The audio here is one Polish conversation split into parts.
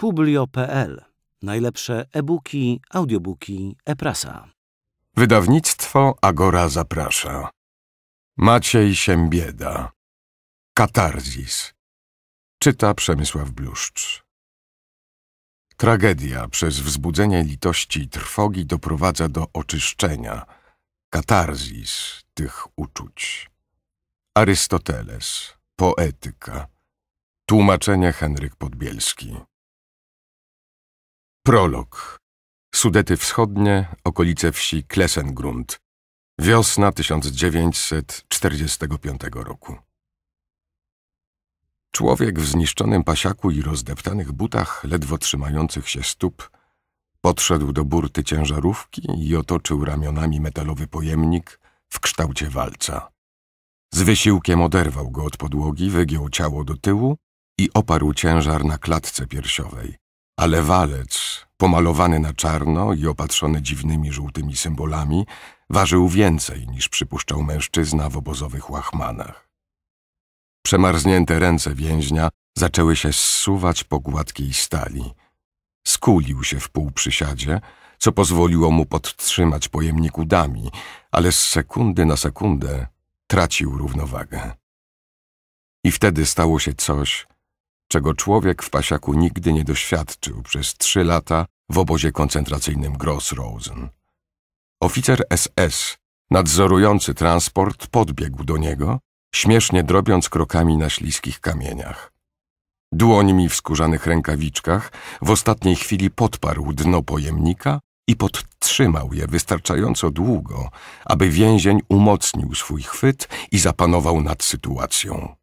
publio.pl. Najlepsze e-booki, audiobooki, e-prasa. Wydawnictwo Agora zaprasza. Maciej Siembieda. Katarzis. Czyta Przemysław Bluszcz. Tragedia przez wzbudzenie litości i trwogi doprowadza do oczyszczenia, katarzis tych uczuć. Arystoteles, poetyka, tłumaczenie Henryk Podbielski. Prolog. Sudety Wschodnie, okolice wsi Klesengrund. Wiosna 1945 roku. Człowiek w zniszczonym pasiaku i rozdeptanych butach, ledwo trzymających się stóp, podszedł do burty ciężarówki i otoczył ramionami metalowy pojemnik w kształcie walca. Z wysiłkiem oderwał go od podłogi, wygiął ciało do tyłu i oparł ciężar na klatce piersiowej ale walec, pomalowany na czarno i opatrzony dziwnymi żółtymi symbolami, ważył więcej niż przypuszczał mężczyzna w obozowych łachmanach. Przemarznięte ręce więźnia zaczęły się zsuwać po gładkiej stali. Skulił się w przysiadzie, co pozwoliło mu podtrzymać pojemnik udami, ale z sekundy na sekundę tracił równowagę. I wtedy stało się coś, czego człowiek w pasiaku nigdy nie doświadczył przez trzy lata w obozie koncentracyjnym Gross Rosen. Oficer SS, nadzorujący transport, podbiegł do niego, śmiesznie drobiąc krokami na śliskich kamieniach. Dłońmi w skórzanych rękawiczkach w ostatniej chwili podparł dno pojemnika i podtrzymał je wystarczająco długo, aby więzień umocnił swój chwyt i zapanował nad sytuacją.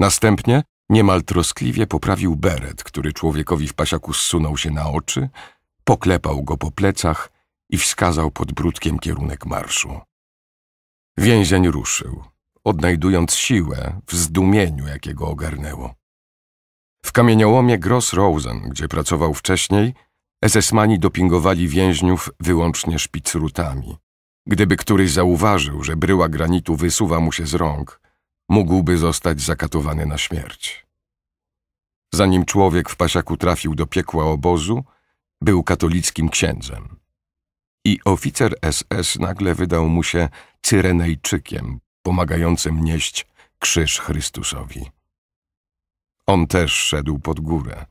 Następnie Niemal troskliwie poprawił beret, który człowiekowi w pasiaku zsunął się na oczy, poklepał go po plecach i wskazał pod brudkiem kierunek marszu. Więzień ruszył, odnajdując siłę w zdumieniu, jakiego ogarnęło. W kamieniołomie Gross Rosen, gdzie pracował wcześniej, esesmani dopingowali więźniów wyłącznie szpicrutami. Gdyby któryś zauważył, że bryła granitu wysuwa mu się z rąk, mógłby zostać zakatowany na śmierć. Zanim człowiek w pasiaku trafił do piekła obozu, był katolickim księdzem. I oficer SS nagle wydał mu się Cyrenejczykiem, pomagającym nieść krzyż Chrystusowi. On też szedł pod górę.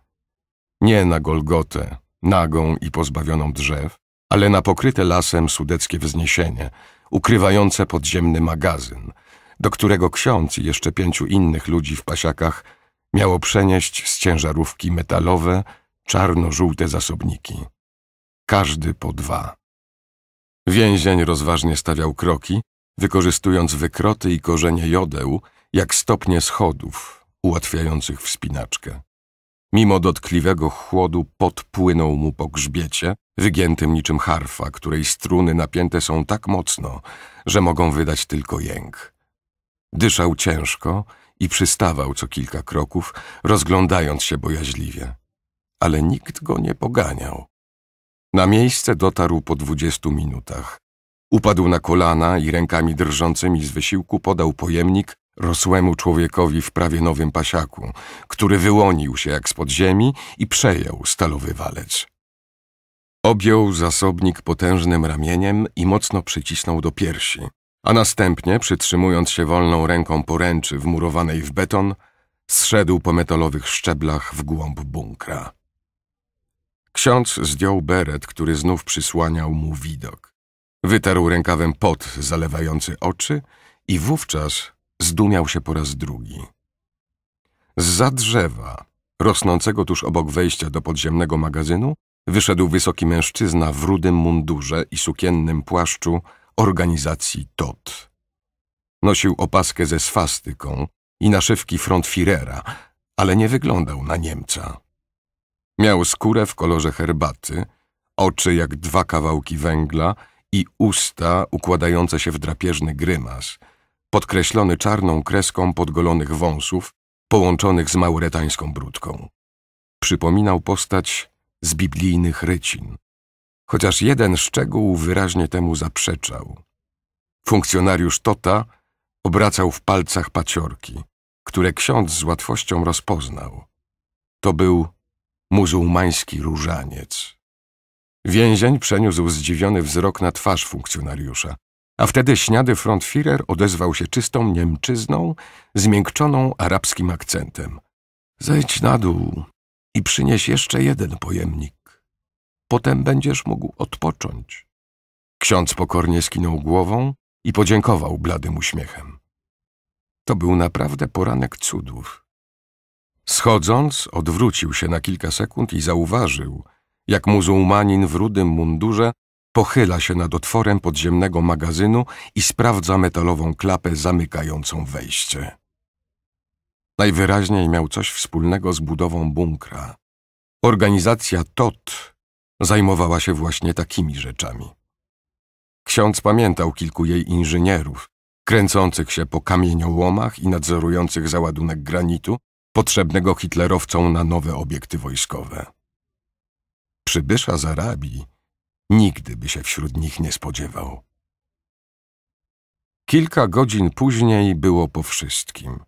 Nie na Golgotę, nagą i pozbawioną drzew, ale na pokryte lasem sudeckie wzniesienie, ukrywające podziemny magazyn – do którego ksiądz i jeszcze pięciu innych ludzi w pasiakach miało przenieść z ciężarówki metalowe, czarno-żółte zasobniki. Każdy po dwa. Więzień rozważnie stawiał kroki, wykorzystując wykroty i korzenie jodeł jak stopnie schodów ułatwiających wspinaczkę. Mimo dotkliwego chłodu podpłynął mu po grzbiecie, wygiętym niczym harfa, której struny napięte są tak mocno, że mogą wydać tylko jęk. Dyszał ciężko i przystawał co kilka kroków, rozglądając się bojaźliwie. Ale nikt go nie poganiał. Na miejsce dotarł po dwudziestu minutach. Upadł na kolana i rękami drżącymi z wysiłku podał pojemnik rosłemu człowiekowi w prawie nowym pasiaku, który wyłonił się jak spod ziemi i przejął stalowy walec. Objął zasobnik potężnym ramieniem i mocno przycisnął do piersi a następnie, przytrzymując się wolną ręką poręczy wmurowanej w beton, zszedł po metalowych szczeblach w głąb bunkra. Ksiądz zdjął beret, który znów przysłaniał mu widok. Wytarł rękawem pot zalewający oczy i wówczas zdumiał się po raz drugi. za drzewa, rosnącego tuż obok wejścia do podziemnego magazynu, wyszedł wysoki mężczyzna w rudym mundurze i sukiennym płaszczu organizacji TOT. Nosił opaskę ze swastyką i naszywki frontfirera, ale nie wyglądał na Niemca. Miał skórę w kolorze herbaty, oczy jak dwa kawałki węgla i usta układające się w drapieżny grymas, podkreślony czarną kreską podgolonych wąsów połączonych z mauretańską brudką. Przypominał postać z biblijnych rycin chociaż jeden szczegół wyraźnie temu zaprzeczał. Funkcjonariusz Tota obracał w palcach paciorki, które ksiądz z łatwością rozpoznał. To był muzułmański różaniec. Więzień przeniósł zdziwiony wzrok na twarz funkcjonariusza, a wtedy śniady frontfirer odezwał się czystą niemczyzną, zmiękczoną arabskim akcentem. Zejdź na dół i przynieś jeszcze jeden pojemnik. Potem będziesz mógł odpocząć. Ksiądz pokornie skinął głową i podziękował bladym uśmiechem. To był naprawdę poranek cudów. Schodząc, odwrócił się na kilka sekund i zauważył, jak muzułmanin w rudym mundurze pochyla się nad otworem podziemnego magazynu i sprawdza metalową klapę zamykającą wejście. Najwyraźniej miał coś wspólnego z budową bunkra. Organizacja TOT zajmowała się właśnie takimi rzeczami. Ksiądz pamiętał kilku jej inżynierów, kręcących się po kamieniołomach i nadzorujących załadunek granitu, potrzebnego hitlerowcom na nowe obiekty wojskowe. Przybysza z Arabii nigdy by się wśród nich nie spodziewał. Kilka godzin później było po wszystkim.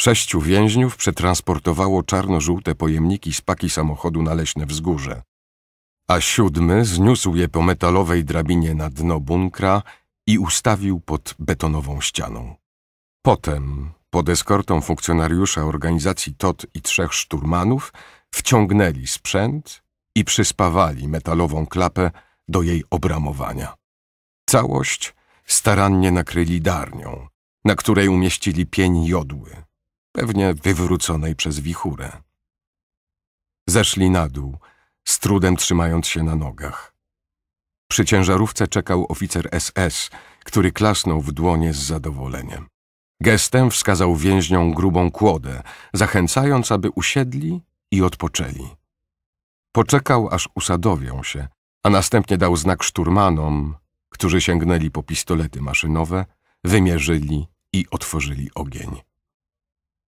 Sześciu więźniów przetransportowało czarno-żółte pojemniki z paki samochodu na leśne wzgórze, a siódmy zniósł je po metalowej drabinie na dno bunkra i ustawił pod betonową ścianą. Potem, pod eskortą funkcjonariusza organizacji TOT i trzech szturmanów, wciągnęli sprzęt i przyspawali metalową klapę do jej obramowania. Całość starannie nakryli darnią, na której umieścili pień jodły, pewnie wywróconej przez wichurę. Zeszli na dół – z trudem trzymając się na nogach. Przy ciężarówce czekał oficer SS, który klasnął w dłonie z zadowoleniem. Gestem wskazał więźniom grubą kłodę, zachęcając, aby usiedli i odpoczęli. Poczekał, aż usadowią się, a następnie dał znak szturmanom, którzy sięgnęli po pistolety maszynowe, wymierzyli i otworzyli ogień.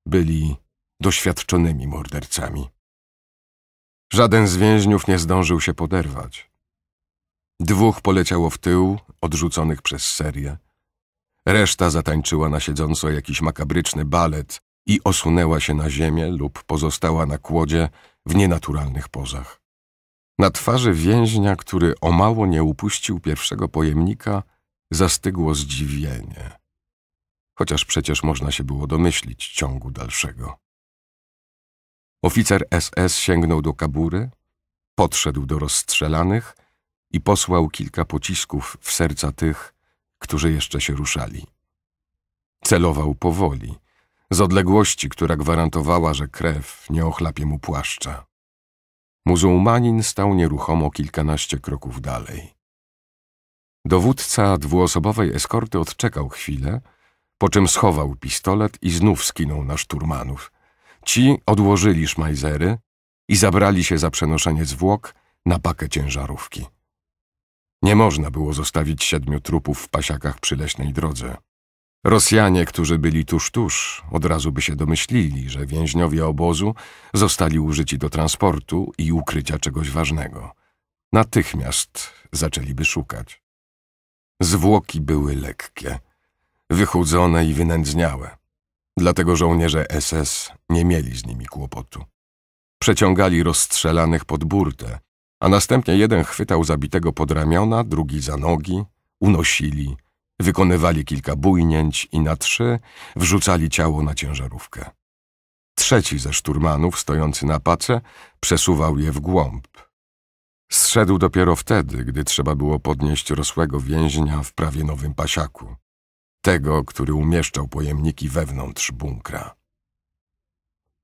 Byli doświadczonymi mordercami. Żaden z więźniów nie zdążył się poderwać. Dwóch poleciało w tył, odrzuconych przez serię. Reszta zatańczyła na siedząco jakiś makabryczny balet i osunęła się na ziemię lub pozostała na kłodzie w nienaturalnych pozach. Na twarzy więźnia, który o mało nie upuścił pierwszego pojemnika, zastygło zdziwienie. Chociaż przecież można się było domyślić ciągu dalszego. Oficer SS sięgnął do kabury, podszedł do rozstrzelanych i posłał kilka pocisków w serca tych, którzy jeszcze się ruszali. Celował powoli, z odległości, która gwarantowała, że krew nie ochlapie mu płaszcza. Muzułmanin stał nieruchomo kilkanaście kroków dalej. Dowódca dwuosobowej eskorty odczekał chwilę, po czym schował pistolet i znów skinął na szturmanów – Ci odłożyli szmajzery i zabrali się za przenoszenie zwłok na pakę ciężarówki. Nie można było zostawić siedmiu trupów w pasiakach przy leśnej drodze. Rosjanie, którzy byli tuż tuż, od razu by się domyślili, że więźniowie obozu zostali użyci do transportu i ukrycia czegoś ważnego. Natychmiast zaczęliby szukać. Zwłoki były lekkie, wychudzone i wynędzniałe. Dlatego żołnierze SS nie mieli z nimi kłopotu. Przeciągali rozstrzelanych pod burtę, a następnie jeden chwytał zabitego pod ramiona, drugi za nogi, unosili, wykonywali kilka bujnięć i na trzy wrzucali ciało na ciężarówkę. Trzeci ze szturmanów, stojący na pace, przesuwał je w głąb. Zszedł dopiero wtedy, gdy trzeba było podnieść rosłego więźnia w prawie nowym pasiaku tego, który umieszczał pojemniki wewnątrz bunkra.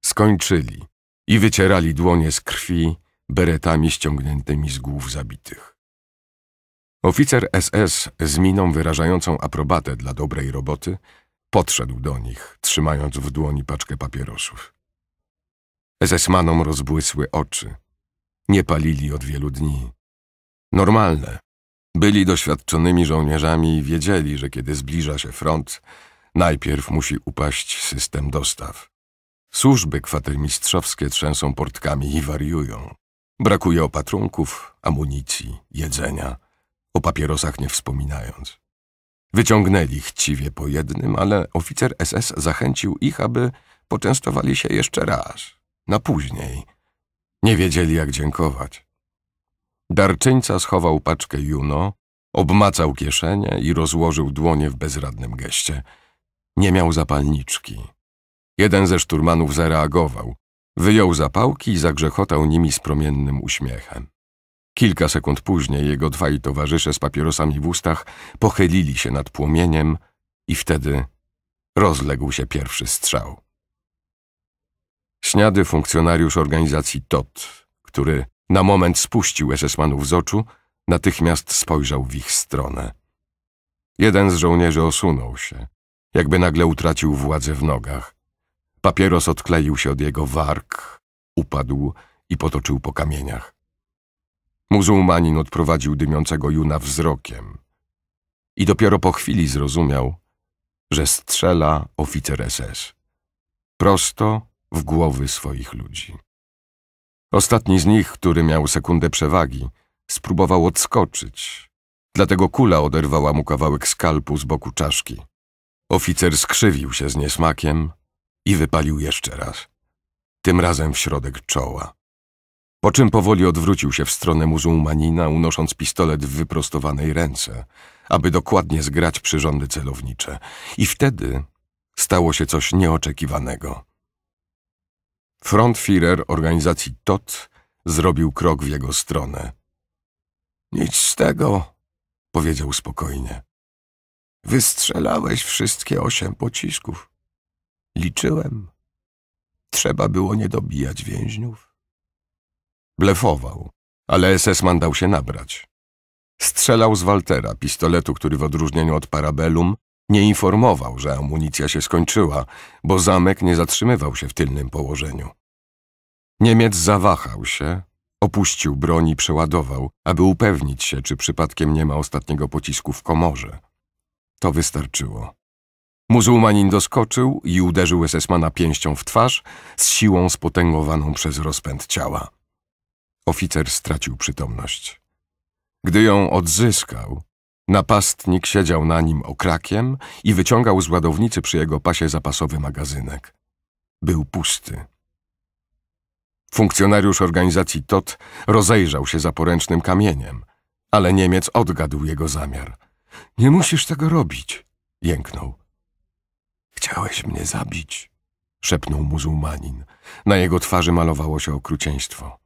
Skończyli i wycierali dłonie z krwi beretami ściągniętymi z głów zabitych. Oficer SS z miną wyrażającą aprobatę dla dobrej roboty podszedł do nich, trzymając w dłoni paczkę papierosów. SS-manom rozbłysły oczy. Nie palili od wielu dni. Normalne, byli doświadczonymi żołnierzami i wiedzieli, że kiedy zbliża się front, najpierw musi upaść system dostaw. Służby kwatermistrzowskie trzęsą portkami i wariują. Brakuje opatrunków, amunicji, jedzenia, o papierosach nie wspominając. Wyciągnęli chciwie po jednym, ale oficer SS zachęcił ich, aby poczęstowali się jeszcze raz, na później. Nie wiedzieli, jak dziękować. Darczyńca schował paczkę Juno, obmacał kieszenie i rozłożył dłonie w bezradnym geście. Nie miał zapalniczki. Jeden ze szturmanów zareagował. Wyjął zapałki i zagrzechotał nimi z promiennym uśmiechem. Kilka sekund później jego dwaj towarzysze z papierosami w ustach pochylili się nad płomieniem i wtedy rozległ się pierwszy strzał. Śniady funkcjonariusz organizacji TOT, który na moment spuścił SS-manów z oczu, natychmiast spojrzał w ich stronę. Jeden z żołnierzy osunął się, jakby nagle utracił władzę w nogach. Papieros odkleił się od jego warg, upadł i potoczył po kamieniach. Muzułmanin odprowadził dymiącego Juna wzrokiem i dopiero po chwili zrozumiał, że strzela oficer SS. Prosto w głowy swoich ludzi. Ostatni z nich, który miał sekundę przewagi, spróbował odskoczyć. Dlatego kula oderwała mu kawałek skalpu z boku czaszki. Oficer skrzywił się z niesmakiem i wypalił jeszcze raz. Tym razem w środek czoła. Po czym powoli odwrócił się w stronę muzułmanina, unosząc pistolet w wyprostowanej ręce, aby dokładnie zgrać przyrządy celownicze. I wtedy stało się coś nieoczekiwanego. Frontfirer organizacji TOT zrobił krok w jego stronę. Nic z tego, powiedział spokojnie. Wystrzelałeś wszystkie osiem pocisków. Liczyłem. Trzeba było nie dobijać więźniów. Blefował, ale SS-man dał się nabrać. Strzelał z Waltera, pistoletu, który w odróżnieniu od Parabellum nie informował, że amunicja się skończyła, bo zamek nie zatrzymywał się w tylnym położeniu. Niemiec zawahał się, opuścił broń i przeładował, aby upewnić się, czy przypadkiem nie ma ostatniego pocisku w komorze. To wystarczyło. Muzułmanin doskoczył i uderzył Esesmana pięścią w twarz z siłą spotęgowaną przez rozpęd ciała. Oficer stracił przytomność. Gdy ją odzyskał, Napastnik siedział na nim okrakiem i wyciągał z ładownicy przy jego pasie zapasowy magazynek. Był pusty. Funkcjonariusz organizacji TOT rozejrzał się za poręcznym kamieniem, ale Niemiec odgadł jego zamiar. Nie musisz tego robić, jęknął. Chciałeś mnie zabić, szepnął muzułmanin. Na jego twarzy malowało się okrucieństwo.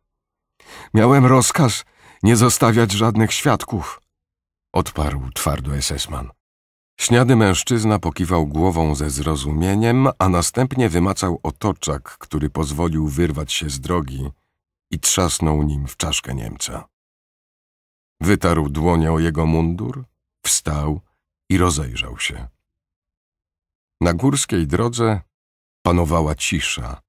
Miałem rozkaz nie zostawiać żadnych świadków odparł twardo esesman. Śniady mężczyzna pokiwał głową ze zrozumieniem, a następnie wymacał otoczak, który pozwolił wyrwać się z drogi i trzasnął nim w czaszkę Niemca. Wytarł dłonią jego mundur, wstał i rozejrzał się. Na górskiej drodze panowała cisza,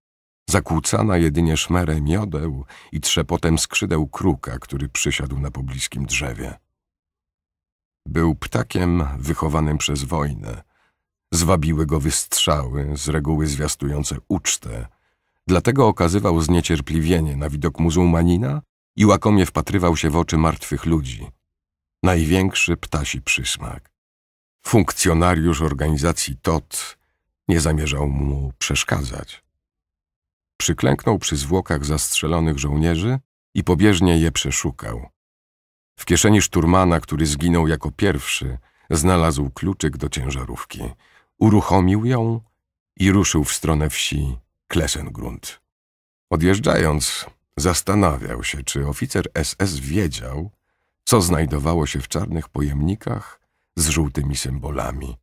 zakłócana jedynie szmerem miodeł i trzepotem skrzydeł kruka, który przysiadł na pobliskim drzewie. Był ptakiem wychowanym przez wojnę. Zwabiły go wystrzały, z reguły zwiastujące ucztę. Dlatego okazywał zniecierpliwienie na widok muzułmanina i łakomie wpatrywał się w oczy martwych ludzi. Największy ptasi przysmak. Funkcjonariusz organizacji TOT nie zamierzał mu przeszkadzać. Przyklęknął przy zwłokach zastrzelonych żołnierzy i pobieżnie je przeszukał. W kieszeni szturmana, który zginął jako pierwszy, znalazł kluczyk do ciężarówki. Uruchomił ją i ruszył w stronę wsi Klesengrund. Odjeżdżając, zastanawiał się, czy oficer SS wiedział, co znajdowało się w czarnych pojemnikach z żółtymi symbolami.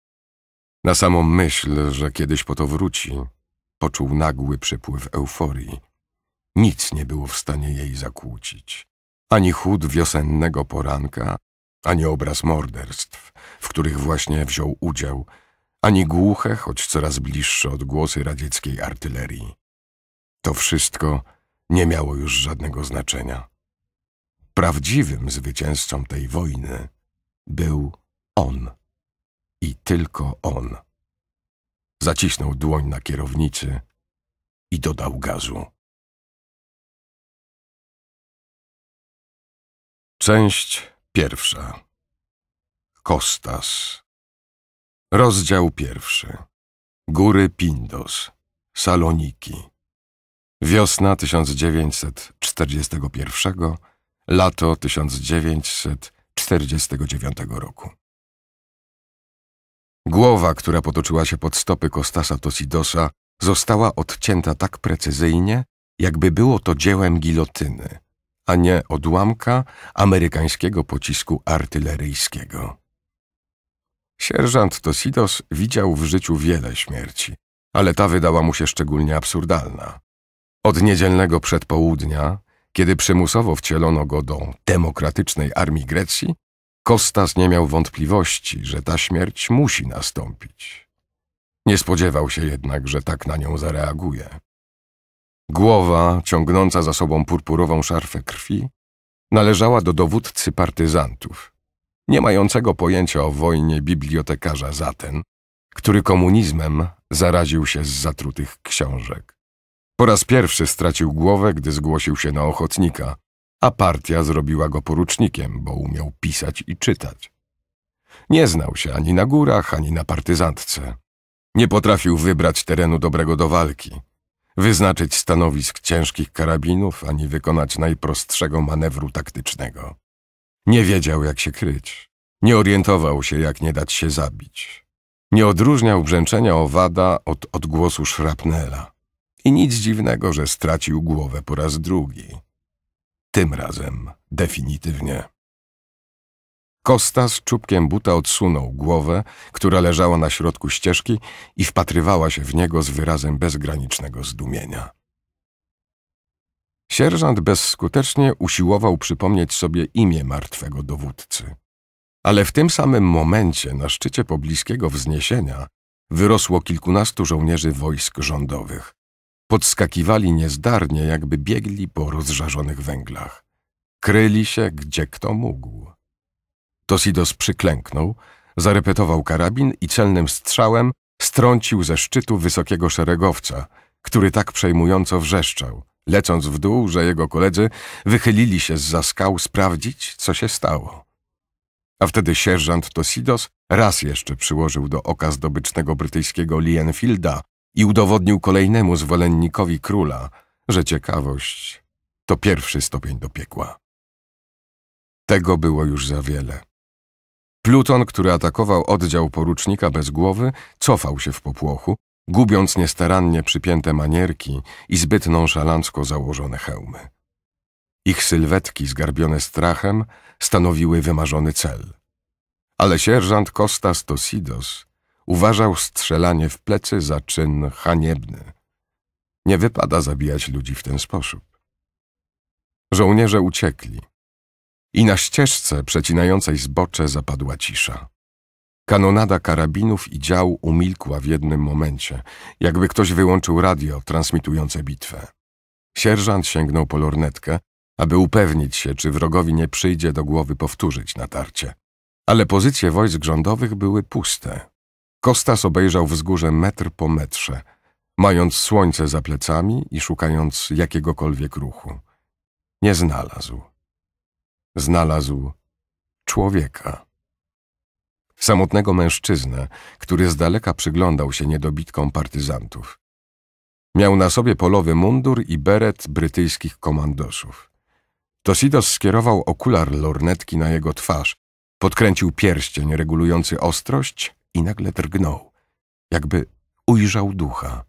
Na samą myśl, że kiedyś po to wróci, poczuł nagły przepływ euforii. Nic nie było w stanie jej zakłócić ani chód wiosennego poranka, ani obraz morderstw, w których właśnie wziął udział, ani głuche, choć coraz bliższe odgłosy radzieckiej artylerii. To wszystko nie miało już żadnego znaczenia. Prawdziwym zwycięzcą tej wojny był on i tylko on. Zacisnął dłoń na kierownicy i dodał gazu. Część pierwsza. Kostas. Rozdział pierwszy. Góry Pindos. Saloniki. Wiosna 1941, lato 1949 roku. Głowa, która potoczyła się pod stopy Kostasa Tosidosa, została odcięta tak precyzyjnie, jakby było to dziełem gilotyny – a nie odłamka amerykańskiego pocisku artyleryjskiego. Sierżant Tosidos widział w życiu wiele śmierci, ale ta wydała mu się szczególnie absurdalna. Od niedzielnego przedpołudnia, kiedy przymusowo wcielono go do demokratycznej armii Grecji, Kostas nie miał wątpliwości, że ta śmierć musi nastąpić. Nie spodziewał się jednak, że tak na nią zareaguje. Głowa, ciągnąca za sobą purpurową szarfę krwi, należała do dowódcy partyzantów, nie mającego pojęcia o wojnie bibliotekarza Zaten, który komunizmem zaraził się z zatrutych książek. Po raz pierwszy stracił głowę, gdy zgłosił się na ochotnika, a partia zrobiła go porucznikiem, bo umiał pisać i czytać. Nie znał się ani na górach, ani na partyzantce. Nie potrafił wybrać terenu dobrego do walki – wyznaczyć stanowisk ciężkich karabinów, ani wykonać najprostszego manewru taktycznego. Nie wiedział, jak się kryć. Nie orientował się, jak nie dać się zabić. Nie odróżniał brzęczenia owada od odgłosu szrapnela. I nic dziwnego, że stracił głowę po raz drugi. Tym razem definitywnie. Kosta z czubkiem buta odsunął głowę, która leżała na środku ścieżki i wpatrywała się w niego z wyrazem bezgranicznego zdumienia. Sierżant bezskutecznie usiłował przypomnieć sobie imię martwego dowódcy. Ale w tym samym momencie na szczycie pobliskiego wzniesienia wyrosło kilkunastu żołnierzy wojsk rządowych. Podskakiwali niezdarnie, jakby biegli po rozżarzonych węglach. Kryli się, gdzie kto mógł. Tosidos przyklęknął, zarepetował karabin i celnym strzałem strącił ze szczytu wysokiego szeregowca, który tak przejmująco wrzeszczał, lecąc w dół, że jego koledzy wychylili się z za skał sprawdzić, co się stało. A wtedy sierżant Tosidos raz jeszcze przyłożył do oka zdobycznego brytyjskiego Lienfielda i udowodnił kolejnemu zwolennikowi króla, że ciekawość to pierwszy stopień do piekła. Tego było już za wiele. Pluton, który atakował oddział porucznika bez głowy, cofał się w popłochu, gubiąc niestarannie przypięte manierki i zbyt nonszalancko założone hełmy. Ich sylwetki zgarbione strachem stanowiły wymarzony cel. Ale sierżant Kostas Tosidos uważał strzelanie w plecy za czyn haniebny. Nie wypada zabijać ludzi w ten sposób. Żołnierze uciekli i na ścieżce przecinającej zbocze zapadła cisza. Kanonada karabinów i dział umilkła w jednym momencie, jakby ktoś wyłączył radio transmitujące bitwę. Sierżant sięgnął po lornetkę, aby upewnić się, czy wrogowi nie przyjdzie do głowy powtórzyć natarcie. Ale pozycje wojsk rządowych były puste. Kostas obejrzał wzgórze metr po metrze, mając słońce za plecami i szukając jakiegokolwiek ruchu. Nie znalazł znalazł człowieka. Samotnego mężczyznę, który z daleka przyglądał się niedobitkom partyzantów. Miał na sobie polowy mundur i beret brytyjskich komandosów. Tosidos skierował okular lornetki na jego twarz, podkręcił pierścień regulujący ostrość i nagle drgnął, jakby ujrzał ducha.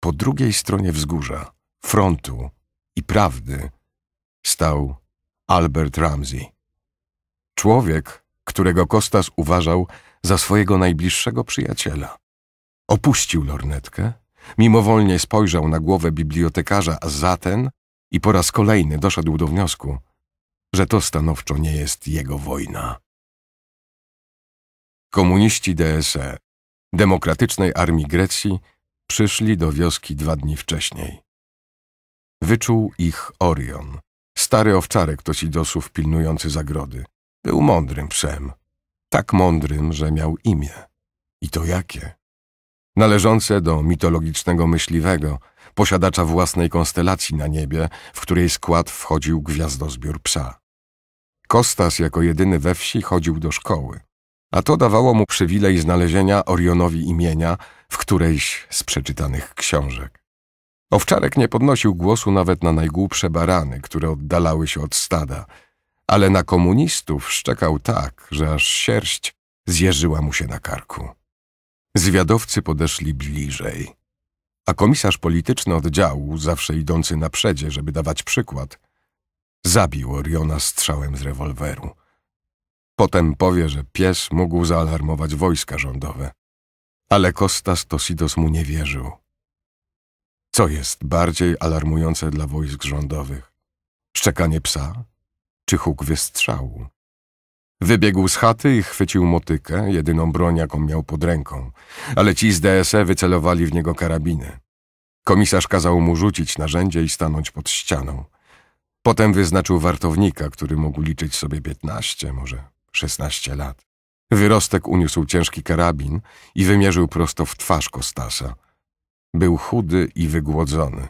Po drugiej stronie wzgórza, frontu i prawdy stał Albert Ramsey. Człowiek, którego Kostas uważał za swojego najbliższego przyjaciela. Opuścił lornetkę, mimowolnie spojrzał na głowę bibliotekarza, za ten i po raz kolejny doszedł do wniosku, że to stanowczo nie jest jego wojna. Komuniści DSE, Demokratycznej Armii Grecji, przyszli do wioski dwa dni wcześniej. Wyczuł ich Orion, Stary owczarek to sidosów pilnujący zagrody. Był mądrym psem. Tak mądrym, że miał imię. I to jakie? Należące do mitologicznego myśliwego, posiadacza własnej konstelacji na niebie, w której skład wchodził gwiazdozbiór psa. Kostas jako jedyny we wsi chodził do szkoły, a to dawało mu przywilej znalezienia Orionowi imienia w którejś z przeczytanych książek. Owczarek nie podnosił głosu nawet na najgłupsze barany, które oddalały się od stada, ale na komunistów szczekał tak, że aż sierść zjeżyła mu się na karku. Zwiadowcy podeszli bliżej, a komisarz polityczny oddziału, zawsze idący na przedzie, żeby dawać przykład, zabił Oriona strzałem z rewolweru. Potem powie, że pies mógł zaalarmować wojska rządowe. Ale Kostas Tosidos mu nie wierzył. Co jest bardziej alarmujące dla wojsk rządowych? Szczekanie psa czy huk wystrzału? Wybiegł z chaty i chwycił motykę, jedyną broń, jaką miał pod ręką, ale ci z DSE wycelowali w niego karabiny. Komisarz kazał mu rzucić narzędzie i stanąć pod ścianą. Potem wyznaczył wartownika, który mógł liczyć sobie piętnaście, może szesnaście lat. Wyrostek uniósł ciężki karabin i wymierzył prosto w twarz Kostasa – był chudy i wygłodzony.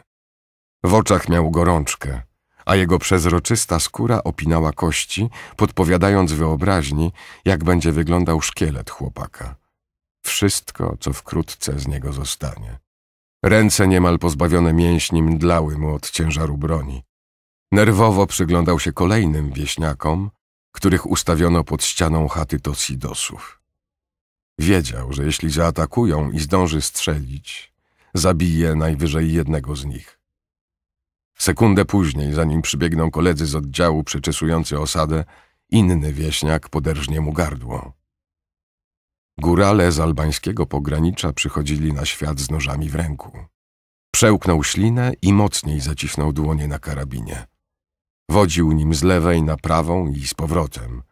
W oczach miał gorączkę, a jego przezroczysta skóra opinała kości, podpowiadając wyobraźni, jak będzie wyglądał szkielet chłopaka. Wszystko, co wkrótce z niego zostanie. Ręce niemal pozbawione mięśni mdlały mu od ciężaru broni. Nerwowo przyglądał się kolejnym wieśniakom, których ustawiono pod ścianą chaty Tosidosów. Wiedział, że jeśli zaatakują i zdąży strzelić, zabije najwyżej jednego z nich. Sekundę później, zanim przybiegną koledzy z oddziału przeczesujący osadę, inny wieśniak poderżnie mu gardło. Górale z albańskiego pogranicza przychodzili na świat z nożami w ręku. Przełknął ślinę i mocniej zacisnął dłonie na karabinie. Wodził nim z lewej na prawą i z powrotem,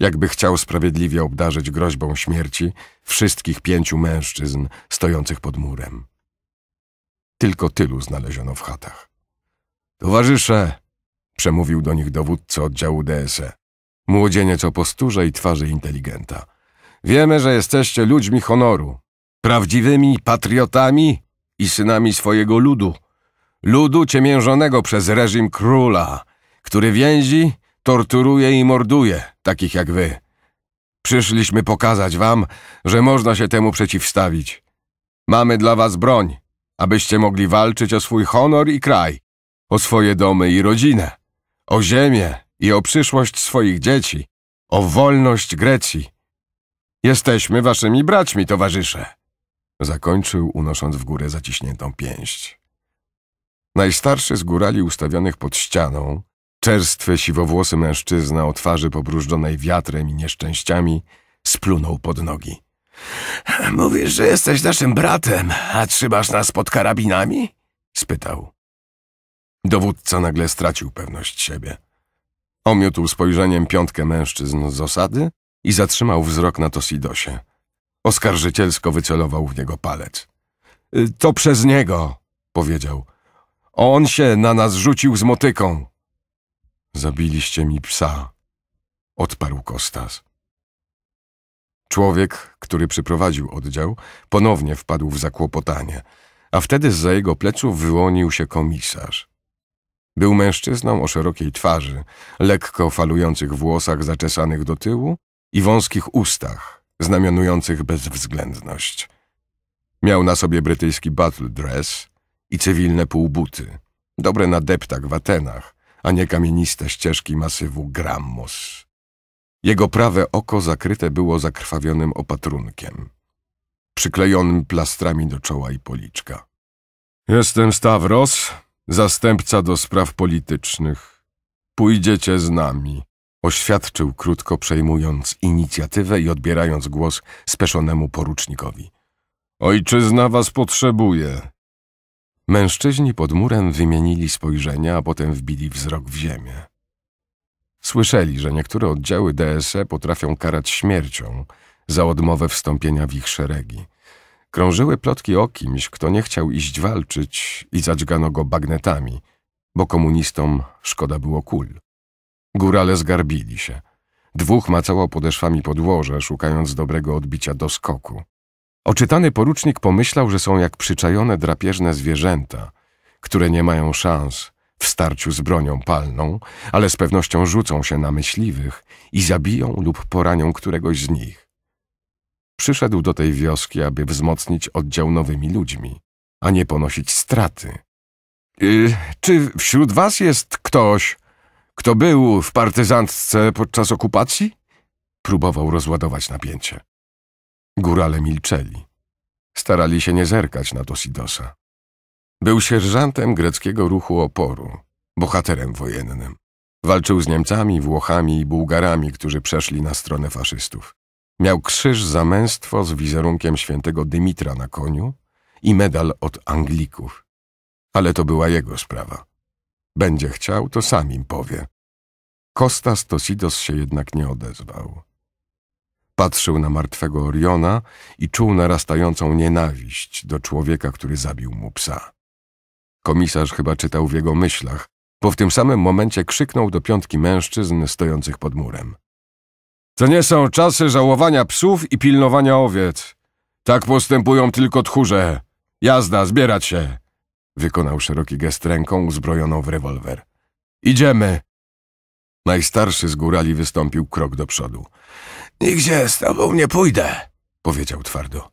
jakby chciał sprawiedliwie obdarzyć groźbą śmierci wszystkich pięciu mężczyzn stojących pod murem. Tylko tylu znaleziono w chatach. Towarzysze, przemówił do nich dowódca oddziału DSE. Młodzieniec o posturze i twarzy inteligenta. Wiemy, że jesteście ludźmi honoru, prawdziwymi patriotami i synami swojego ludu. Ludu ciemiężonego przez reżim króla, który więzi, torturuje i morduje, takich jak wy. Przyszliśmy pokazać wam, że można się temu przeciwstawić. Mamy dla was broń, abyście mogli walczyć o swój honor i kraj, o swoje domy i rodzinę, o ziemię i o przyszłość swoich dzieci, o wolność Grecji. Jesteśmy waszymi braćmi, towarzysze. Zakończył, unosząc w górę zaciśniętą pięść. Najstarszy z górali ustawionych pod ścianą, czerstwy, siwowłosy mężczyzna o twarzy pobrużdżonej wiatrem i nieszczęściami, splunął pod nogi. Mówisz, że jesteś naszym bratem, a trzymasz nas pod karabinami? spytał. Dowódca nagle stracił pewność siebie. Omiótł spojrzeniem piątkę mężczyzn z osady i zatrzymał wzrok na Tosidosie. Oskarżycielsko wycelował w niego palec. Y, to przez niego, powiedział. On się na nas rzucił z motyką. Zabiliście mi psa, odparł Kostas. Człowiek, który przyprowadził oddział, ponownie wpadł w zakłopotanie, a wtedy z za jego pleców wyłonił się komisarz. Był mężczyzną o szerokiej twarzy, lekko falujących włosach zaczesanych do tyłu i wąskich ustach, znamionujących bezwzględność. Miał na sobie brytyjski battle dress i cywilne półbuty, dobre na deptak w Atenach, a nie kamieniste ścieżki masywu Grammos. Jego prawe oko zakryte było zakrwawionym opatrunkiem, przyklejonym plastrami do czoła i policzka. Jestem Stawros, zastępca do spraw politycznych. Pójdziecie z nami, oświadczył krótko przejmując inicjatywę i odbierając głos speszonemu porucznikowi. Ojczyzna was potrzebuje. Mężczyźni pod murem wymienili spojrzenia, a potem wbili wzrok w ziemię. Słyszeli, że niektóre oddziały DSE potrafią karać śmiercią za odmowę wstąpienia w ich szeregi. Krążyły plotki o kimś, kto nie chciał iść walczyć i zadźgano go bagnetami, bo komunistom szkoda było kul. Górale zgarbili się. Dwóch macało podeszwami podłoże, szukając dobrego odbicia do skoku. Oczytany porucznik pomyślał, że są jak przyczajone drapieżne zwierzęta, które nie mają szans w starciu z bronią palną, ale z pewnością rzucą się na myśliwych i zabiją lub poranią któregoś z nich. Przyszedł do tej wioski, aby wzmocnić oddział nowymi ludźmi, a nie ponosić straty. Y czy wśród was jest ktoś, kto był w partyzantce podczas okupacji? Próbował rozładować napięcie. Górale milczeli. Starali się nie zerkać na Tosidosa. Był sierżantem greckiego ruchu oporu, bohaterem wojennym. Walczył z Niemcami, Włochami i Bułgarami, którzy przeszli na stronę faszystów. Miał krzyż za męstwo z wizerunkiem świętego Dymitra na koniu i medal od Anglików. Ale to była jego sprawa. Będzie chciał, to sam im powie. Kostas Tosidos się jednak nie odezwał. Patrzył na martwego Oriona i czuł narastającą nienawiść do człowieka, który zabił mu psa. Komisarz chyba czytał w jego myślach, bo w tym samym momencie krzyknął do piątki mężczyzn stojących pod murem. To nie są czasy żałowania psów i pilnowania owiec. Tak postępują tylko tchórze. Jazda, zbierać się! Wykonał szeroki gest ręką uzbrojoną w rewolwer. Idziemy! Najstarszy z górali wystąpił krok do przodu. Nigdzie z tobą nie pójdę, powiedział twardo.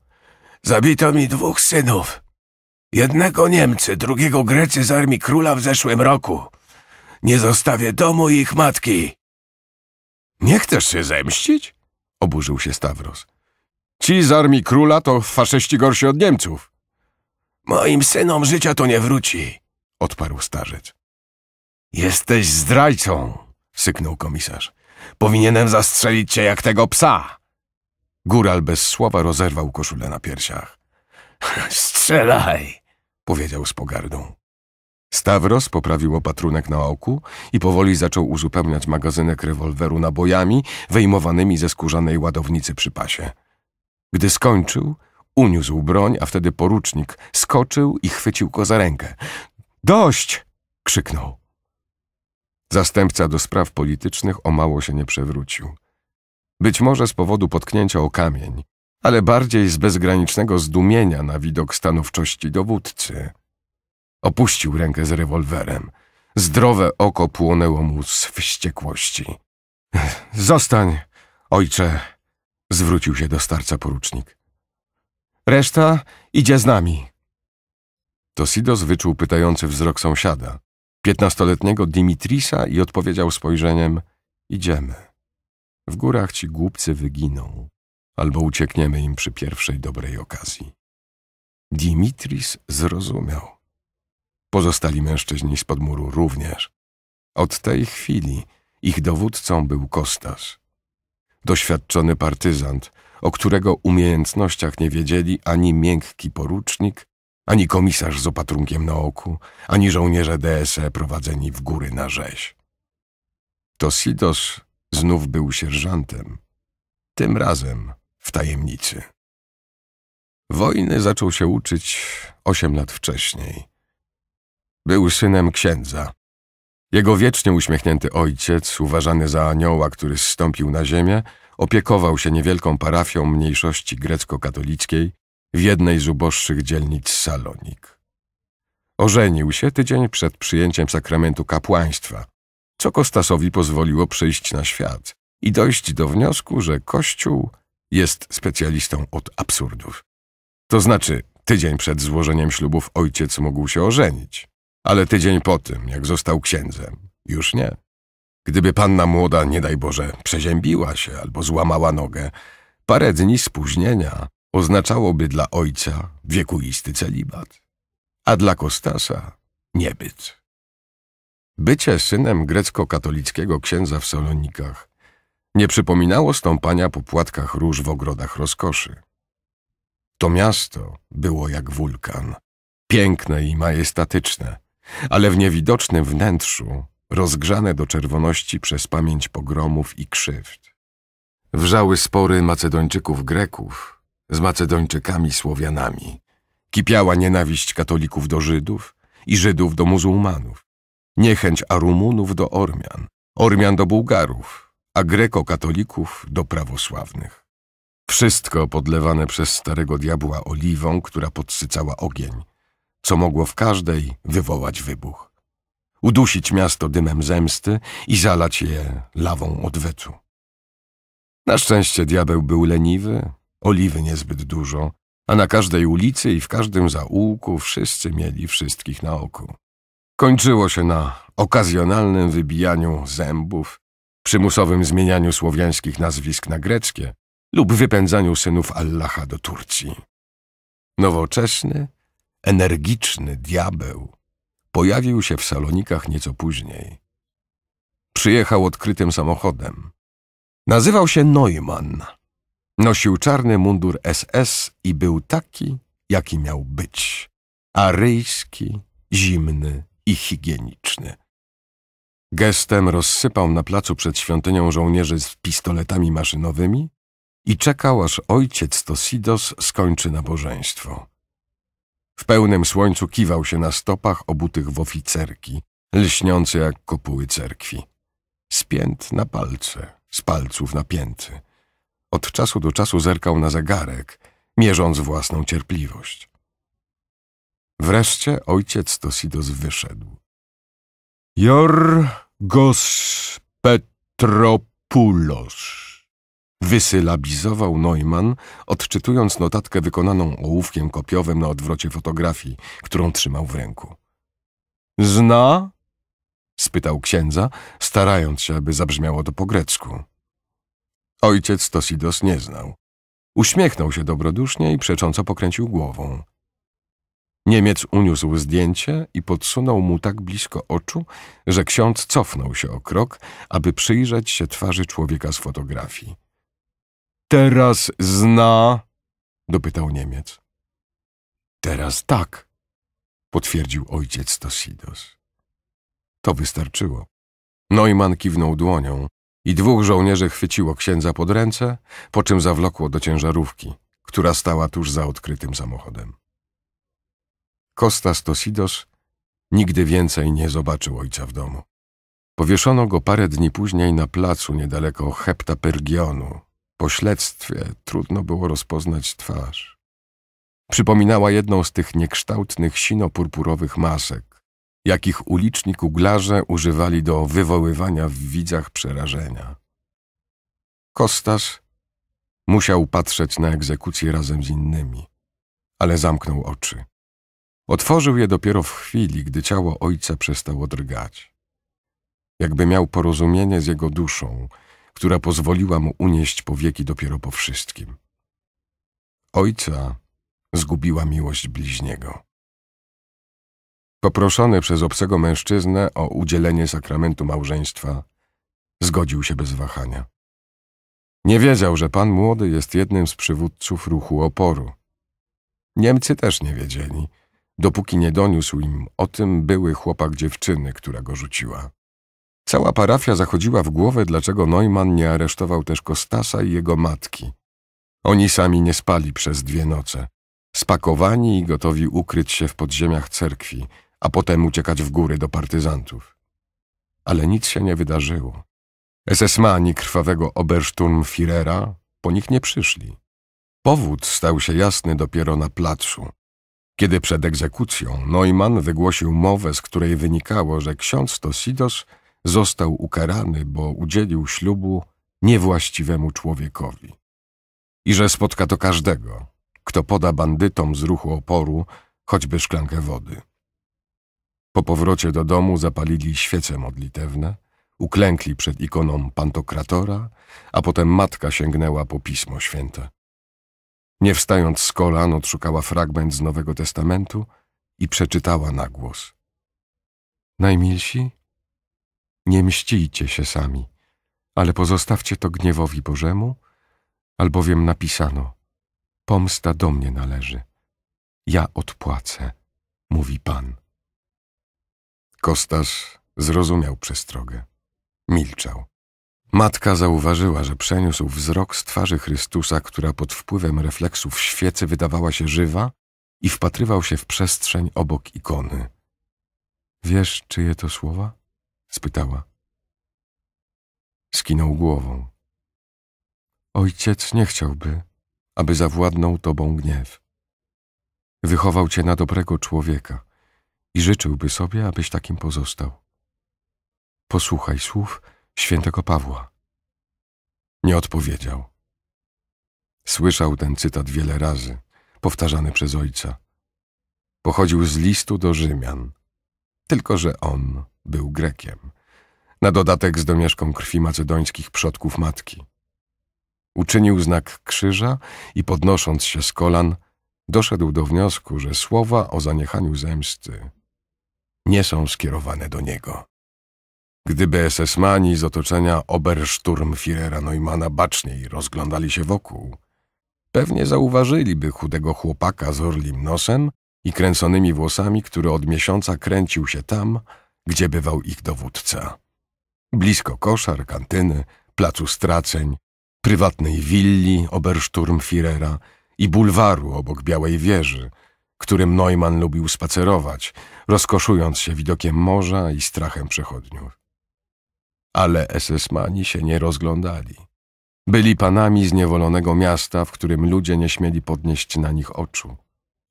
Zabito mi dwóch synów. Jednego Niemcy, drugiego Grecy z armii króla w zeszłym roku. Nie zostawię domu i ich matki. Nie chcesz się zemścić? Oburzył się Stavros. Ci z armii króla to faszyści gorsi od Niemców. Moim synom życia to nie wróci, odparł starzec. Jesteś zdrajcą, syknął komisarz. Powinienem zastrzelić cię jak tego psa. Góral bez słowa rozerwał koszulę na piersiach. Strzelaj! powiedział z pogardą. Stavros poprawił opatrunek na oku i powoli zaczął uzupełniać magazynek rewolweru nabojami wyjmowanymi ze skórzanej ładownicy przy pasie. Gdy skończył, uniósł broń, a wtedy porucznik skoczył i chwycił go za rękę. Dość! krzyknął. Zastępca do spraw politycznych o mało się nie przewrócił. Być może z powodu potknięcia o kamień, ale bardziej z bezgranicznego zdumienia na widok stanowczości dowódcy. Opuścił rękę z rewolwerem. Zdrowe oko płonęło mu z wściekłości. Zostań, ojcze, zwrócił się do starca porucznik. Reszta idzie z nami. Tosidos wyczuł pytający wzrok sąsiada, piętnastoletniego Dimitrisa i odpowiedział spojrzeniem – idziemy. W górach ci głupcy wyginą albo uciekniemy im przy pierwszej dobrej okazji. Dimitris zrozumiał. Pozostali mężczyźni z podmuru również. Od tej chwili ich dowódcą był Kostas. Doświadczony partyzant, o którego umiejętnościach nie wiedzieli ani miękki porucznik, ani komisarz z opatrunkiem na oku, ani żołnierze DSE prowadzeni w góry na rzeź. Tosidos znów był sierżantem. Tym razem w tajemnicy. Wojny zaczął się uczyć osiem lat wcześniej. Był synem księdza. Jego wiecznie uśmiechnięty ojciec, uważany za anioła, który zstąpił na ziemię, opiekował się niewielką parafią mniejszości grecko-katolickiej w jednej z uboższych dzielnic Salonik. Ożenił się tydzień przed przyjęciem sakramentu kapłaństwa, co Kostasowi pozwoliło przyjść na świat i dojść do wniosku, że Kościół jest specjalistą od absurdów. To znaczy, tydzień przed złożeniem ślubów ojciec mógł się ożenić, ale tydzień po tym, jak został księdzem, już nie. Gdyby panna młoda, nie daj Boże, przeziębiła się albo złamała nogę, parę dni spóźnienia oznaczałoby dla ojca wiekuisty celibat, a dla Kostasa niebyt. Bycie synem grecko-katolickiego księdza w Salonikach nie przypominało stąpania po płatkach róż w ogrodach rozkoszy. To miasto było jak wulkan, piękne i majestatyczne, ale w niewidocznym wnętrzu, rozgrzane do czerwoności przez pamięć pogromów i krzywd. Wrzały spory Macedończyków-Greków z Macedończykami-Słowianami. Kipiała nienawiść katolików do Żydów i Żydów do muzułmanów, niechęć Arumunów do Ormian, Ormian do Bułgarów, a grekokatolików do prawosławnych. Wszystko podlewane przez starego diabła oliwą, która podsycała ogień, co mogło w każdej wywołać wybuch. Udusić miasto dymem zemsty i zalać je lawą odwetu. Na szczęście diabeł był leniwy, oliwy niezbyt dużo, a na każdej ulicy i w każdym zaułku wszyscy mieli wszystkich na oku. Kończyło się na okazjonalnym wybijaniu zębów przymusowym zmienianiu słowiańskich nazwisk na greckie lub wypędzaniu synów Allaha do Turcji. Nowoczesny, energiczny diabeł pojawił się w Salonikach nieco później. Przyjechał odkrytym samochodem. Nazywał się Neumann. Nosił czarny mundur SS i był taki, jaki miał być. Aryjski, zimny i higieniczny. Gestem rozsypał na placu przed świątynią żołnierzy z pistoletami maszynowymi i czekał, aż ojciec Tosidos skończy nabożeństwo. W pełnym słońcu kiwał się na stopach obutych w oficerki, lśniące jak kopuły cerkwi. spięt na palce, z palców na pięty. Od czasu do czasu zerkał na zegarek, mierząc własną cierpliwość. Wreszcie ojciec Tosidos wyszedł. Jor Gospetropulos. Wysylabizował Neumann, odczytując notatkę wykonaną ołówkiem kopiowym na odwrocie fotografii, którą trzymał w ręku. Zna? spytał księdza, starając się, aby zabrzmiało to po grecku. Ojciec Tosidos nie znał. Uśmiechnął się dobrodusznie i przecząco pokręcił głową. Niemiec uniósł zdjęcie i podsunął mu tak blisko oczu, że ksiądz cofnął się o krok, aby przyjrzeć się twarzy człowieka z fotografii. Teraz zna? dopytał Niemiec. Teraz tak, potwierdził ojciec Tosidos. To wystarczyło. Neumann kiwnął dłonią i dwóch żołnierzy chwyciło księdza pod ręce, po czym zawlokło do ciężarówki, która stała tuż za odkrytym samochodem. Kostas Tosidos nigdy więcej nie zobaczył ojca w domu. Powieszono go parę dni później na placu niedaleko Heptapergionu. Po śledztwie trudno było rozpoznać twarz. Przypominała jedną z tych niekształtnych sinopurpurowych masek, jakich uliczni kuglarze używali do wywoływania w widzach przerażenia. Kostas musiał patrzeć na egzekucję razem z innymi, ale zamknął oczy. Otworzył je dopiero w chwili, gdy ciało ojca przestało drgać. Jakby miał porozumienie z jego duszą, która pozwoliła mu unieść powieki dopiero po wszystkim. Ojca zgubiła miłość bliźniego. Poproszony przez obcego mężczyznę o udzielenie sakramentu małżeństwa, zgodził się bez wahania. Nie wiedział, że pan młody jest jednym z przywódców ruchu oporu. Niemcy też nie wiedzieli – dopóki nie doniósł im o tym były chłopak dziewczyny, która go rzuciła. Cała parafia zachodziła w głowę, dlaczego Neumann nie aresztował też Kostasa i jego matki. Oni sami nie spali przez dwie noce, spakowani i gotowi ukryć się w podziemiach cerkwi, a potem uciekać w góry do partyzantów. Ale nic się nie wydarzyło. SS-mani krwawego Obersturmfirera po nich nie przyszli. Powód stał się jasny dopiero na placu, kiedy przed egzekucją Neumann wygłosił mowę, z której wynikało, że ksiądz Tosidos został ukarany, bo udzielił ślubu niewłaściwemu człowiekowi. I że spotka to każdego, kto poda bandytom z ruchu oporu choćby szklankę wody. Po powrocie do domu zapalili świece modlitewne, uklękli przed ikoną Pantokratora, a potem matka sięgnęła po Pismo Święte. Nie wstając z kolan, odszukała fragment z Nowego Testamentu i przeczytała na głos. Najmilsi, nie mścijcie się sami, ale pozostawcie to gniewowi Bożemu, albowiem napisano, pomsta do mnie należy, ja odpłacę, mówi Pan. Kostas zrozumiał przestrogę. Milczał. Matka zauważyła, że przeniósł wzrok z twarzy Chrystusa, która pod wpływem refleksów świecy wydawała się żywa, i wpatrywał się w przestrzeń obok ikony. Wiesz, czyje to słowa? spytała. Skinął głową. Ojciec nie chciałby, aby zawładnął tobą gniew. Wychował cię na dobrego człowieka i życzyłby sobie, abyś takim pozostał. Posłuchaj słów, świętego Pawła. Nie odpowiedział. Słyszał ten cytat wiele razy, powtarzany przez ojca. Pochodził z listu do Rzymian, tylko że on był Grekiem, na dodatek z domieszką krwi macedońskich przodków matki. Uczynił znak krzyża i podnosząc się z kolan, doszedł do wniosku, że słowa o zaniechaniu zemsty nie są skierowane do niego. Gdyby SS-mani z otoczenia Obersturmfirera Neumana baczniej rozglądali się wokół, pewnie zauważyliby chudego chłopaka z orlim nosem i kręconymi włosami, który od miesiąca kręcił się tam, gdzie bywał ich dowódca. Blisko koszar, kantyny, placu straceń, prywatnej willi Obersturmfirera i bulwaru obok Białej Wieży, którym Neumann lubił spacerować, rozkoszując się widokiem morza i strachem przechodniów ale SS-mani się nie rozglądali. Byli panami zniewolonego miasta, w którym ludzie nie śmieli podnieść na nich oczu,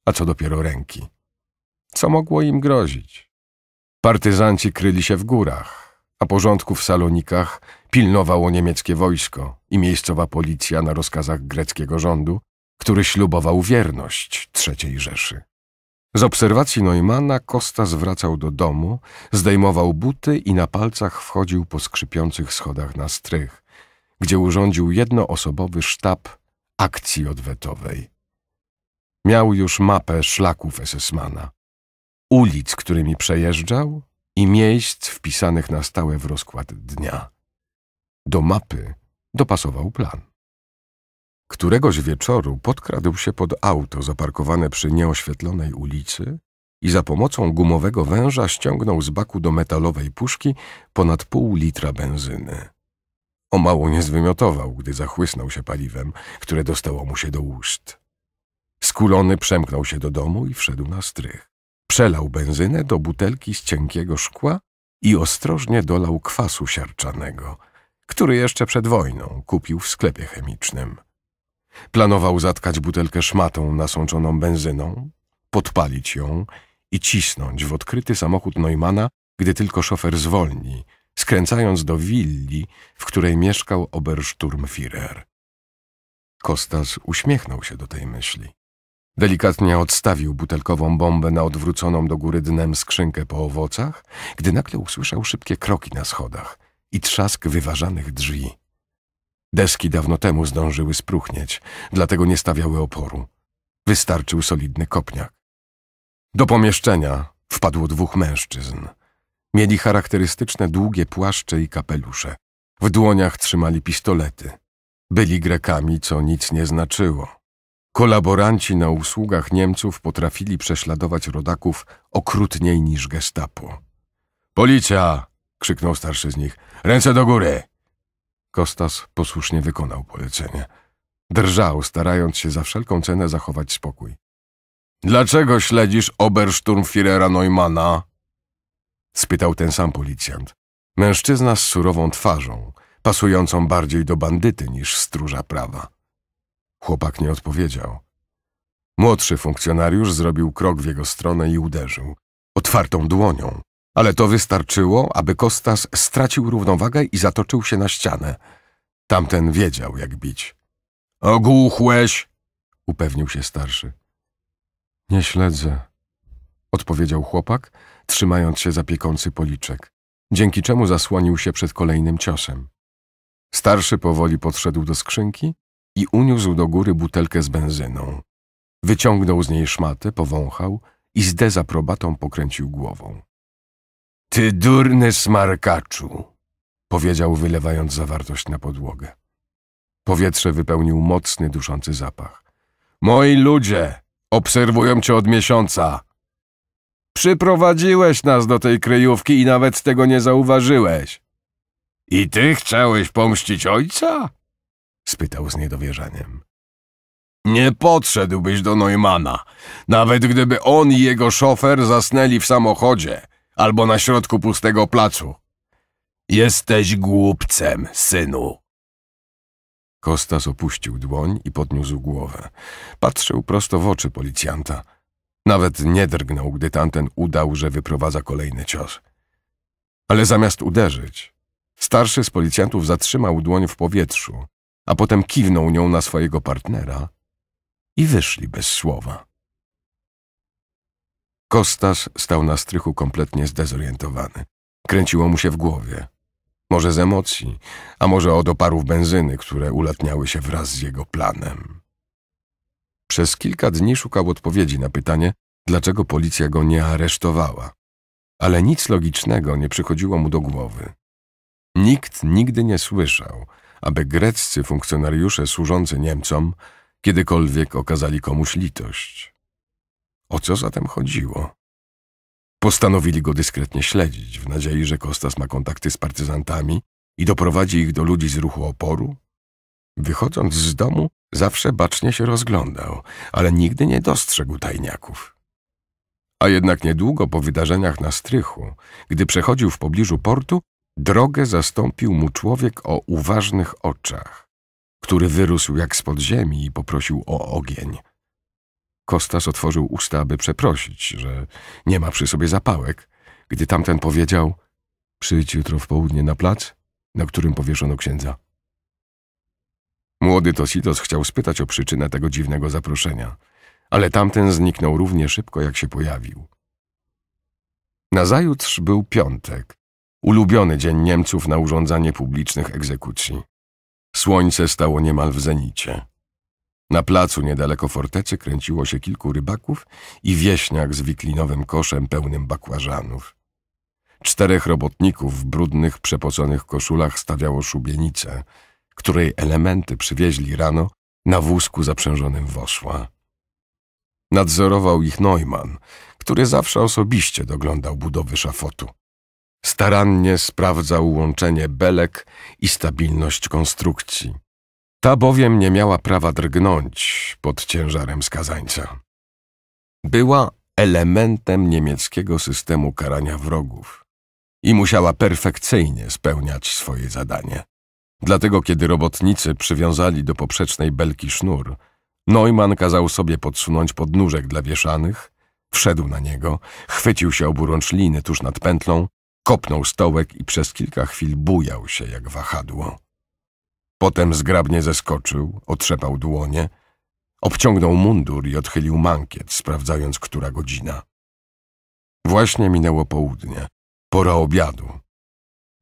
a co dopiero ręki. Co mogło im grozić? Partyzanci kryli się w górach, a porządku w Salonikach pilnowało niemieckie wojsko i miejscowa policja na rozkazach greckiego rządu, który ślubował wierność III Rzeszy. Z obserwacji Neumana Kosta zwracał do domu, zdejmował buty i na palcach wchodził po skrzypiących schodach na strych, gdzie urządził jednoosobowy sztab akcji odwetowej. Miał już mapę szlaków Esesmana, ulic, którymi przejeżdżał i miejsc wpisanych na stałe w rozkład dnia. Do mapy dopasował plan. Któregoś wieczoru podkradł się pod auto zaparkowane przy nieoświetlonej ulicy i za pomocą gumowego węża ściągnął z baku do metalowej puszki ponad pół litra benzyny. O mało nie zwymiotował, gdy zachłysnął się paliwem, które dostało mu się do ust. Skulony przemknął się do domu i wszedł na strych. Przelał benzynę do butelki z cienkiego szkła i ostrożnie dolał kwasu siarczanego, który jeszcze przed wojną kupił w sklepie chemicznym. Planował zatkać butelkę szmatą nasączoną benzyną, podpalić ją i cisnąć w odkryty samochód Neumana, gdy tylko szofer zwolni, skręcając do willi, w której mieszkał Obersturmfirer. Kostas uśmiechnął się do tej myśli. Delikatnie odstawił butelkową bombę na odwróconą do góry dnem skrzynkę po owocach, gdy nagle usłyszał szybkie kroki na schodach i trzask wyważanych drzwi. Deski dawno temu zdążyły spruchnieć, dlatego nie stawiały oporu. Wystarczył solidny kopniak. Do pomieszczenia wpadło dwóch mężczyzn. Mieli charakterystyczne długie płaszcze i kapelusze. W dłoniach trzymali pistolety. Byli Grekami, co nic nie znaczyło. Kolaboranci na usługach Niemców potrafili prześladować rodaków okrutniej niż gestapo. Policja! krzyknął starszy z nich. Ręce do góry! Kostas posłusznie wykonał polecenie. Drżał, starając się za wszelką cenę zachować spokój. Dlaczego śledzisz Obersturmfirera Neumana? spytał ten sam policjant. Mężczyzna z surową twarzą, pasującą bardziej do bandyty niż stróża prawa. Chłopak nie odpowiedział. Młodszy funkcjonariusz zrobił krok w jego stronę i uderzył, otwartą dłonią, ale to wystarczyło, aby Kostas stracił równowagę i zatoczył się na ścianę. Tamten wiedział, jak bić. Ogłuchłeś! upewnił się starszy. Nie śledzę, odpowiedział chłopak, trzymając się za piekący policzek, dzięki czemu zasłonił się przed kolejnym ciosem. Starszy powoli podszedł do skrzynki i uniósł do góry butelkę z benzyną. Wyciągnął z niej szmatę, powąchał i z dezaprobatą pokręcił głową. Ty durny smarkaczu, powiedział, wylewając zawartość na podłogę. Powietrze wypełnił mocny, duszący zapach. Moi ludzie, obserwują cię od miesiąca. Przyprowadziłeś nas do tej kryjówki i nawet tego nie zauważyłeś. I ty chciałeś pomścić ojca? spytał z niedowierzaniem. Nie podszedłbyś do Neumana, nawet gdyby on i jego szofer zasnęli w samochodzie albo na środku pustego placu. Jesteś głupcem, synu. Kostas opuścił dłoń i podniósł głowę. Patrzył prosto w oczy policjanta. Nawet nie drgnął, gdy tamten udał, że wyprowadza kolejny cios. Ale zamiast uderzyć, starszy z policjantów zatrzymał dłoń w powietrzu, a potem kiwnął nią na swojego partnera i wyszli bez słowa. Kostas stał na strychu kompletnie zdezorientowany. Kręciło mu się w głowie. Może z emocji, a może od oparów benzyny, które ulatniały się wraz z jego planem. Przez kilka dni szukał odpowiedzi na pytanie, dlaczego policja go nie aresztowała. Ale nic logicznego nie przychodziło mu do głowy. Nikt nigdy nie słyszał, aby greccy funkcjonariusze służący Niemcom kiedykolwiek okazali komuś litość. O co zatem chodziło? Postanowili go dyskretnie śledzić, w nadziei, że Kostas ma kontakty z partyzantami i doprowadzi ich do ludzi z ruchu oporu? Wychodząc z domu, zawsze bacznie się rozglądał, ale nigdy nie dostrzegł tajniaków. A jednak niedługo po wydarzeniach na strychu, gdy przechodził w pobliżu portu, drogę zastąpił mu człowiek o uważnych oczach, który wyrósł jak z podziemi i poprosił o ogień – Kostas otworzył usta, aby przeprosić, że nie ma przy sobie zapałek, gdy tamten powiedział przyjdź jutro w południe na plac, na którym powieszono księdza. Młody Tositos chciał spytać o przyczynę tego dziwnego zaproszenia, ale tamten zniknął równie szybko, jak się pojawił. Nazajutrz był piątek, ulubiony dzień Niemców na urządzanie publicznych egzekucji. Słońce stało niemal w zenicie. Na placu niedaleko fortecy kręciło się kilku rybaków i wieśniak z wiklinowym koszem pełnym bakłażanów. Czterech robotników w brudnych, przepoconych koszulach stawiało szubienicę, której elementy przywieźli rano na wózku zaprzężonym woszła. Nadzorował ich Neumann, który zawsze osobiście doglądał budowy szafotu. Starannie sprawdzał łączenie belek i stabilność konstrukcji. Ta bowiem nie miała prawa drgnąć pod ciężarem skazańca. Była elementem niemieckiego systemu karania wrogów i musiała perfekcyjnie spełniać swoje zadanie. Dlatego kiedy robotnicy przywiązali do poprzecznej belki sznur, Neumann kazał sobie podsunąć podnóżek dla wieszanych, wszedł na niego, chwycił się oburącz liny tuż nad pętlą, kopnął stołek i przez kilka chwil bujał się jak wahadło. Potem zgrabnie zeskoczył, otrzepał dłonie, obciągnął mundur i odchylił mankiet, sprawdzając, która godzina. Właśnie minęło południe, pora obiadu.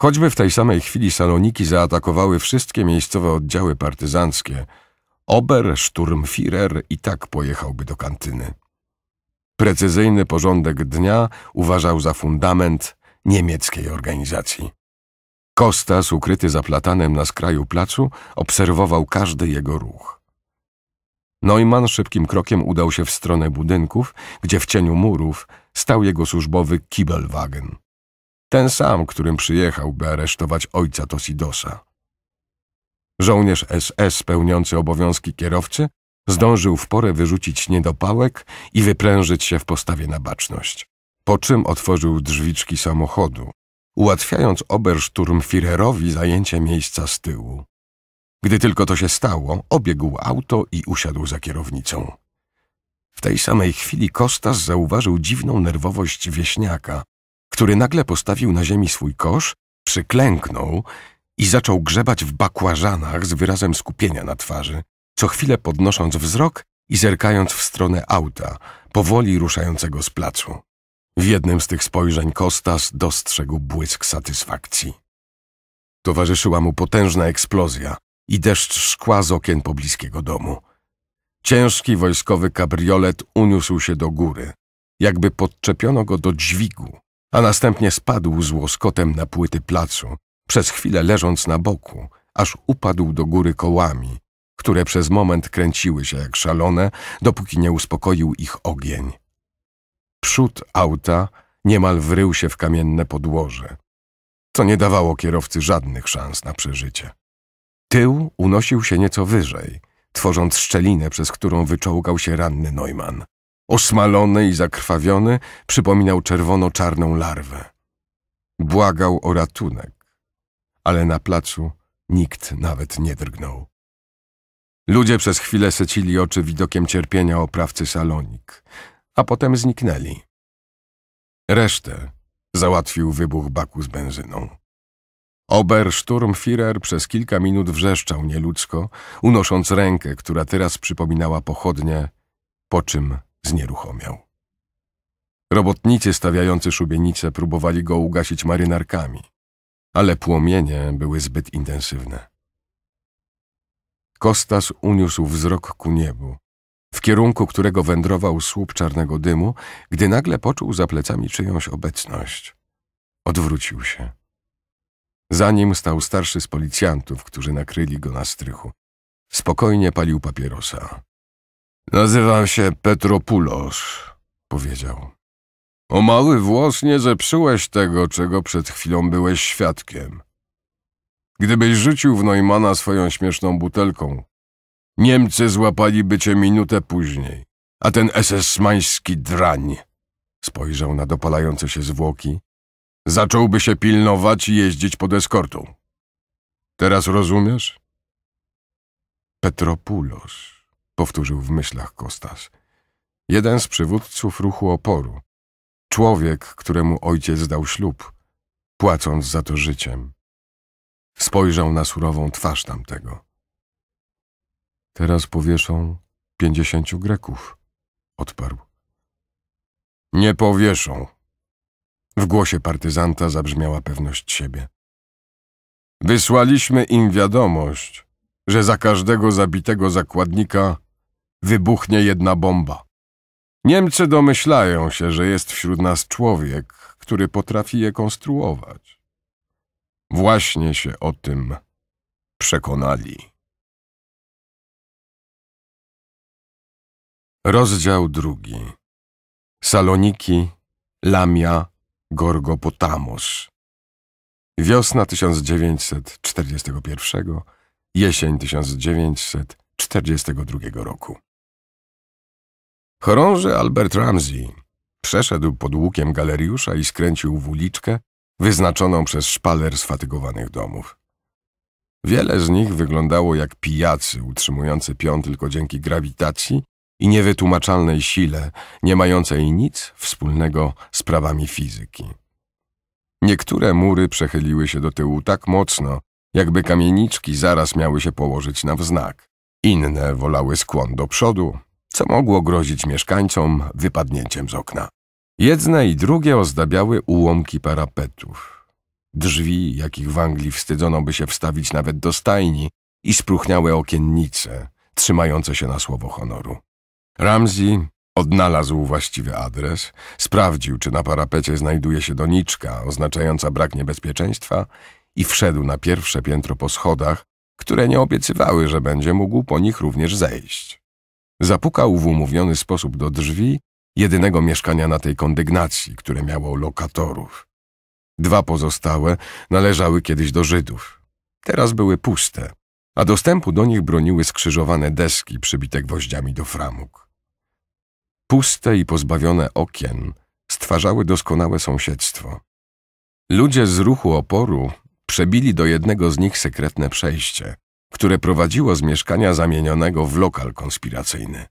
Choćby w tej samej chwili saloniki zaatakowały wszystkie miejscowe oddziały partyzanckie, Ober, Sturmfirer i tak pojechałby do kantyny. Precyzyjny porządek dnia uważał za fundament niemieckiej organizacji. Kostas, ukryty za platanem na skraju placu, obserwował każdy jego ruch. Neumann szybkim krokiem udał się w stronę budynków, gdzie w cieniu murów stał jego służbowy kibelwagen. Ten sam, którym przyjechał, by aresztować ojca Tosidosa. Żołnierz SS pełniący obowiązki kierowcy zdążył w porę wyrzucić niedopałek i wyprężyć się w postawie na baczność, po czym otworzył drzwiczki samochodu, ułatwiając Obersturmfirerowi zajęcie miejsca z tyłu. Gdy tylko to się stało, obiegł auto i usiadł za kierownicą. W tej samej chwili Kostas zauważył dziwną nerwowość wieśniaka, który nagle postawił na ziemi swój kosz, przyklęknął i zaczął grzebać w bakłażanach z wyrazem skupienia na twarzy, co chwilę podnosząc wzrok i zerkając w stronę auta, powoli ruszającego z placu. W jednym z tych spojrzeń Kostas dostrzegł błysk satysfakcji. Towarzyszyła mu potężna eksplozja i deszcz szkła z okien pobliskiego domu. Ciężki wojskowy kabriolet uniósł się do góry, jakby podczepiono go do dźwigu, a następnie spadł z łoskotem na płyty placu, przez chwilę leżąc na boku, aż upadł do góry kołami, które przez moment kręciły się jak szalone, dopóki nie uspokoił ich ogień. Przód auta niemal wrył się w kamienne podłoże, co nie dawało kierowcy żadnych szans na przeżycie. Tył unosił się nieco wyżej, tworząc szczelinę, przez którą wyczołgał się ranny Neumann. Osmalony i zakrwawiony, przypominał czerwono-czarną larwę. Błagał o ratunek, ale na placu nikt nawet nie drgnął. Ludzie przez chwilę secili oczy widokiem cierpienia oprawcy salonik a potem zniknęli. Resztę załatwił wybuch baku z benzyną. Obersturmfirer przez kilka minut wrzeszczał nieludzko, unosząc rękę, która teraz przypominała pochodnie, po czym znieruchomiał. Robotnicy stawiający szubienice próbowali go ugasić marynarkami, ale płomienie były zbyt intensywne. Kostas uniósł wzrok ku niebu, w kierunku którego wędrował słup czarnego dymu, gdy nagle poczuł za plecami czyjąś obecność. Odwrócił się. Za nim stał starszy z policjantów, którzy nakryli go na strychu. Spokojnie palił papierosa. Nazywam się Petropulos, powiedział. O mały włos nie zepsułeś tego, czego przed chwilą byłeś świadkiem. Gdybyś rzucił w Neumana swoją śmieszną butelką, Niemcy złapaliby cię minutę później, a ten SS-mański drań spojrzał na dopalające się zwłoki, zacząłby się pilnować i jeździć pod eskortą. Teraz rozumiesz? Petropulos, powtórzył w myślach Kostas, jeden z przywódców ruchu oporu, człowiek, któremu ojciec dał ślub, płacąc za to życiem. Spojrzał na surową twarz tamtego. Teraz powieszą pięćdziesięciu Greków, odparł. Nie powieszą. W głosie partyzanta zabrzmiała pewność siebie. Wysłaliśmy im wiadomość, że za każdego zabitego zakładnika wybuchnie jedna bomba. Niemcy domyślają się, że jest wśród nas człowiek, który potrafi je konstruować. Właśnie się o tym przekonali. Rozdział drugi. Saloniki, Lamia, Gorgopotamos. Wiosna 1941, jesień 1942 roku. Chorąży Albert Ramsey przeszedł pod łukiem galeriusza i skręcił w uliczkę wyznaczoną przez szpaler sfatygowanych domów. Wiele z nich wyglądało jak pijacy utrzymujący pion tylko dzięki grawitacji i niewytłumaczalnej sile, nie mającej nic wspólnego z prawami fizyki. Niektóre mury przechyliły się do tyłu tak mocno, jakby kamieniczki zaraz miały się położyć na wznak. Inne wolały skłon do przodu, co mogło grozić mieszkańcom wypadnięciem z okna. Jedne i drugie ozdabiały ułomki parapetów. Drzwi, jakich w Anglii wstydzono by się wstawić nawet do stajni, i spruchniałe okiennice, trzymające się na słowo honoru. Ramzi odnalazł właściwy adres, sprawdził, czy na parapecie znajduje się doniczka oznaczająca brak niebezpieczeństwa i wszedł na pierwsze piętro po schodach, które nie obiecywały, że będzie mógł po nich również zejść. Zapukał w umówiony sposób do drzwi jedynego mieszkania na tej kondygnacji, które miało lokatorów. Dwa pozostałe należały kiedyś do Żydów. Teraz były puste, a dostępu do nich broniły skrzyżowane deski przybite gwoździami do framug puste i pozbawione okien, stwarzały doskonałe sąsiedztwo. Ludzie z ruchu oporu przebili do jednego z nich sekretne przejście, które prowadziło z mieszkania zamienionego w lokal konspiracyjny.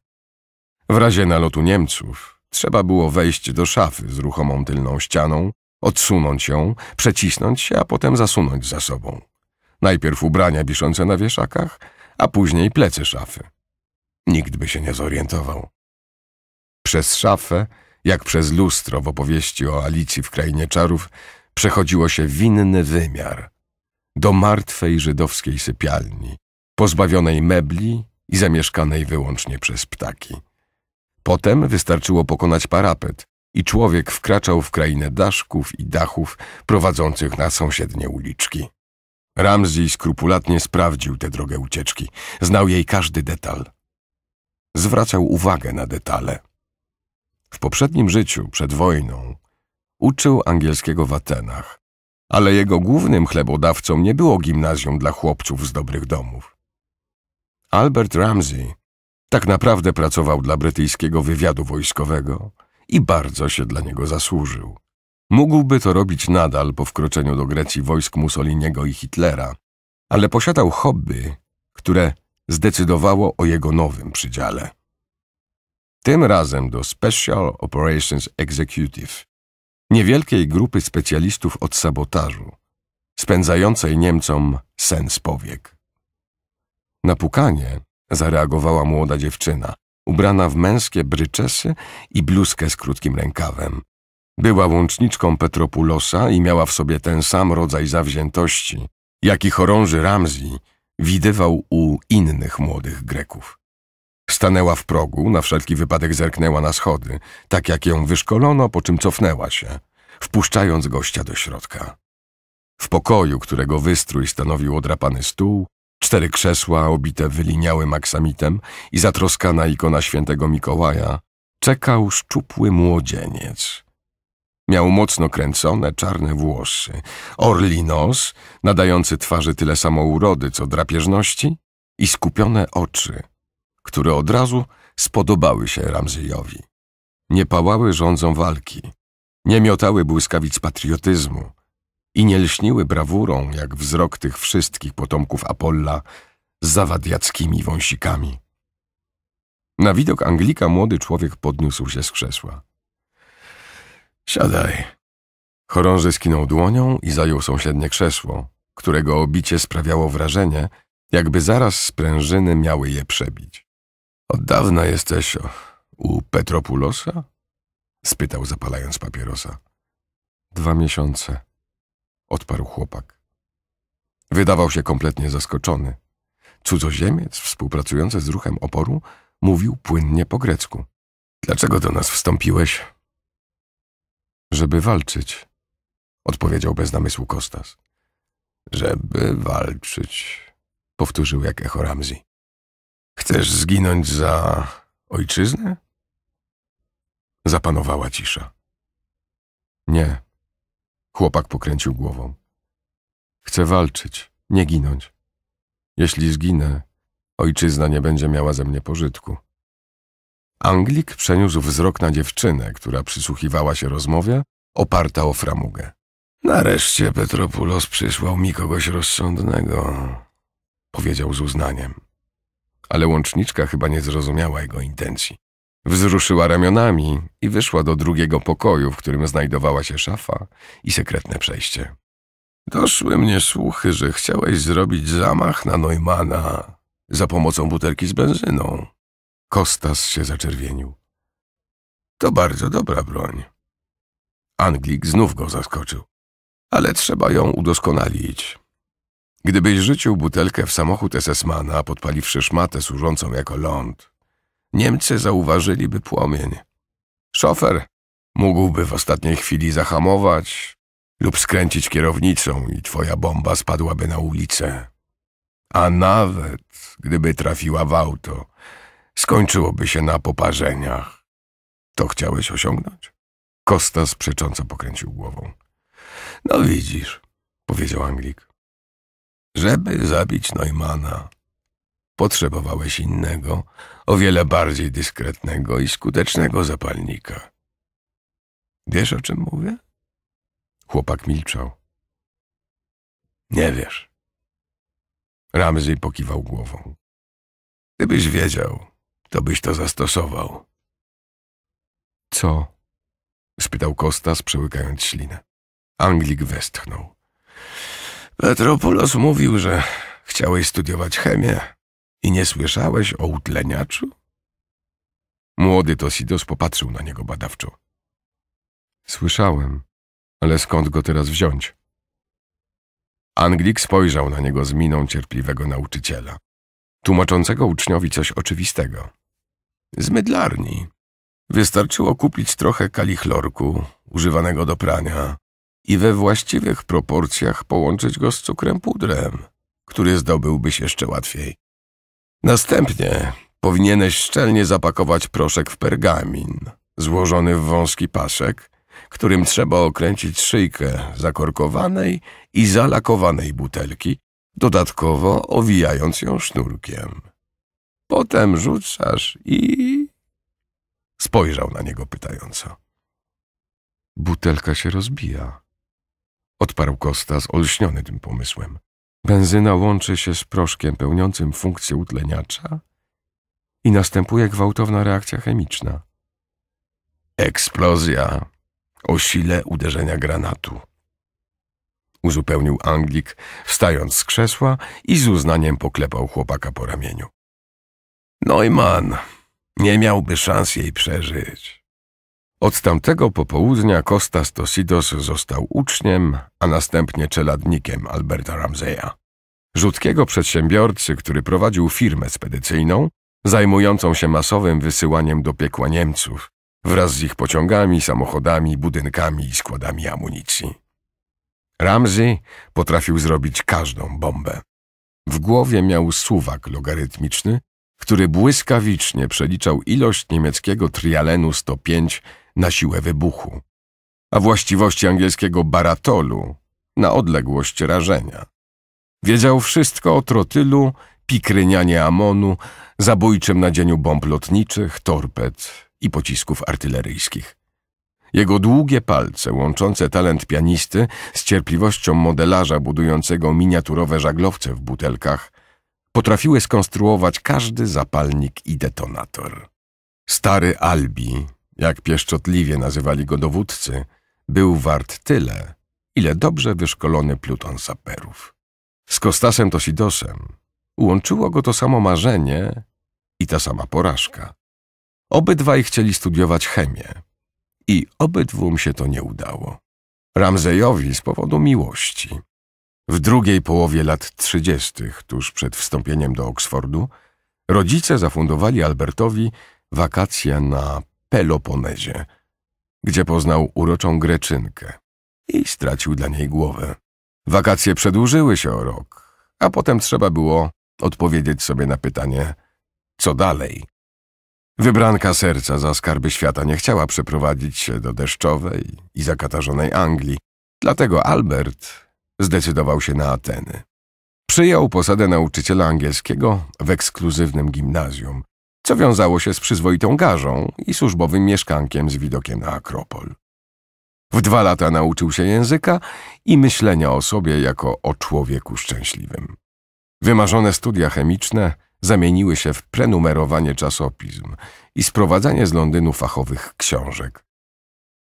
W razie nalotu Niemców trzeba było wejść do szafy z ruchomą tylną ścianą, odsunąć ją, przecisnąć się, a potem zasunąć za sobą. Najpierw ubrania wiszące na wieszakach, a później plecy szafy. Nikt by się nie zorientował. Przez szafę, jak przez lustro w opowieści o Alicji w Krainie Czarów, przechodziło się w inny wymiar. Do martwej żydowskiej sypialni, pozbawionej mebli i zamieszkanej wyłącznie przez ptaki. Potem wystarczyło pokonać parapet i człowiek wkraczał w krainę daszków i dachów prowadzących na sąsiednie uliczki. Ramsey skrupulatnie sprawdził tę drogę ucieczki. Znał jej każdy detal. Zwracał uwagę na detale. W poprzednim życiu, przed wojną, uczył angielskiego w Atenach, ale jego głównym chlebodawcą nie było gimnazjum dla chłopców z dobrych domów. Albert Ramsey tak naprawdę pracował dla brytyjskiego wywiadu wojskowego i bardzo się dla niego zasłużył. Mógłby to robić nadal po wkroczeniu do Grecji wojsk Mussoliniego i Hitlera, ale posiadał hobby, które zdecydowało o jego nowym przydziale tym razem do Special Operations Executive, niewielkiej grupy specjalistów od sabotażu, spędzającej Niemcom sens powiek. Na pukanie zareagowała młoda dziewczyna, ubrana w męskie bryczesy i bluzkę z krótkim rękawem. Była łączniczką Petropulosa i miała w sobie ten sam rodzaj zawziętości, jaki chorąży Ramzi widywał u innych młodych Greków. Stanęła w progu, na wszelki wypadek zerknęła na schody, tak jak ją wyszkolono, po czym cofnęła się, wpuszczając gościa do środka. W pokoju, którego wystrój stanowił odrapany stół, cztery krzesła obite wyliniałym aksamitem i zatroskana ikona świętego Mikołaja, czekał szczupły młodzieniec. Miał mocno kręcone czarne włosy, orli nos, nadający twarzy tyle samo urody, co drapieżności, i skupione oczy – które od razu spodobały się Ramzyjowi. Nie pałały rządzą walki, nie miotały błyskawic patriotyzmu i nie lśniły brawurą, jak wzrok tych wszystkich potomków Apolla z zawadiackimi wąsikami. Na widok Anglika młody człowiek podniósł się z krzesła. Siadaj. Chorąży skinął dłonią i zajął sąsiednie krzesło, którego obicie sprawiało wrażenie, jakby zaraz sprężyny miały je przebić. Od dawna jesteś u Petropulosa? spytał zapalając papierosa. Dwa miesiące, odparł chłopak. Wydawał się kompletnie zaskoczony. Cudzoziemiec współpracujący z ruchem oporu mówił płynnie po grecku. Dlaczego do nas wstąpiłeś? Żeby walczyć, odpowiedział bez namysłu Kostas. Żeby walczyć, powtórzył jak echo Ramzi. Chcesz zginąć za ojczyznę? Zapanowała cisza. Nie. Chłopak pokręcił głową. Chcę walczyć, nie ginąć. Jeśli zginę, ojczyzna nie będzie miała ze mnie pożytku. Anglik przeniósł wzrok na dziewczynę, która przysłuchiwała się rozmowie, oparta o framugę. Nareszcie Petropulos przysłał mi kogoś rozsądnego, powiedział z uznaniem ale łączniczka chyba nie zrozumiała jego intencji. Wzruszyła ramionami i wyszła do drugiego pokoju, w którym znajdowała się szafa i sekretne przejście. Doszły mnie słuchy, że chciałeś zrobić zamach na Neumana za pomocą butelki z benzyną. Kostas się zaczerwienił. To bardzo dobra broń. Anglik znów go zaskoczył. Ale trzeba ją udoskonalić. Gdybyś rzucił butelkę w samochód SS-mana, podpaliwszy szmatę służącą jako ląd, Niemcy zauważyliby płomień. Szofer mógłby w ostatniej chwili zahamować lub skręcić kierownicą i twoja bomba spadłaby na ulicę. A nawet gdyby trafiła w auto, skończyłoby się na poparzeniach. To chciałeś osiągnąć? Kostas przecząco pokręcił głową. No widzisz, powiedział Anglik. Żeby zabić Neumana, potrzebowałeś innego, o wiele bardziej dyskretnego i skutecznego zapalnika. Wiesz, o czym mówię? Chłopak milczał. Nie wiesz. Ramzy pokiwał głową. Gdybyś wiedział, to byś to zastosował. Co? spytał Kostas, przełykając ślinę. Anglik westchnął. Petropulos mówił, że chciałeś studiować chemię i nie słyszałeś o utleniaczu? Młody Tosidos popatrzył na niego badawczo. Słyszałem, ale skąd go teraz wziąć? Anglik spojrzał na niego z miną cierpliwego nauczyciela, tłumaczącego uczniowi coś oczywistego. Z mydlarni. Wystarczyło kupić trochę kalichlorku, używanego do prania, i we właściwych proporcjach połączyć go z cukrem pudrem, który zdobyłbyś jeszcze łatwiej. Następnie powinieneś szczelnie zapakować proszek w pergamin, złożony w wąski pasek, którym trzeba okręcić szyjkę zakorkowanej i zalakowanej butelki, dodatkowo owijając ją sznurkiem. Potem rzucasz i... Spojrzał na niego pytająco. Butelka się rozbija, Odparł Kosta zolśniony tym pomysłem. Benzyna łączy się z proszkiem pełniącym funkcję utleniacza i następuje gwałtowna reakcja chemiczna. Eksplozja o sile uderzenia granatu. Uzupełnił Anglik, wstając z krzesła i z uznaniem poklepał chłopaka po ramieniu. Neumann nie miałby szans jej przeżyć. Od tamtego popołudnia Kostas Tosidos został uczniem, a następnie czeladnikiem Alberta Ramseya, rzutkiego przedsiębiorcy, który prowadził firmę spedycyjną, zajmującą się masowym wysyłaniem do piekła Niemców, wraz z ich pociągami, samochodami, budynkami i składami amunicji. Ramsey potrafił zrobić każdą bombę. W głowie miał suwak logarytmiczny, który błyskawicznie przeliczał ilość niemieckiego trialenu 105 na siłę wybuchu, a właściwości angielskiego baratolu na odległość rażenia. Wiedział wszystko o trotylu, pikrynianie amonu, zabójczym nadzieniu bomb lotniczych, torped i pocisków artyleryjskich. Jego długie palce, łączące talent pianisty z cierpliwością modelarza budującego miniaturowe żaglowce w butelkach, potrafiły skonstruować każdy zapalnik i detonator. Stary Albi jak pieszczotliwie nazywali go dowódcy, był wart tyle, ile dobrze wyszkolony pluton saperów. Z Kostasem Tosidosem łączyło go to samo marzenie i ta sama porażka. Obydwaj chcieli studiować chemię i obydwum się to nie udało. Ramzejowi z powodu miłości. W drugiej połowie lat trzydziestych, tuż przed wstąpieniem do Oksfordu, rodzice zafundowali Albertowi wakacje na Peloponezie, gdzie poznał uroczą Greczynkę i stracił dla niej głowę. Wakacje przedłużyły się o rok, a potem trzeba było odpowiedzieć sobie na pytanie, co dalej. Wybranka serca za skarby świata nie chciała przeprowadzić się do deszczowej i zakatarzonej Anglii, dlatego Albert zdecydował się na Ateny. Przyjął posadę nauczyciela angielskiego w ekskluzywnym gimnazjum, co wiązało się z przyzwoitą garzą i służbowym mieszkankiem z widokiem na Akropol. W dwa lata nauczył się języka i myślenia o sobie jako o człowieku szczęśliwym. Wymarzone studia chemiczne zamieniły się w prenumerowanie czasopism i sprowadzanie z Londynu fachowych książek.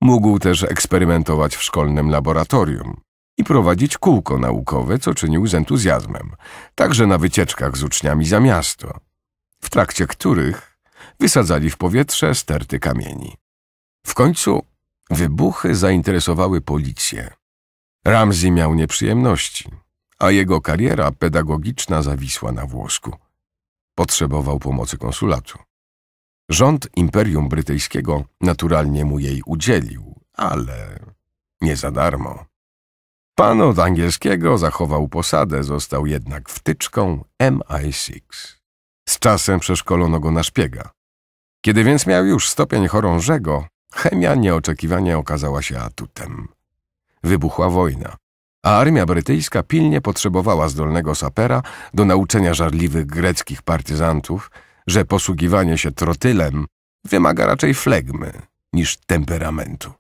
Mógł też eksperymentować w szkolnym laboratorium i prowadzić kółko naukowe, co czynił z entuzjazmem, także na wycieczkach z uczniami za miasto – w trakcie których wysadzali w powietrze sterty kamieni. W końcu wybuchy zainteresowały policję. Ramsey miał nieprzyjemności, a jego kariera pedagogiczna zawisła na włosku. Potrzebował pomocy konsulatu. Rząd Imperium Brytyjskiego naturalnie mu jej udzielił, ale nie za darmo. Pan od angielskiego zachował posadę, został jednak wtyczką MI6. Z czasem przeszkolono go na szpiega. Kiedy więc miał już stopień chorążego, chemia nieoczekiwanie okazała się atutem. Wybuchła wojna, a armia brytyjska pilnie potrzebowała zdolnego sapera do nauczenia żarliwych greckich partyzantów, że posługiwanie się trotylem wymaga raczej flegmy niż temperamentu.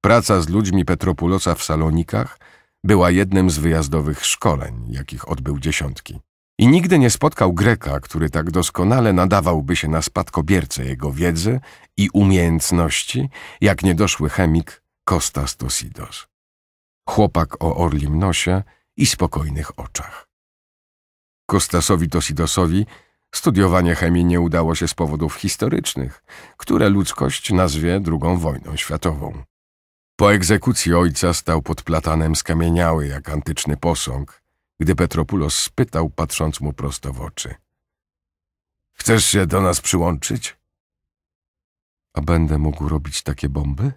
Praca z ludźmi Petropulosa w Salonikach była jednym z wyjazdowych szkoleń, jakich odbył dziesiątki. I nigdy nie spotkał Greka, który tak doskonale nadawałby się na spadkobiercę jego wiedzy i umiejętności, jak niedoszły chemik Kostas Tosidos. Chłopak o orlim nosie i spokojnych oczach. Kostasowi Tosidosowi studiowanie chemii nie udało się z powodów historycznych, które ludzkość nazwie II wojną światową. Po egzekucji ojca stał pod platanem skamieniały jak antyczny posąg, gdy Petropulos spytał, patrząc mu prosto w oczy. Chcesz się do nas przyłączyć? A będę mógł robić takie bomby?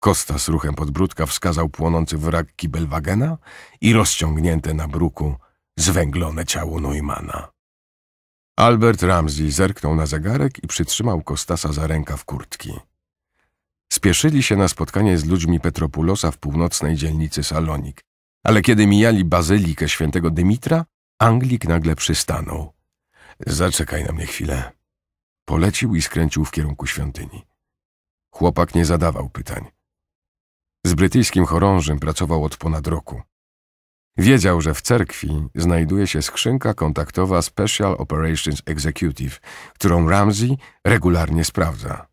Kosta z ruchem podbródka wskazał płonący wrak Kibelwagena i rozciągnięte na bruku zwęglone ciało Neumana. Albert Ramsey zerknął na zegarek i przytrzymał Kostasa za w kurtki. Spieszyli się na spotkanie z ludźmi Petropulosa w północnej dzielnicy Salonik, ale kiedy mijali bazylikę świętego Dymitra, Anglik nagle przystanął. Zaczekaj na mnie chwilę. Polecił i skręcił w kierunku świątyni. Chłopak nie zadawał pytań. Z brytyjskim chorążym pracował od ponad roku. Wiedział, że w cerkwi znajduje się skrzynka kontaktowa Special Operations Executive, którą Ramsey regularnie sprawdza.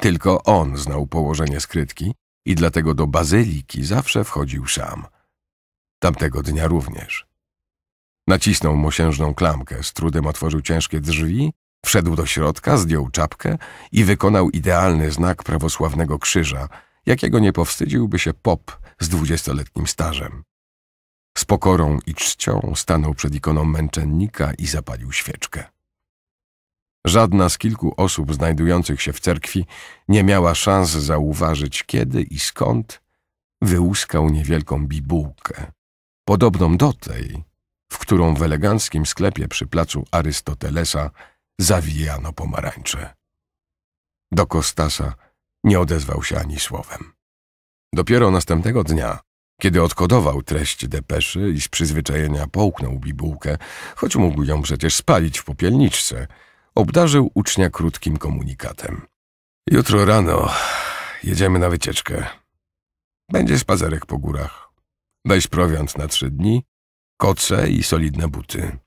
Tylko on znał położenie skrytki i dlatego do bazyliki zawsze wchodził sam. Tamtego dnia również. Nacisnął mosiężną klamkę, z trudem otworzył ciężkie drzwi, wszedł do środka, zdjął czapkę i wykonał idealny znak prawosławnego krzyża, jakiego nie powstydziłby się pop z dwudziestoletnim stażem. Z pokorą i czcią stanął przed ikoną męczennika i zapalił świeczkę. Żadna z kilku osób znajdujących się w cerkwi nie miała szans zauważyć, kiedy i skąd wyłuskał niewielką bibułkę podobną do tej, w którą w eleganckim sklepie przy placu Arystotelesa zawijano pomarańcze. Do Kostasa nie odezwał się ani słowem. Dopiero następnego dnia, kiedy odkodował treść depeszy i z przyzwyczajenia połknął bibułkę, choć mógł ją przecież spalić w popielniczce, obdarzył ucznia krótkim komunikatem. Jutro rano jedziemy na wycieczkę. Będzie spacerek po górach. Weź prowiant na trzy dni, koce i solidne buty.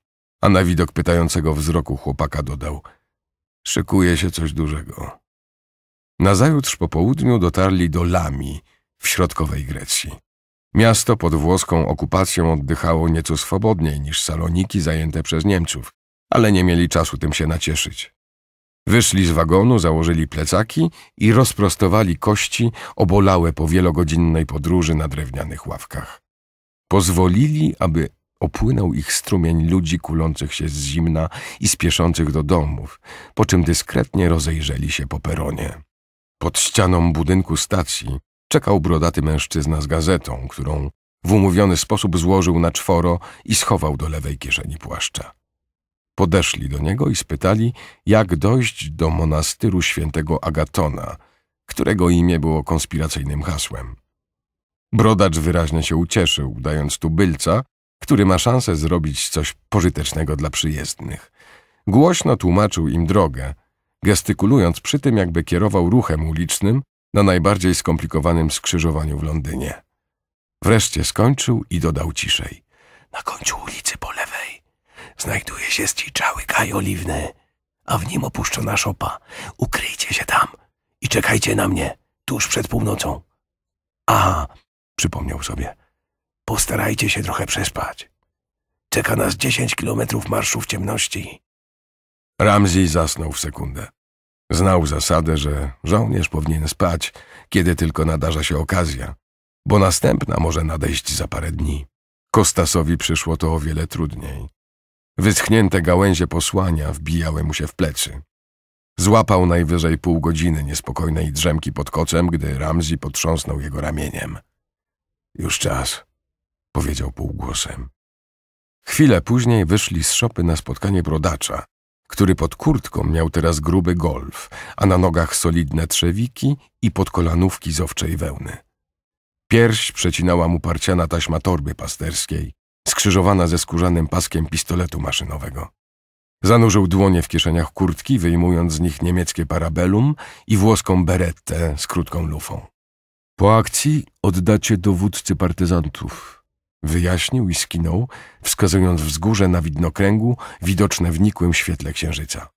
A na widok pytającego wzroku chłopaka dodał – szykuje się coś dużego. Nazajutrz po południu dotarli do Lami w środkowej Grecji. Miasto pod włoską okupacją oddychało nieco swobodniej niż Saloniki zajęte przez Niemców, ale nie mieli czasu tym się nacieszyć. Wyszli z wagonu, założyli plecaki i rozprostowali kości obolałe po wielogodzinnej podróży na drewnianych ławkach. Pozwolili, aby opłynął ich strumień ludzi kulących się z zimna i spieszących do domów, po czym dyskretnie rozejrzeli się po peronie. Pod ścianą budynku stacji czekał brodaty mężczyzna z gazetą, którą w umówiony sposób złożył na czworo i schował do lewej kieszeni płaszcza. Podeszli do niego i spytali, jak dojść do monastyru świętego Agatona, którego imię było konspiracyjnym hasłem. Brodacz wyraźnie się ucieszył, dając tubylca, który ma szansę zrobić coś pożytecznego dla przyjezdnych. Głośno tłumaczył im drogę, gestykulując przy tym, jakby kierował ruchem ulicznym na najbardziej skomplikowanym skrzyżowaniu w Londynie. Wreszcie skończył i dodał ciszej. Na końcu ulicy po lewej znajduje się zciczały kaj oliwny, a w nim opuszczona szopa. Ukryjcie się tam i czekajcie na mnie tuż przed północą. Aha, przypomniał sobie. Postarajcie się trochę przespać. Czeka nas dziesięć kilometrów marszu w ciemności. Ramzi zasnął w sekundę. Znał zasadę, że żołnierz powinien spać, kiedy tylko nadarza się okazja, bo następna może nadejść za parę dni. Kostasowi przyszło to o wiele trudniej. Wyschnięte gałęzie posłania wbijały mu się w plecy. Złapał najwyżej pół godziny niespokojnej drzemki pod kocem, gdy Ramzi potrząsnął jego ramieniem. Już czas, powiedział półgłosem. Chwilę później wyszli z szopy na spotkanie brodacza, który pod kurtką miał teraz gruby golf, a na nogach solidne trzewiki i podkolanówki z owczej wełny. Pierś przecinała mu parciana taśma torby pasterskiej, skrzyżowana ze skórzanym paskiem pistoletu maszynowego. Zanurzył dłonie w kieszeniach kurtki, wyjmując z nich niemieckie parabelum i włoską berettę z krótką lufą. Po akcji oddacie dowódcy partyzantów. Wyjaśnił i skinął, wskazując wzgórze na widnokręgu, widoczne w nikłym świetle księżyca.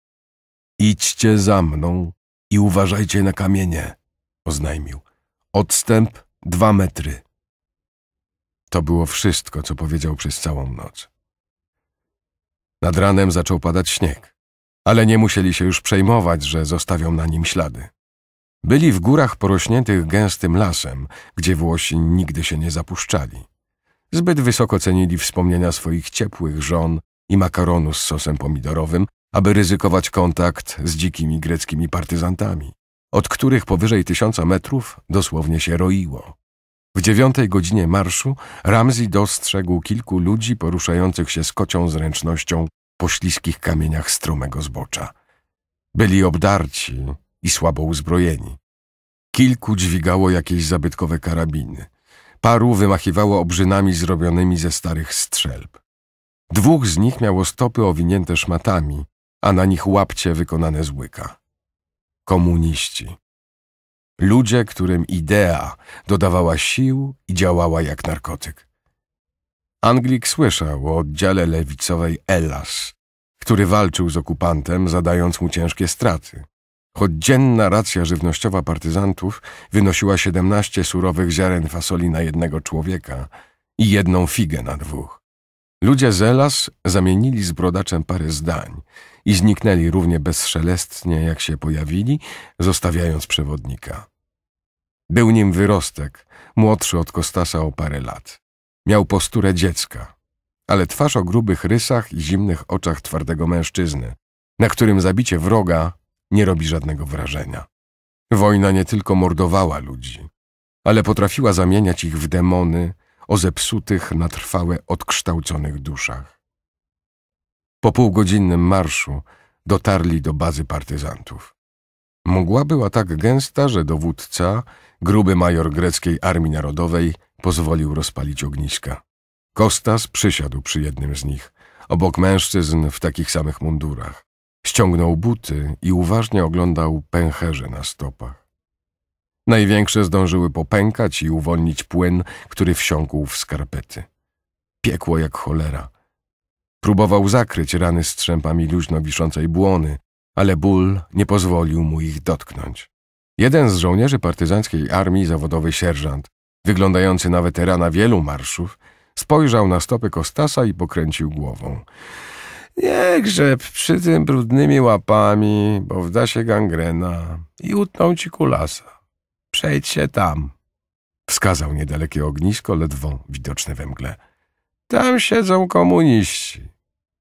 Idźcie za mną i uważajcie na kamienie, oznajmił. Odstęp dwa metry. To było wszystko, co powiedział przez całą noc. Nad ranem zaczął padać śnieg, ale nie musieli się już przejmować, że zostawią na nim ślady. Byli w górach porośniętych gęstym lasem, gdzie Włosi nigdy się nie zapuszczali. Zbyt wysoko cenili wspomnienia swoich ciepłych żon i makaronu z sosem pomidorowym, aby ryzykować kontakt z dzikimi greckimi partyzantami, od których powyżej tysiąca metrów dosłownie się roiło. W dziewiątej godzinie marszu Ramzi dostrzegł kilku ludzi poruszających się z kocią zręcznością po śliskich kamieniach strumego zbocza. Byli obdarci, i słabo uzbrojeni. Kilku dźwigało jakieś zabytkowe karabiny. Paru wymachiwało obrzynami zrobionymi ze starych strzelb. Dwóch z nich miało stopy owinięte szmatami, a na nich łapcie wykonane z łyka. Komuniści. Ludzie, którym idea dodawała sił i działała jak narkotyk. Anglik słyszał o oddziale lewicowej Elas, który walczył z okupantem, zadając mu ciężkie straty choć dzienna racja żywnościowa partyzantów wynosiła 17 surowych ziaren fasoli na jednego człowieka i jedną figę na dwóch. Ludzie Zelas zamienili z brodaczem parę zdań i zniknęli równie bezszelestnie, jak się pojawili, zostawiając przewodnika. Był nim wyrostek, młodszy od Kostasa o parę lat. Miał posturę dziecka, ale twarz o grubych rysach i zimnych oczach twardego mężczyzny, na którym zabicie wroga nie robi żadnego wrażenia. Wojna nie tylko mordowała ludzi, ale potrafiła zamieniać ich w demony o zepsutych na trwałe odkształconych duszach. Po półgodzinnym marszu dotarli do bazy partyzantów. Mgła była tak gęsta, że dowódca, gruby major greckiej Armii Narodowej, pozwolił rozpalić ogniska. Kostas przysiadł przy jednym z nich, obok mężczyzn w takich samych mundurach. Ściągnął buty i uważnie oglądał pęcherze na stopach. Największe zdążyły popękać i uwolnić płyn, który wsiąkł w skarpety. Piekło jak cholera. Próbował zakryć rany strzępami luźno wiszącej błony, ale ból nie pozwolił mu ich dotknąć. Jeden z żołnierzy partyzanckiej armii, zawodowy sierżant, wyglądający na weterana wielu marszów, spojrzał na stopy Kostasa i pokręcił głową. Nie grzeb przy tym brudnymi łapami, bo wda się gangrena i utną ci kulasa. Przejdź się tam. Wskazał niedalekie ognisko, ledwo widoczne we mgle. Tam siedzą komuniści.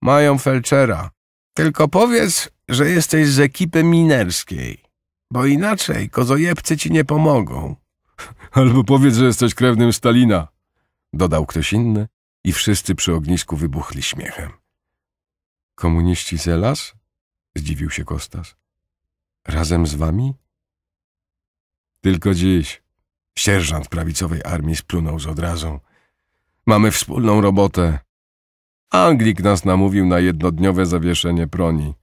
Mają felczera. Tylko powiedz, że jesteś z ekipy minerskiej, bo inaczej kozojebcy ci nie pomogą. Albo powiedz, że jesteś krewnym Stalina, dodał ktoś inny i wszyscy przy ognisku wybuchli śmiechem. Komuniści z Elas? Zdziwił się Kostas. Razem z wami? Tylko dziś. Sierżant prawicowej armii splunął z odrazą. Mamy wspólną robotę. Anglik nas namówił na jednodniowe zawieszenie proni.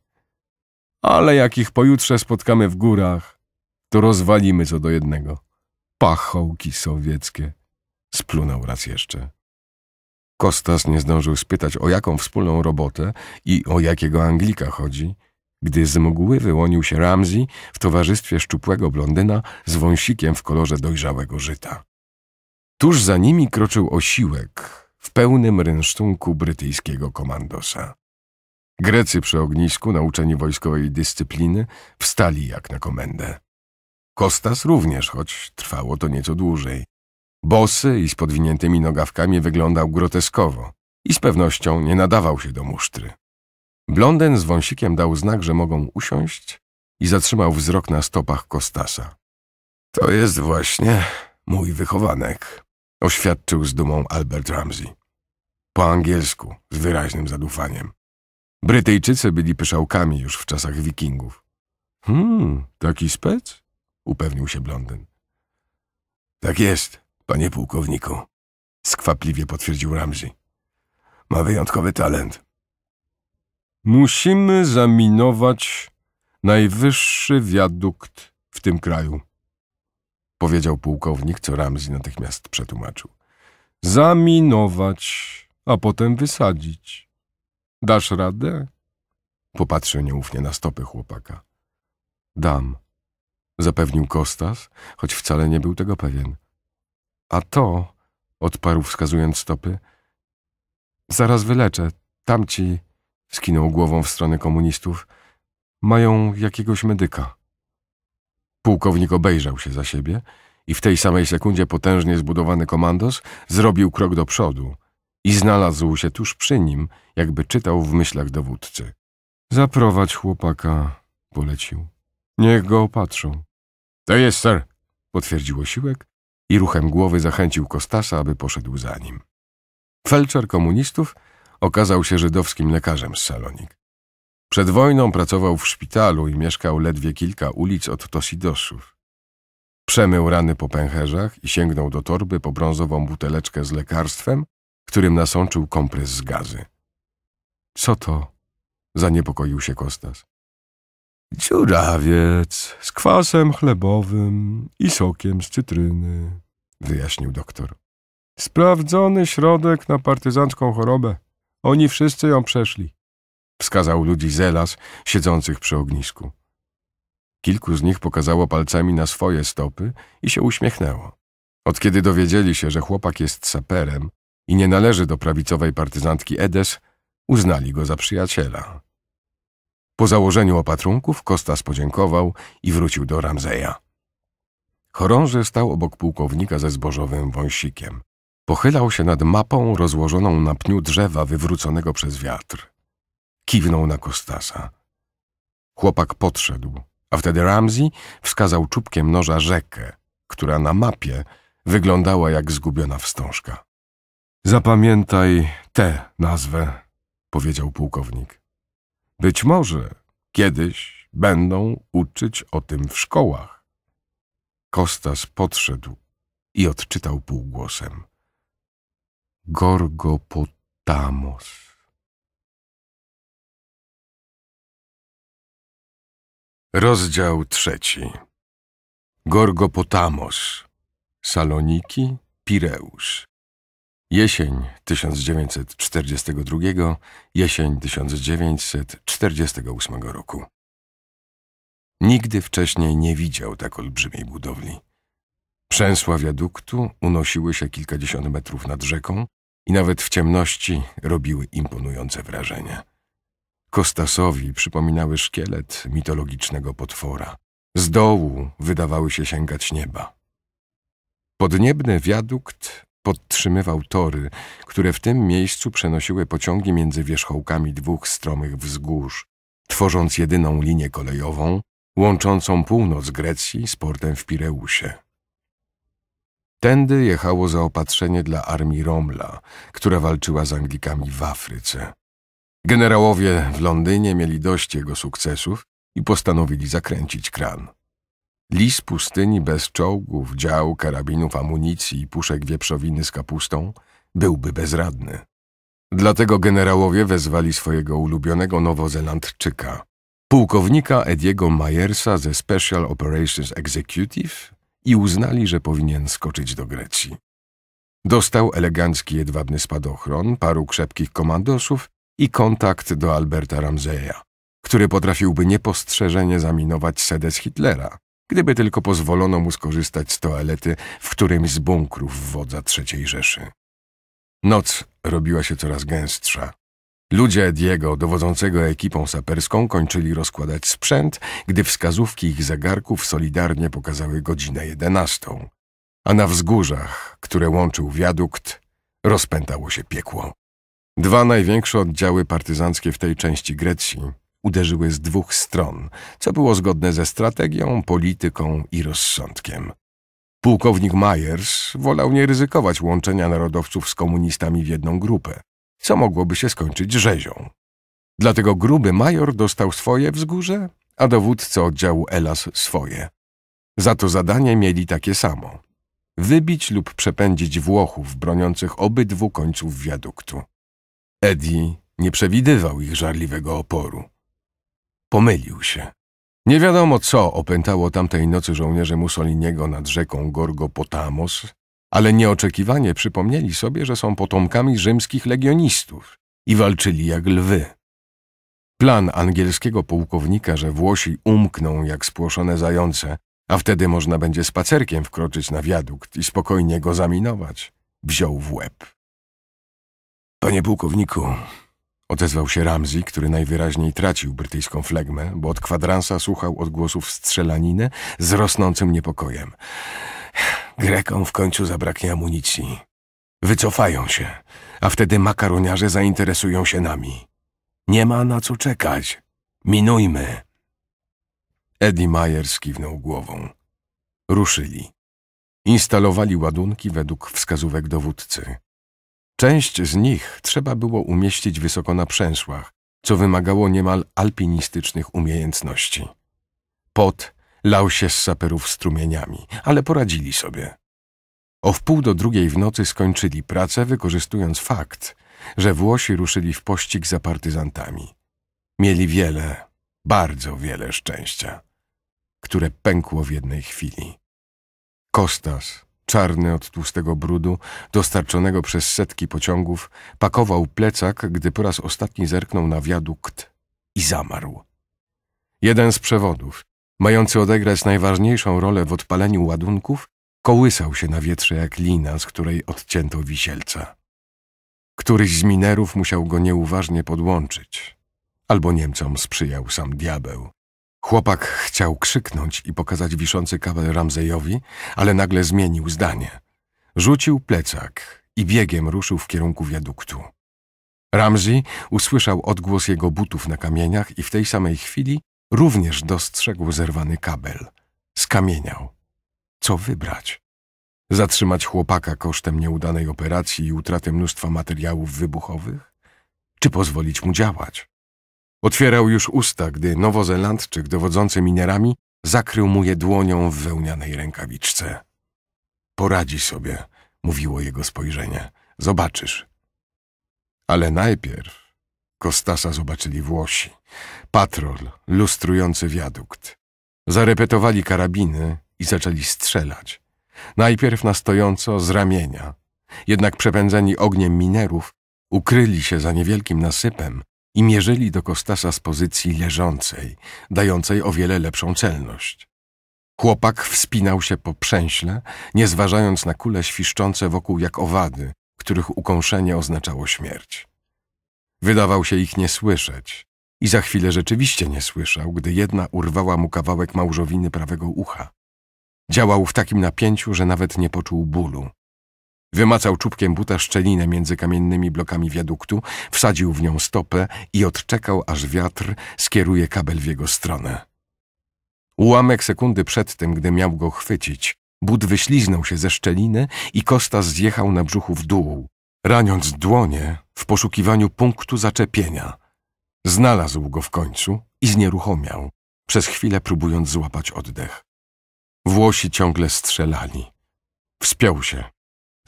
Ale jak ich pojutrze spotkamy w górach, to rozwalimy co do jednego. Pachołki sowieckie. Splunął raz jeszcze. Kostas nie zdążył spytać, o jaką wspólną robotę i o jakiego Anglika chodzi, gdy z mgły wyłonił się Ramzi w towarzystwie szczupłego blondyna z wąsikiem w kolorze dojrzałego żyta. Tuż za nimi kroczył osiłek w pełnym rynsztunku brytyjskiego komandosa. Grecy przy ognisku, nauczeni wojskowej dyscypliny, wstali jak na komendę. Kostas również, choć trwało to nieco dłużej. Bosy i z podwiniętymi nogawkami wyglądał groteskowo i z pewnością nie nadawał się do musztry. Blonden z wąsikiem dał znak, że mogą usiąść i zatrzymał wzrok na stopach Kostasa. To jest właśnie mój wychowanek, oświadczył z dumą Albert Ramsey. Po angielsku, z wyraźnym zadufaniem. Brytyjczycy byli pyszałkami już w czasach wikingów. Hmm, taki spec? upewnił się Blondyn. Tak jest, panie pułkowniku, skwapliwie potwierdził Ramzi. Ma wyjątkowy talent. Musimy zaminować najwyższy wiadukt w tym kraju, powiedział pułkownik, co Ramzi natychmiast przetłumaczył. Zaminować, a potem wysadzić. Dasz radę? Popatrzył nieufnie na stopy chłopaka. Dam, zapewnił Kostas, choć wcale nie był tego pewien. A to, odparł wskazując stopy, zaraz wyleczę. Tamci, skinął głową w stronę komunistów, mają jakiegoś medyka. Pułkownik obejrzał się za siebie i w tej samej sekundzie potężnie zbudowany komandos zrobił krok do przodu i znalazł się tuż przy nim, jakby czytał w myślach dowódcy. Zaprowadź chłopaka, polecił. Niech go opatrzą. To jest, sir, potwierdził osiłek i ruchem głowy zachęcił Kostasa, aby poszedł za nim. Felczer komunistów okazał się żydowskim lekarzem z Salonik. Przed wojną pracował w szpitalu i mieszkał ledwie kilka ulic od Tosidosów. Przemył rany po pęcherzach i sięgnął do torby po brązową buteleczkę z lekarstwem, którym nasączył kompres z gazy. Co to? Zaniepokoił się Kostas. Dziurawiec z kwasem chlebowym i sokiem z cytryny, wyjaśnił doktor. Sprawdzony środek na partyzancką chorobę. Oni wszyscy ją przeszli. Wskazał ludzi zelas siedzących przy ognisku. Kilku z nich pokazało palcami na swoje stopy i się uśmiechnęło. Od kiedy dowiedzieli się, że chłopak jest saperem i nie należy do prawicowej partyzantki Edes, uznali go za przyjaciela. Po założeniu opatrunków Kostas podziękował i wrócił do Ramzeja. Chorąże stał obok pułkownika ze zbożowym wąsikiem. Pochylał się nad mapą rozłożoną na pniu drzewa wywróconego przez wiatr. Kiwnął na Kostasa. Chłopak podszedł, a wtedy Ramzi wskazał czubkiem noża rzekę, która na mapie wyglądała jak zgubiona wstążka. Zapamiętaj tę nazwę, powiedział pułkownik. Być może kiedyś będą uczyć o tym w szkołach. Kostas podszedł i odczytał półgłosem. Gorgopotamos. Rozdział trzeci. Gorgopotamos. Saloniki, Pireusz. Jesień 1942, jesień 1948 roku. Nigdy wcześniej nie widział tak olbrzymiej budowli. Przęsła wiaduktu unosiły się kilkadziesiąt metrów nad rzeką i nawet w ciemności robiły imponujące wrażenie. Kostasowi przypominały szkielet mitologicznego potwora. Z dołu wydawały się sięgać nieba. Podniebny wiadukt podtrzymywał tory, które w tym miejscu przenosiły pociągi między wierzchołkami dwóch stromych wzgórz, tworząc jedyną linię kolejową łączącą północ Grecji z portem w Pireusie. Tędy jechało zaopatrzenie dla armii Romla, która walczyła z Anglikami w Afryce. Generałowie w Londynie mieli dość jego sukcesów i postanowili zakręcić kran. Lis pustyni bez czołgów, dział, karabinów, amunicji i puszek wieprzowiny z kapustą byłby bezradny. Dlatego generałowie wezwali swojego ulubionego nowozelandczyka, pułkownika Ediego Myersa ze Special Operations Executive i uznali, że powinien skoczyć do Grecji. Dostał elegancki jedwabny spadochron, paru krzepkich komandosów i kontakt do Alberta Ramseya, który potrafiłby niepostrzeżenie zaminować sedes Hitlera, gdyby tylko pozwolono mu skorzystać z toalety w którymś z bunkrów wodza III Rzeszy. Noc robiła się coraz gęstsza. Ludzie Diego, dowodzącego ekipą saperską, kończyli rozkładać sprzęt, gdy wskazówki ich zegarków solidarnie pokazały godzinę jedenastą, a na wzgórzach, które łączył wiadukt, rozpętało się piekło. Dwa największe oddziały partyzanckie w tej części Grecji uderzyły z dwóch stron, co było zgodne ze strategią, polityką i rozsądkiem. Pułkownik Myers wolał nie ryzykować łączenia narodowców z komunistami w jedną grupę, co mogłoby się skończyć rzezią. Dlatego gruby major dostał swoje wzgórze, a dowódca oddziału Elas swoje. Za to zadanie mieli takie samo. Wybić lub przepędzić Włochów broniących obydwu końców wiaduktu. Eddie nie przewidywał ich żarliwego oporu. Pomylił się. Nie wiadomo, co opętało tamtej nocy żołnierze Mussoliniego nad rzeką Gorgopotamos, ale nieoczekiwanie przypomnieli sobie, że są potomkami rzymskich legionistów i walczyli jak lwy. Plan angielskiego pułkownika, że Włosi umkną jak spłoszone zające, a wtedy można będzie spacerkiem wkroczyć na wiadukt i spokojnie go zaminować, wziął w łeb. Panie pułkowniku, Odezwał się Ramzi, który najwyraźniej tracił brytyjską flegmę, bo od kwadransa słuchał odgłosów strzelaniny z rosnącym niepokojem. Grekom w końcu zabraknie amunicji. Wycofają się, a wtedy makaroniarze zainteresują się nami. Nie ma na co czekać. Minujmy. Eddie Mayer skiwnął głową. Ruszyli. Instalowali ładunki według wskazówek dowódcy. Część z nich trzeba było umieścić wysoko na przęsłach, co wymagało niemal alpinistycznych umiejętności. Pot lał się z saperów strumieniami, ale poradzili sobie. O wpół do drugiej w nocy skończyli pracę, wykorzystując fakt, że Włosi ruszyli w pościg za partyzantami. Mieli wiele, bardzo wiele szczęścia, które pękło w jednej chwili. Kostas czarny od tłustego brudu, dostarczonego przez setki pociągów, pakował plecak, gdy po raz ostatni zerknął na wiadukt i zamarł. Jeden z przewodów, mający odegrać najważniejszą rolę w odpaleniu ładunków, kołysał się na wietrze jak lina, z której odcięto wisielca. Któryś z minerów musiał go nieuważnie podłączyć, albo Niemcom sprzyjał sam diabeł. Chłopak chciał krzyknąć i pokazać wiszący kabel Ramzejowi, ale nagle zmienił zdanie. Rzucił plecak i biegiem ruszył w kierunku wiaduktu. Ramzi usłyszał odgłos jego butów na kamieniach i w tej samej chwili również dostrzegł zerwany kabel. Skamieniał. Co wybrać? Zatrzymać chłopaka kosztem nieudanej operacji i utraty mnóstwa materiałów wybuchowych? Czy pozwolić mu działać? Otwierał już usta, gdy Nowozelandczyk dowodzący minerami, zakrył mu je dłonią w wełnianej rękawiczce. Poradzi sobie, mówiło jego spojrzenie. Zobaczysz. Ale najpierw Kostasa zobaczyli Włosi. Patrol lustrujący wiadukt. Zarepetowali karabiny i zaczęli strzelać. Najpierw na stojąco z ramienia. Jednak przepędzeni ogniem minerów ukryli się za niewielkim nasypem, i mierzyli do Kostasa z pozycji leżącej, dającej o wiele lepszą celność. Chłopak wspinał się po przęśle, nie zważając na kule świszczące wokół jak owady, których ukąszenie oznaczało śmierć. Wydawał się ich nie słyszeć i za chwilę rzeczywiście nie słyszał, gdy jedna urwała mu kawałek małżowiny prawego ucha. Działał w takim napięciu, że nawet nie poczuł bólu. Wymacał czubkiem buta szczelinę między kamiennymi blokami wiaduktu, wsadził w nią stopę i odczekał, aż wiatr skieruje kabel w jego stronę. Ułamek sekundy przed tym, gdy miał go chwycić, but wyśliznął się ze szczeliny i Kostas zjechał na brzuchu w dół, raniąc dłonie w poszukiwaniu punktu zaczepienia. Znalazł go w końcu i znieruchomiał, przez chwilę próbując złapać oddech. Włosi ciągle strzelali. Wspiął się,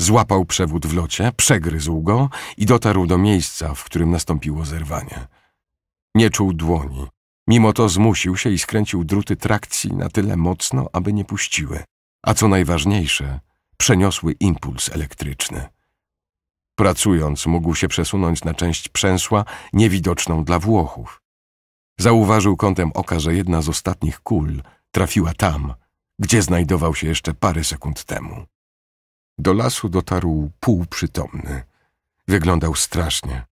Złapał przewód w locie, przegryzł go i dotarł do miejsca, w którym nastąpiło zerwanie. Nie czuł dłoni. Mimo to zmusił się i skręcił druty trakcji na tyle mocno, aby nie puściły. A co najważniejsze, przeniosły impuls elektryczny. Pracując, mógł się przesunąć na część przęsła niewidoczną dla Włochów. Zauważył kątem oka, że jedna z ostatnich kul trafiła tam, gdzie znajdował się jeszcze parę sekund temu. Do lasu dotarł półprzytomny. Wyglądał strasznie.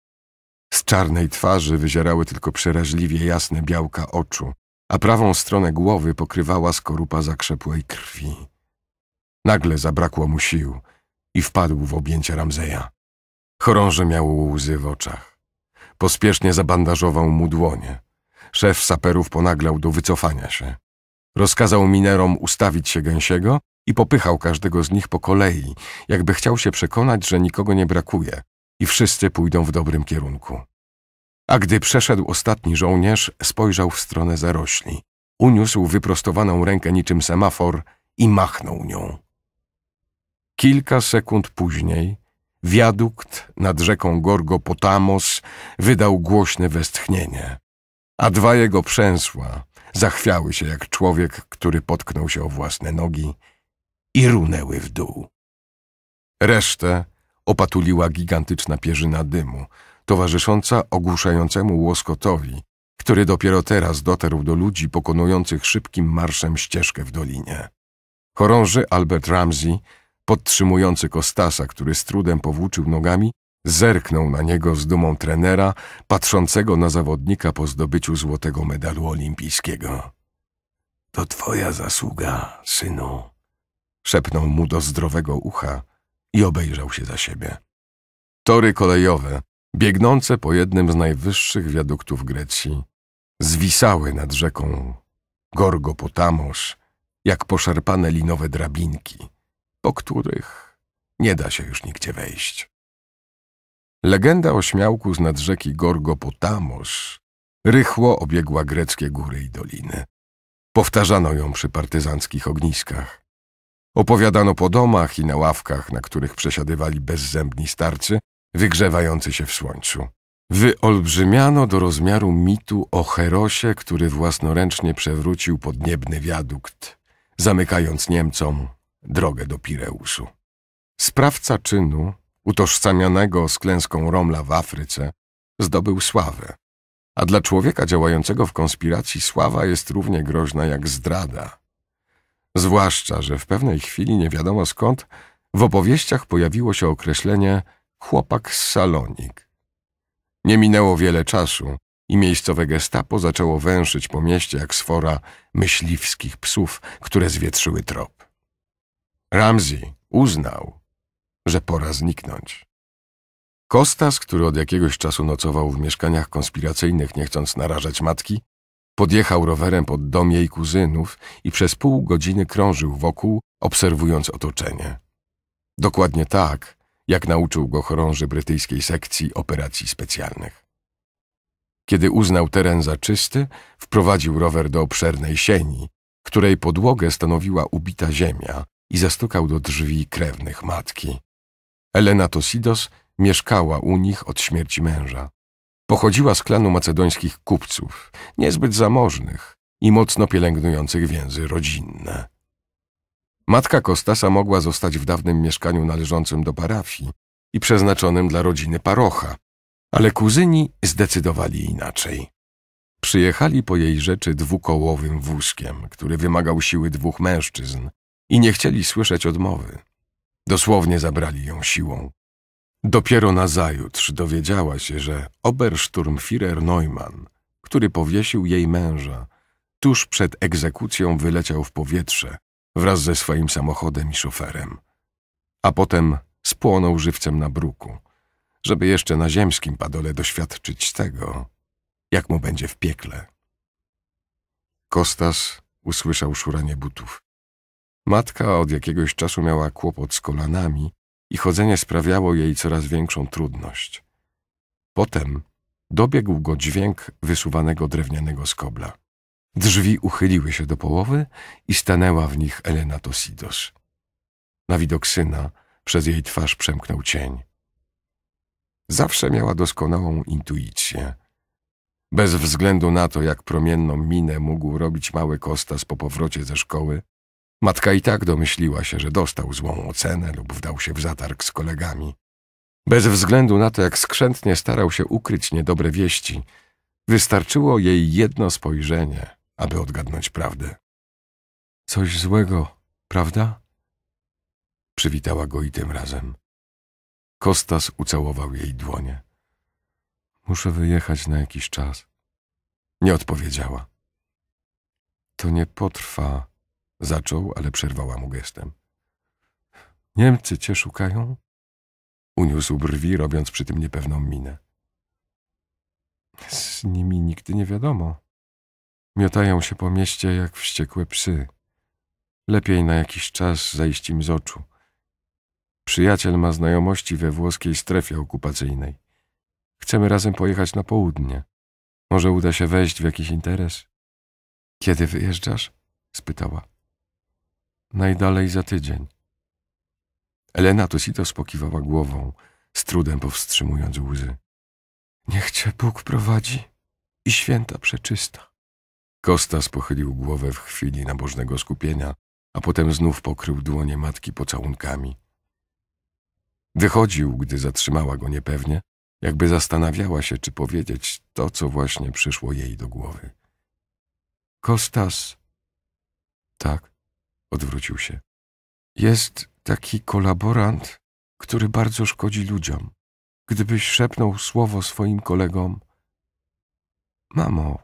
Z czarnej twarzy wyzierały tylko przeraźliwie jasne białka oczu, a prawą stronę głowy pokrywała skorupa zakrzepłej krwi. Nagle zabrakło mu sił i wpadł w objęcia Ramzeja. Chorąży miał łzy w oczach. Pospiesznie zabandażował mu dłonie. Szef saperów ponaglał do wycofania się. Rozkazał minerom ustawić się gęsiego i popychał każdego z nich po kolei, jakby chciał się przekonać, że nikogo nie brakuje i wszyscy pójdą w dobrym kierunku. A gdy przeszedł ostatni żołnierz, spojrzał w stronę zarośli. Uniósł wyprostowaną rękę niczym semafor i machnął nią. Kilka sekund później wiadukt nad rzeką Gorgo Potamos wydał głośne westchnienie, a dwa jego przęsła zachwiały się jak człowiek, który potknął się o własne nogi i runęły w dół. Resztę opatuliła gigantyczna pierzyna dymu, towarzysząca ogłuszającemu łoskotowi, który dopiero teraz dotarł do ludzi pokonujących szybkim marszem ścieżkę w dolinie. Chorąży Albert Ramsey, podtrzymujący Kostasa, który z trudem powłóczył nogami, zerknął na niego z dumą trenera, patrzącego na zawodnika po zdobyciu złotego medalu olimpijskiego. To twoja zasługa, synu, szepnął mu do zdrowego ucha i obejrzał się za siebie. Tory kolejowe, biegnące po jednym z najwyższych wiaduktów Grecji, zwisały nad rzeką Gorgopotamos jak poszarpane linowe drabinki, po których nie da się już nigdzie wejść. Legenda o śmiałku z nad rzeki Gorgopotamos rychło obiegła greckie góry i doliny. Powtarzano ją przy partyzanckich ogniskach. Opowiadano po domach i na ławkach, na których przesiadywali bezzębni starcy, wygrzewający się w słońcu. Wyolbrzymiano do rozmiaru mitu o Herosie, który własnoręcznie przewrócił podniebny wiadukt, zamykając Niemcom drogę do Pireusu. Sprawca czynu, utożsamianego z klęską Romla w Afryce, zdobył sławę. A dla człowieka działającego w konspiracji sława jest równie groźna jak zdrada. Zwłaszcza, że w pewnej chwili nie wiadomo skąd w opowieściach pojawiło się określenie chłopak z salonik. Nie minęło wiele czasu i miejscowe gestapo zaczęło węszyć po mieście jak sfora myśliwskich psów, które zwietrzyły trop. Ramsey uznał, że pora zniknąć. Kostas, który od jakiegoś czasu nocował w mieszkaniach konspiracyjnych, nie chcąc narażać matki, Podjechał rowerem pod dom jej kuzynów i przez pół godziny krążył wokół, obserwując otoczenie. Dokładnie tak, jak nauczył go chorąży brytyjskiej sekcji operacji specjalnych. Kiedy uznał teren za czysty, wprowadził rower do obszernej sieni, której podłogę stanowiła ubita ziemia i zastukał do drzwi krewnych matki. Elena Tosidos mieszkała u nich od śmierci męża. Pochodziła z klanu macedońskich kupców, niezbyt zamożnych i mocno pielęgnujących więzy rodzinne. Matka Kostasa mogła zostać w dawnym mieszkaniu należącym do parafii i przeznaczonym dla rodziny parocha, ale kuzyni zdecydowali inaczej. Przyjechali po jej rzeczy dwukołowym wózkiem, który wymagał siły dwóch mężczyzn i nie chcieli słyszeć odmowy. Dosłownie zabrali ją siłą. Dopiero nazajutrz dowiedziała się, że Obersturmführer Neumann, który powiesił jej męża, tuż przed egzekucją wyleciał w powietrze wraz ze swoim samochodem i szoferem, a potem spłonął żywcem na bruku, żeby jeszcze na ziemskim padole doświadczyć tego, jak mu będzie w piekle. Kostas usłyszał szuranie butów. Matka od jakiegoś czasu miała kłopot z kolanami i chodzenie sprawiało jej coraz większą trudność. Potem dobiegł go dźwięk wysuwanego drewnianego skobla. Drzwi uchyliły się do połowy i stanęła w nich Elena Tosidos. Na widok syna przez jej twarz przemknął cień. Zawsze miała doskonałą intuicję. Bez względu na to, jak promienną minę mógł robić mały Kostas po powrocie ze szkoły, Matka i tak domyśliła się, że dostał złą ocenę lub wdał się w zatarg z kolegami. Bez względu na to, jak skrzętnie starał się ukryć niedobre wieści, wystarczyło jej jedno spojrzenie, aby odgadnąć prawdę. Coś złego, prawda? Przywitała go i tym razem. Kostas ucałował jej dłonie. Muszę wyjechać na jakiś czas. Nie odpowiedziała. To nie potrwa Zaczął, ale przerwała mu gestem. Niemcy cię szukają? Uniósł brwi, robiąc przy tym niepewną minę. Z nimi nigdy nie wiadomo. Miotają się po mieście jak wściekłe psy. Lepiej na jakiś czas zajść im z oczu. Przyjaciel ma znajomości we włoskiej strefie okupacyjnej. Chcemy razem pojechać na południe. Może uda się wejść w jakiś interes? Kiedy wyjeżdżasz? spytała najdalej za tydzień. Elena Tosito pokiwała głową, z trudem powstrzymując łzy. Niech cię Bóg prowadzi i święta przeczysta. Kostas pochylił głowę w chwili nabożnego skupienia, a potem znów pokrył dłonie matki pocałunkami. Wychodził, gdy zatrzymała go niepewnie, jakby zastanawiała się, czy powiedzieć to, co właśnie przyszło jej do głowy. Kostas. Tak. Odwrócił się. Jest taki kolaborant, który bardzo szkodzi ludziom. Gdybyś szepnął słowo swoim kolegom. Mamo,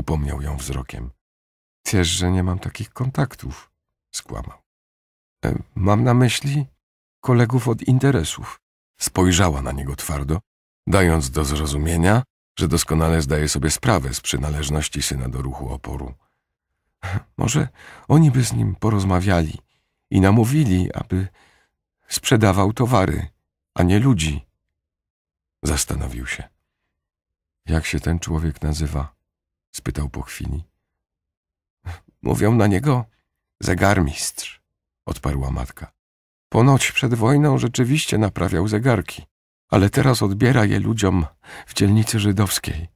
upomniał ją wzrokiem. Wiesz, że nie mam takich kontaktów, skłamał. E, mam na myśli kolegów od interesów. Spojrzała na niego twardo, dając do zrozumienia, że doskonale zdaje sobie sprawę z przynależności syna do ruchu oporu. Może oni by z nim porozmawiali i namówili, aby sprzedawał towary, a nie ludzi. Zastanowił się. Jak się ten człowiek nazywa? spytał po chwili. Mówią na niego zegarmistrz, odparła matka. Ponoć przed wojną rzeczywiście naprawiał zegarki, ale teraz odbiera je ludziom w dzielnicy żydowskiej.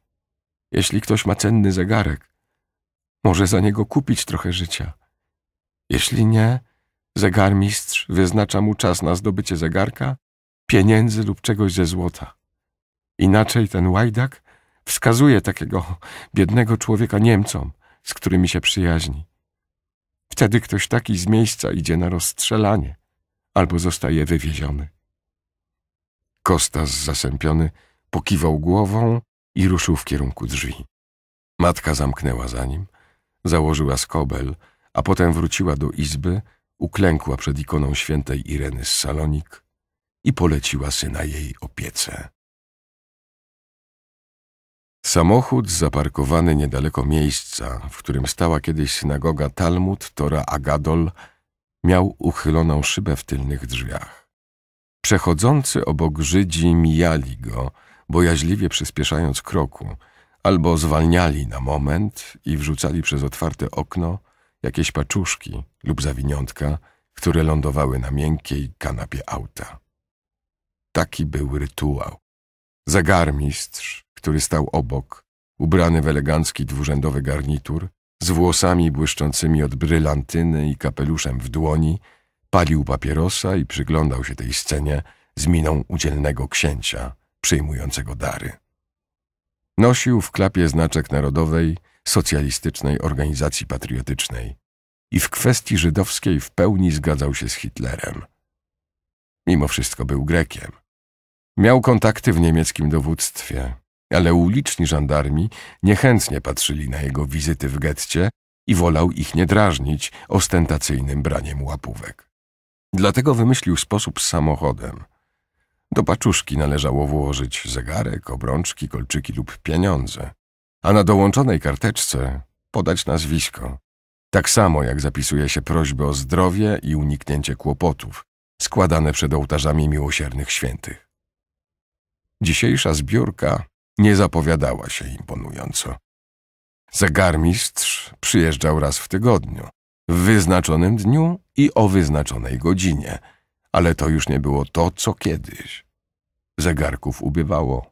Jeśli ktoś ma cenny zegarek, może za niego kupić trochę życia. Jeśli nie, zegarmistrz wyznacza mu czas na zdobycie zegarka, pieniędzy lub czegoś ze złota. Inaczej ten łajdak wskazuje takiego biednego człowieka Niemcom, z którymi się przyjaźni. Wtedy ktoś taki z miejsca idzie na rozstrzelanie albo zostaje wywieziony. Kostas zasępiony pokiwał głową i ruszył w kierunku drzwi. Matka zamknęła za nim założyła skobel, a potem wróciła do izby, uklękła przed ikoną świętej Ireny z Salonik i poleciła syna jej opiece. Samochód zaparkowany niedaleko miejsca, w którym stała kiedyś synagoga Talmud Tora Agadol, miał uchyloną szybę w tylnych drzwiach. Przechodzący obok Żydzi mijali go, bojaźliwie przyspieszając kroku – albo zwalniali na moment i wrzucali przez otwarte okno jakieś paczuszki lub zawiniątka, które lądowały na miękkiej kanapie auta. Taki był rytuał. Zagarmistrz, który stał obok, ubrany w elegancki dwurzędowy garnitur, z włosami błyszczącymi od brylantyny i kapeluszem w dłoni, palił papierosa i przyglądał się tej scenie z miną udzielnego księcia przyjmującego dary. Nosił w klapie znaczek Narodowej Socjalistycznej Organizacji Patriotycznej i w kwestii żydowskiej w pełni zgadzał się z Hitlerem. Mimo wszystko był Grekiem. Miał kontakty w niemieckim dowództwie, ale uliczni żandarmi niechętnie patrzyli na jego wizyty w getcie i wolał ich nie drażnić ostentacyjnym braniem łapówek. Dlatego wymyślił sposób z samochodem – do paczuszki należało włożyć zegarek, obrączki, kolczyki lub pieniądze, a na dołączonej karteczce podać nazwisko. Tak samo jak zapisuje się prośby o zdrowie i uniknięcie kłopotów, składane przed ołtarzami miłosiernych świętych. Dzisiejsza zbiórka nie zapowiadała się imponująco. Zegarmistrz przyjeżdżał raz w tygodniu, w wyznaczonym dniu i o wyznaczonej godzinie – ale to już nie było to, co kiedyś. Zegarków ubywało,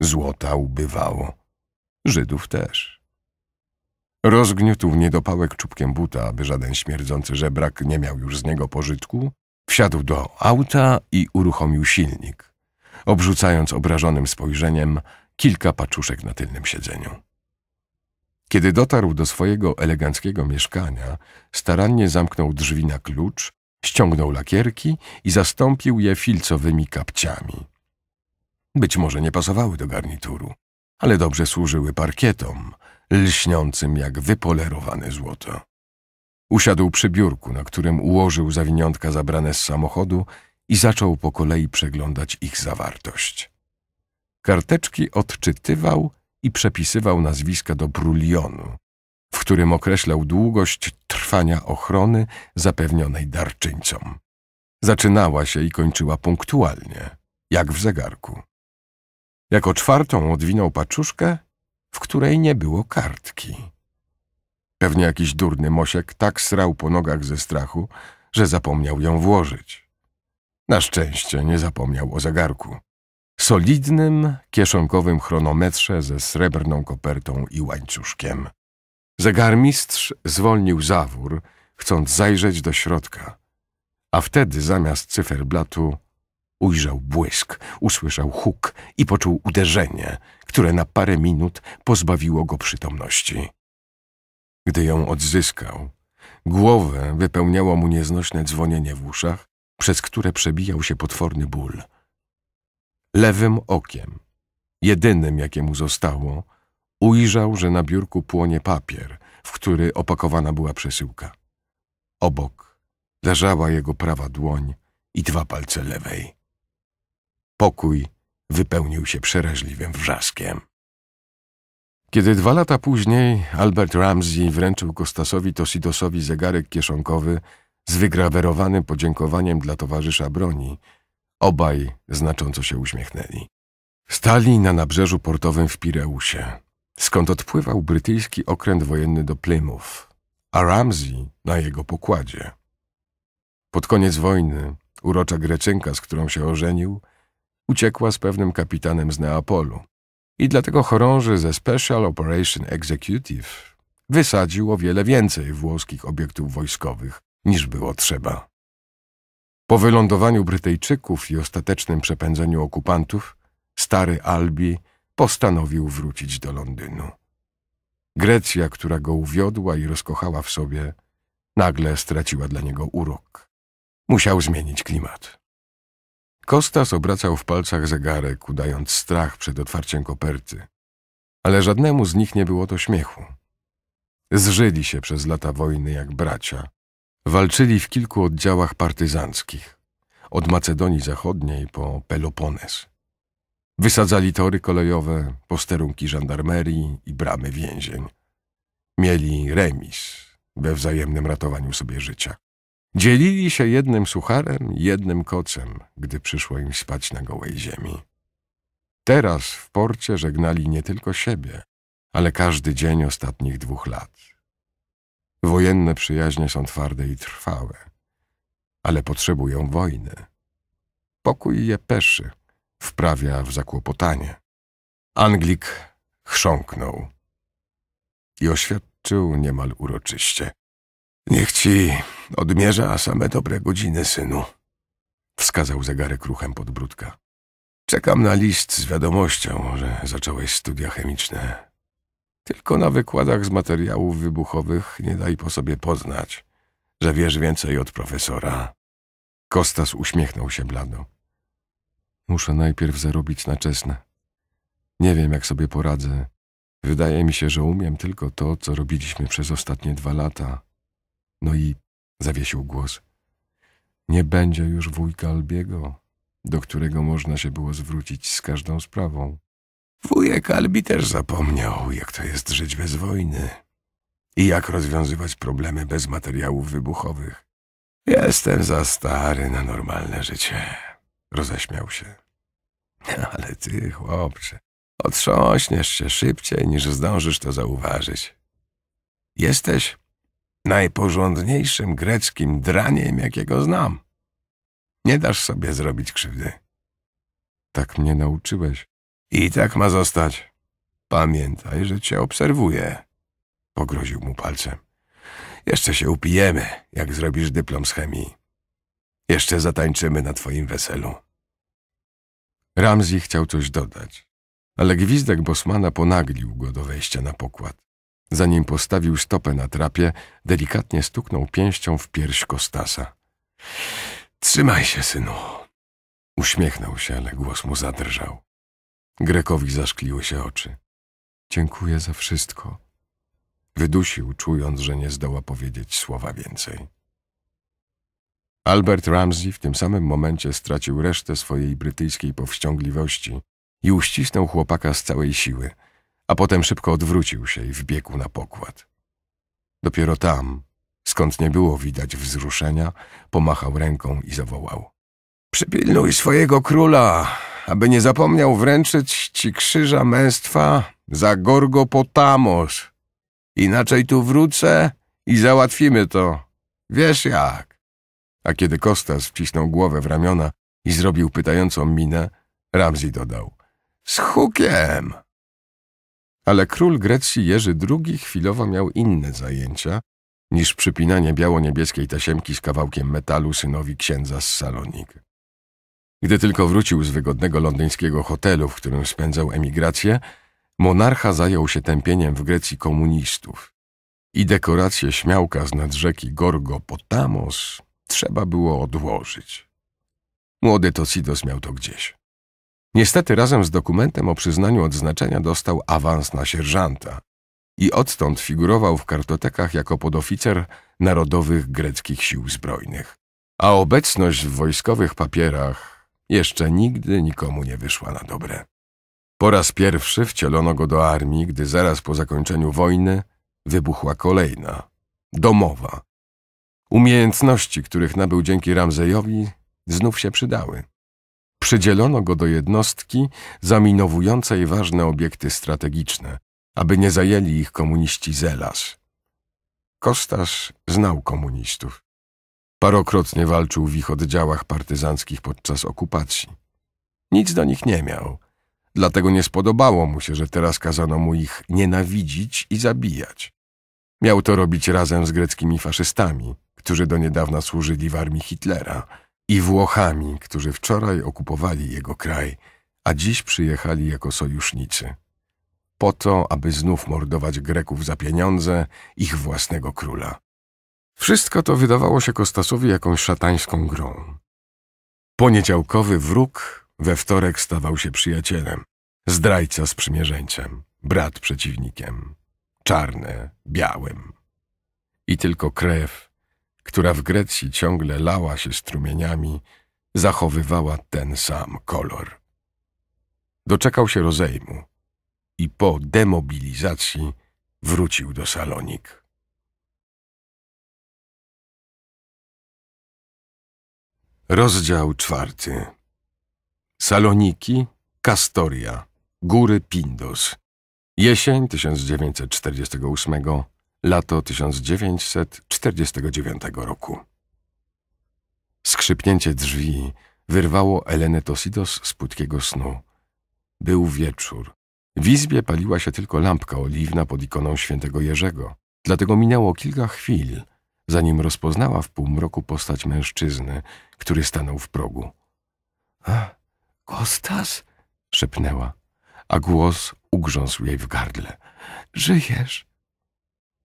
złota ubywało, Żydów też. Rozgniótł niedopałek czubkiem buta, aby żaden śmierdzący żebrak nie miał już z niego pożytku, wsiadł do auta i uruchomił silnik, obrzucając obrażonym spojrzeniem kilka paczuszek na tylnym siedzeniu. Kiedy dotarł do swojego eleganckiego mieszkania, starannie zamknął drzwi na klucz Ściągnął lakierki i zastąpił je filcowymi kapciami. Być może nie pasowały do garnituru, ale dobrze służyły parkietom, lśniącym jak wypolerowane złoto. Usiadł przy biurku, na którym ułożył zawiniątka zabrane z samochodu i zaczął po kolei przeglądać ich zawartość. Karteczki odczytywał i przepisywał nazwiska do brulionu, w którym określał długość trwania ochrony zapewnionej darczyńcom. Zaczynała się i kończyła punktualnie, jak w zegarku. Jako czwartą odwinął paczuszkę, w której nie było kartki. Pewnie jakiś durny Mosiek tak srał po nogach ze strachu, że zapomniał ją włożyć. Na szczęście nie zapomniał o zegarku. Solidnym, kieszonkowym chronometrze ze srebrną kopertą i łańcuszkiem. Zegarmistrz zwolnił zawór, chcąc zajrzeć do środka, a wtedy zamiast cyferblatu ujrzał błysk, usłyszał huk i poczuł uderzenie, które na parę minut pozbawiło go przytomności. Gdy ją odzyskał, głowę wypełniało mu nieznośne dzwonienie w uszach, przez które przebijał się potworny ból. Lewym okiem, jedynym jakie mu zostało, Ujrzał, że na biurku płonie papier, w który opakowana była przesyłka. Obok leżała jego prawa dłoń i dwa palce lewej. Pokój wypełnił się przeraźliwym wrzaskiem. Kiedy dwa lata później Albert Ramsey wręczył Kostasowi Tosidosowi zegarek kieszonkowy z wygrawerowanym podziękowaniem dla towarzysza broni, obaj znacząco się uśmiechnęli. Stali na nabrzeżu portowym w Pireusie skąd odpływał brytyjski okręt wojenny do Plymouth, a Ramsey na jego pokładzie. Pod koniec wojny urocza Greczynka, z którą się ożenił, uciekła z pewnym kapitanem z Neapolu i dlatego chorąży ze Special Operation Executive wysadził o wiele więcej włoskich obiektów wojskowych niż było trzeba. Po wylądowaniu Brytyjczyków i ostatecznym przepędzeniu okupantów, stary Albi postanowił wrócić do Londynu. Grecja, która go uwiodła i rozkochała w sobie, nagle straciła dla niego urok. Musiał zmienić klimat. Kostas obracał w palcach zegarek, udając strach przed otwarciem koperty. Ale żadnemu z nich nie było to śmiechu. Zżyli się przez lata wojny jak bracia. Walczyli w kilku oddziałach partyzanckich. Od Macedonii Zachodniej po Pelopones. Wysadzali tory kolejowe, posterunki żandarmerii i bramy więzień. Mieli remis we wzajemnym ratowaniu sobie życia. Dzielili się jednym sucharem, jednym kocem, gdy przyszło im spać na gołej ziemi. Teraz w porcie żegnali nie tylko siebie, ale każdy dzień ostatnich dwóch lat. Wojenne przyjaźnie są twarde i trwałe, ale potrzebują wojny. Pokój je peszy – wprawia w zakłopotanie. Anglik chrząknął i oświadczył niemal uroczyście. Niech ci odmierza same dobre godziny, synu, wskazał zegarek ruchem podbródka. Czekam na list z wiadomością, że zacząłeś studia chemiczne. Tylko na wykładach z materiałów wybuchowych nie daj po sobie poznać, że wiesz więcej od profesora. Kostas uśmiechnął się blado. Muszę najpierw zarobić na czesne. Nie wiem, jak sobie poradzę. Wydaje mi się, że umiem tylko to, co robiliśmy przez ostatnie dwa lata. No i zawiesił głos. Nie będzie już wujka Albiego, do którego można się było zwrócić z każdą sprawą. Wujek Albi też zapomniał, jak to jest żyć bez wojny i jak rozwiązywać problemy bez materiałów wybuchowych. Jestem za stary na normalne życie. Roześmiał się. Ale ty, chłopcze, otrząśniesz się szybciej, niż zdążysz to zauważyć. Jesteś najporządniejszym greckim draniem, jakiego znam. Nie dasz sobie zrobić krzywdy. Tak mnie nauczyłeś. I tak ma zostać. Pamiętaj, że cię obserwuję. Pogroził mu palcem. Jeszcze się upijemy, jak zrobisz dyplom z chemii. Jeszcze zatańczymy na twoim weselu. Ramzi chciał coś dodać, ale gwizdek Bosmana ponaglił go do wejścia na pokład. Zanim postawił stopę na trapie, delikatnie stuknął pięścią w pierś Kostasa. Trzymaj się, synu. Uśmiechnął się, ale głos mu zadrżał. Grekowi zaszkliły się oczy. Dziękuję za wszystko. Wydusił, czując, że nie zdoła powiedzieć słowa więcej. Albert Ramsey w tym samym momencie stracił resztę swojej brytyjskiej powściągliwości i uścisnął chłopaka z całej siły, a potem szybko odwrócił się i wbiegł na pokład. Dopiero tam, skąd nie było widać wzruszenia, pomachał ręką i zawołał. Przypilnuj swojego króla, aby nie zapomniał wręczyć ci krzyża męstwa za Gorgo Potamos. Inaczej tu wrócę i załatwimy to. Wiesz jak. A kiedy Kostas wcisnął głowę w ramiona i zrobił pytającą minę, Ramzi dodał – z hukiem! Ale król Grecji Jerzy II chwilowo miał inne zajęcia niż przypinanie biało-niebieskiej tasiemki z kawałkiem metalu synowi księdza z Salonik. Gdy tylko wrócił z wygodnego londyńskiego hotelu, w którym spędzał emigrację, monarcha zajął się tępieniem w Grecji komunistów i dekoracje śmiałka z nad rzeki Gorgo Potamos trzeba było odłożyć. Młody Tosidos miał to gdzieś. Niestety razem z dokumentem o przyznaniu odznaczenia dostał awans na sierżanta i odtąd figurował w kartotekach jako podoficer Narodowych Greckich Sił Zbrojnych. A obecność w wojskowych papierach jeszcze nigdy nikomu nie wyszła na dobre. Po raz pierwszy wcielono go do armii, gdy zaraz po zakończeniu wojny wybuchła kolejna, domowa, Umiejętności, których nabył dzięki Ramzejowi, znów się przydały. Przydzielono go do jednostki zaminowującej ważne obiekty strategiczne, aby nie zajęli ich komuniści Zelas. Kostarz znał komunistów. Parokrotnie walczył w ich oddziałach partyzanckich podczas okupacji. Nic do nich nie miał, dlatego nie spodobało mu się, że teraz kazano mu ich nienawidzić i zabijać. Miał to robić razem z greckimi faszystami, którzy do niedawna służyli w armii Hitlera, i Włochami, którzy wczoraj okupowali jego kraj, a dziś przyjechali jako sojusznicy. Po to, aby znów mordować Greków za pieniądze ich własnego króla. Wszystko to wydawało się Kostasowi jakąś szatańską grą. Poniedziałkowy wróg we wtorek stawał się przyjacielem, zdrajca sprzymierzeńcem, brat przeciwnikiem, czarne białym. I tylko krew która w Grecji ciągle lała się strumieniami, zachowywała ten sam kolor. Doczekał się rozejmu i po demobilizacji wrócił do Salonik. Rozdział czwarty Saloniki, Kastoria, Góry Pindos Jesień 1948 lato 1949 roku. Skrzypnięcie drzwi wyrwało Elenę Tosidos z płytkiego snu. Był wieczór. W izbie paliła się tylko lampka oliwna pod ikoną świętego Jerzego, dlatego minęło kilka chwil, zanim rozpoznała w półmroku postać mężczyzny, który stanął w progu. — A, Kostas? — szepnęła, a głos ugrzązł jej w gardle. — Żyjesz?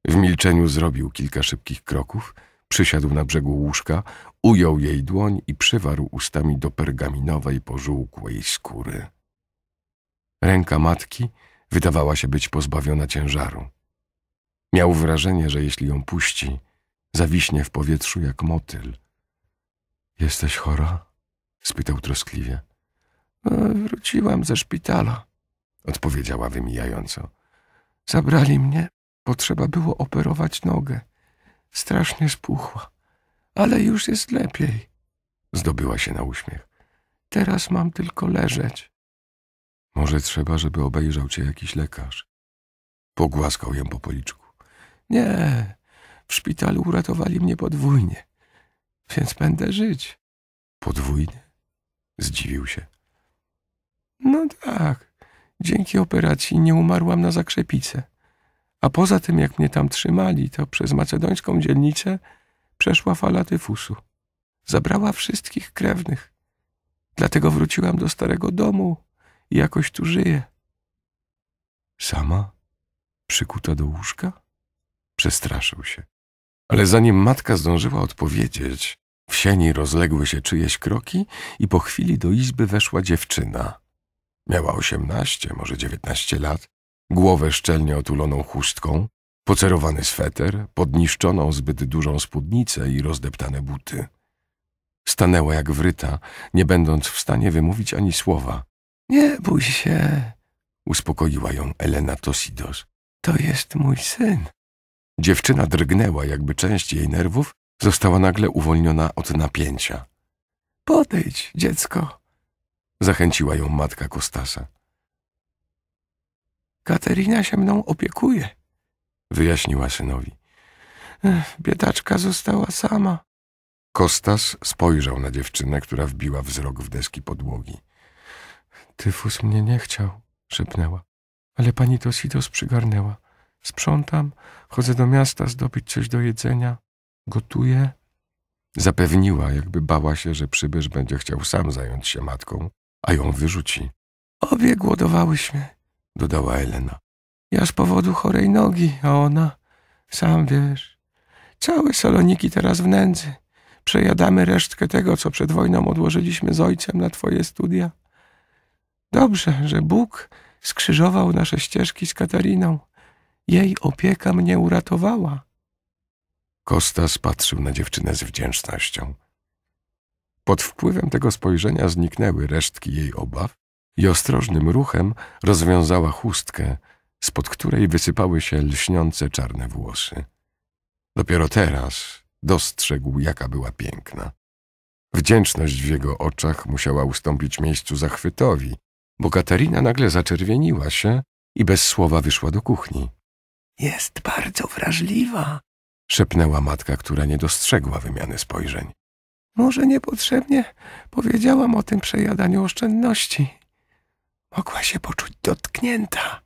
W milczeniu zrobił kilka szybkich kroków, przysiadł na brzegu łóżka, ujął jej dłoń i przywarł ustami do pergaminowej, pożółkłej skóry. Ręka matki wydawała się być pozbawiona ciężaru. Miał wrażenie, że jeśli ją puści, zawiśnie w powietrzu jak motyl. Jesteś chora? spytał troskliwie. No, wróciłam ze szpitala, odpowiedziała wymijająco. Zabrali mnie bo trzeba było operować nogę. Strasznie spuchła, ale już jest lepiej. Zdobyła się na uśmiech. Teraz mam tylko leżeć. Może trzeba, żeby obejrzał cię jakiś lekarz. Pogłaskał ją po policzku. Nie, w szpitalu uratowali mnie podwójnie, więc będę żyć. Podwójnie? Zdziwił się. No tak, dzięki operacji nie umarłam na zakrzepice. A poza tym, jak mnie tam trzymali, to przez macedońską dzielnicę przeszła fala tyfusu. Zabrała wszystkich krewnych. Dlatego wróciłam do starego domu i jakoś tu żyję. Sama? Przykuta do łóżka? Przestraszył się. Ale zanim matka zdążyła odpowiedzieć, w sieni rozległy się czyjeś kroki i po chwili do izby weszła dziewczyna. Miała osiemnaście, może dziewiętnaście lat głowę szczelnie otuloną chustką, pocerowany sweter, podniszczoną zbyt dużą spódnicę i rozdeptane buty. Stanęła jak wryta, nie będąc w stanie wymówić ani słowa. Nie bój się, uspokoiła ją Elena Tosidos. To jest mój syn. Dziewczyna drgnęła, jakby część jej nerwów została nagle uwolniona od napięcia. Podejdź, dziecko, zachęciła ją matka Kostasa. Katerina się mną opiekuje, wyjaśniła synowi. Ech, biedaczka została sama. Kostas spojrzał na dziewczynę, która wbiła wzrok w deski podłogi. Tyfus mnie nie chciał, szepnęła, ale pani Tosidos przygarnęła. Sprzątam, chodzę do miasta zdobyć coś do jedzenia, gotuję. Zapewniła, jakby bała się, że przybysz będzie chciał sam zająć się matką, a ją wyrzuci. Obie głodowałyśmy, dodała Elena. Ja z powodu chorej nogi, a ona, sam wiesz, całe saloniki teraz w nędzy. Przejadamy resztkę tego, co przed wojną odłożyliśmy z ojcem na twoje studia. Dobrze, że Bóg skrzyżował nasze ścieżki z Katariną. Jej opieka mnie uratowała. Kostas patrzył na dziewczynę z wdzięcznością. Pod wpływem tego spojrzenia zniknęły resztki jej obaw i ostrożnym ruchem rozwiązała chustkę, spod której wysypały się lśniące czarne włosy. Dopiero teraz dostrzegł, jaka była piękna. Wdzięczność w jego oczach musiała ustąpić miejscu zachwytowi, bo Katarina nagle zaczerwieniła się i bez słowa wyszła do kuchni. Jest bardzo wrażliwa, szepnęła matka, która nie dostrzegła wymiany spojrzeń. Może niepotrzebnie powiedziałam o tym przejadaniu oszczędności. Mogła się poczuć dotknięta.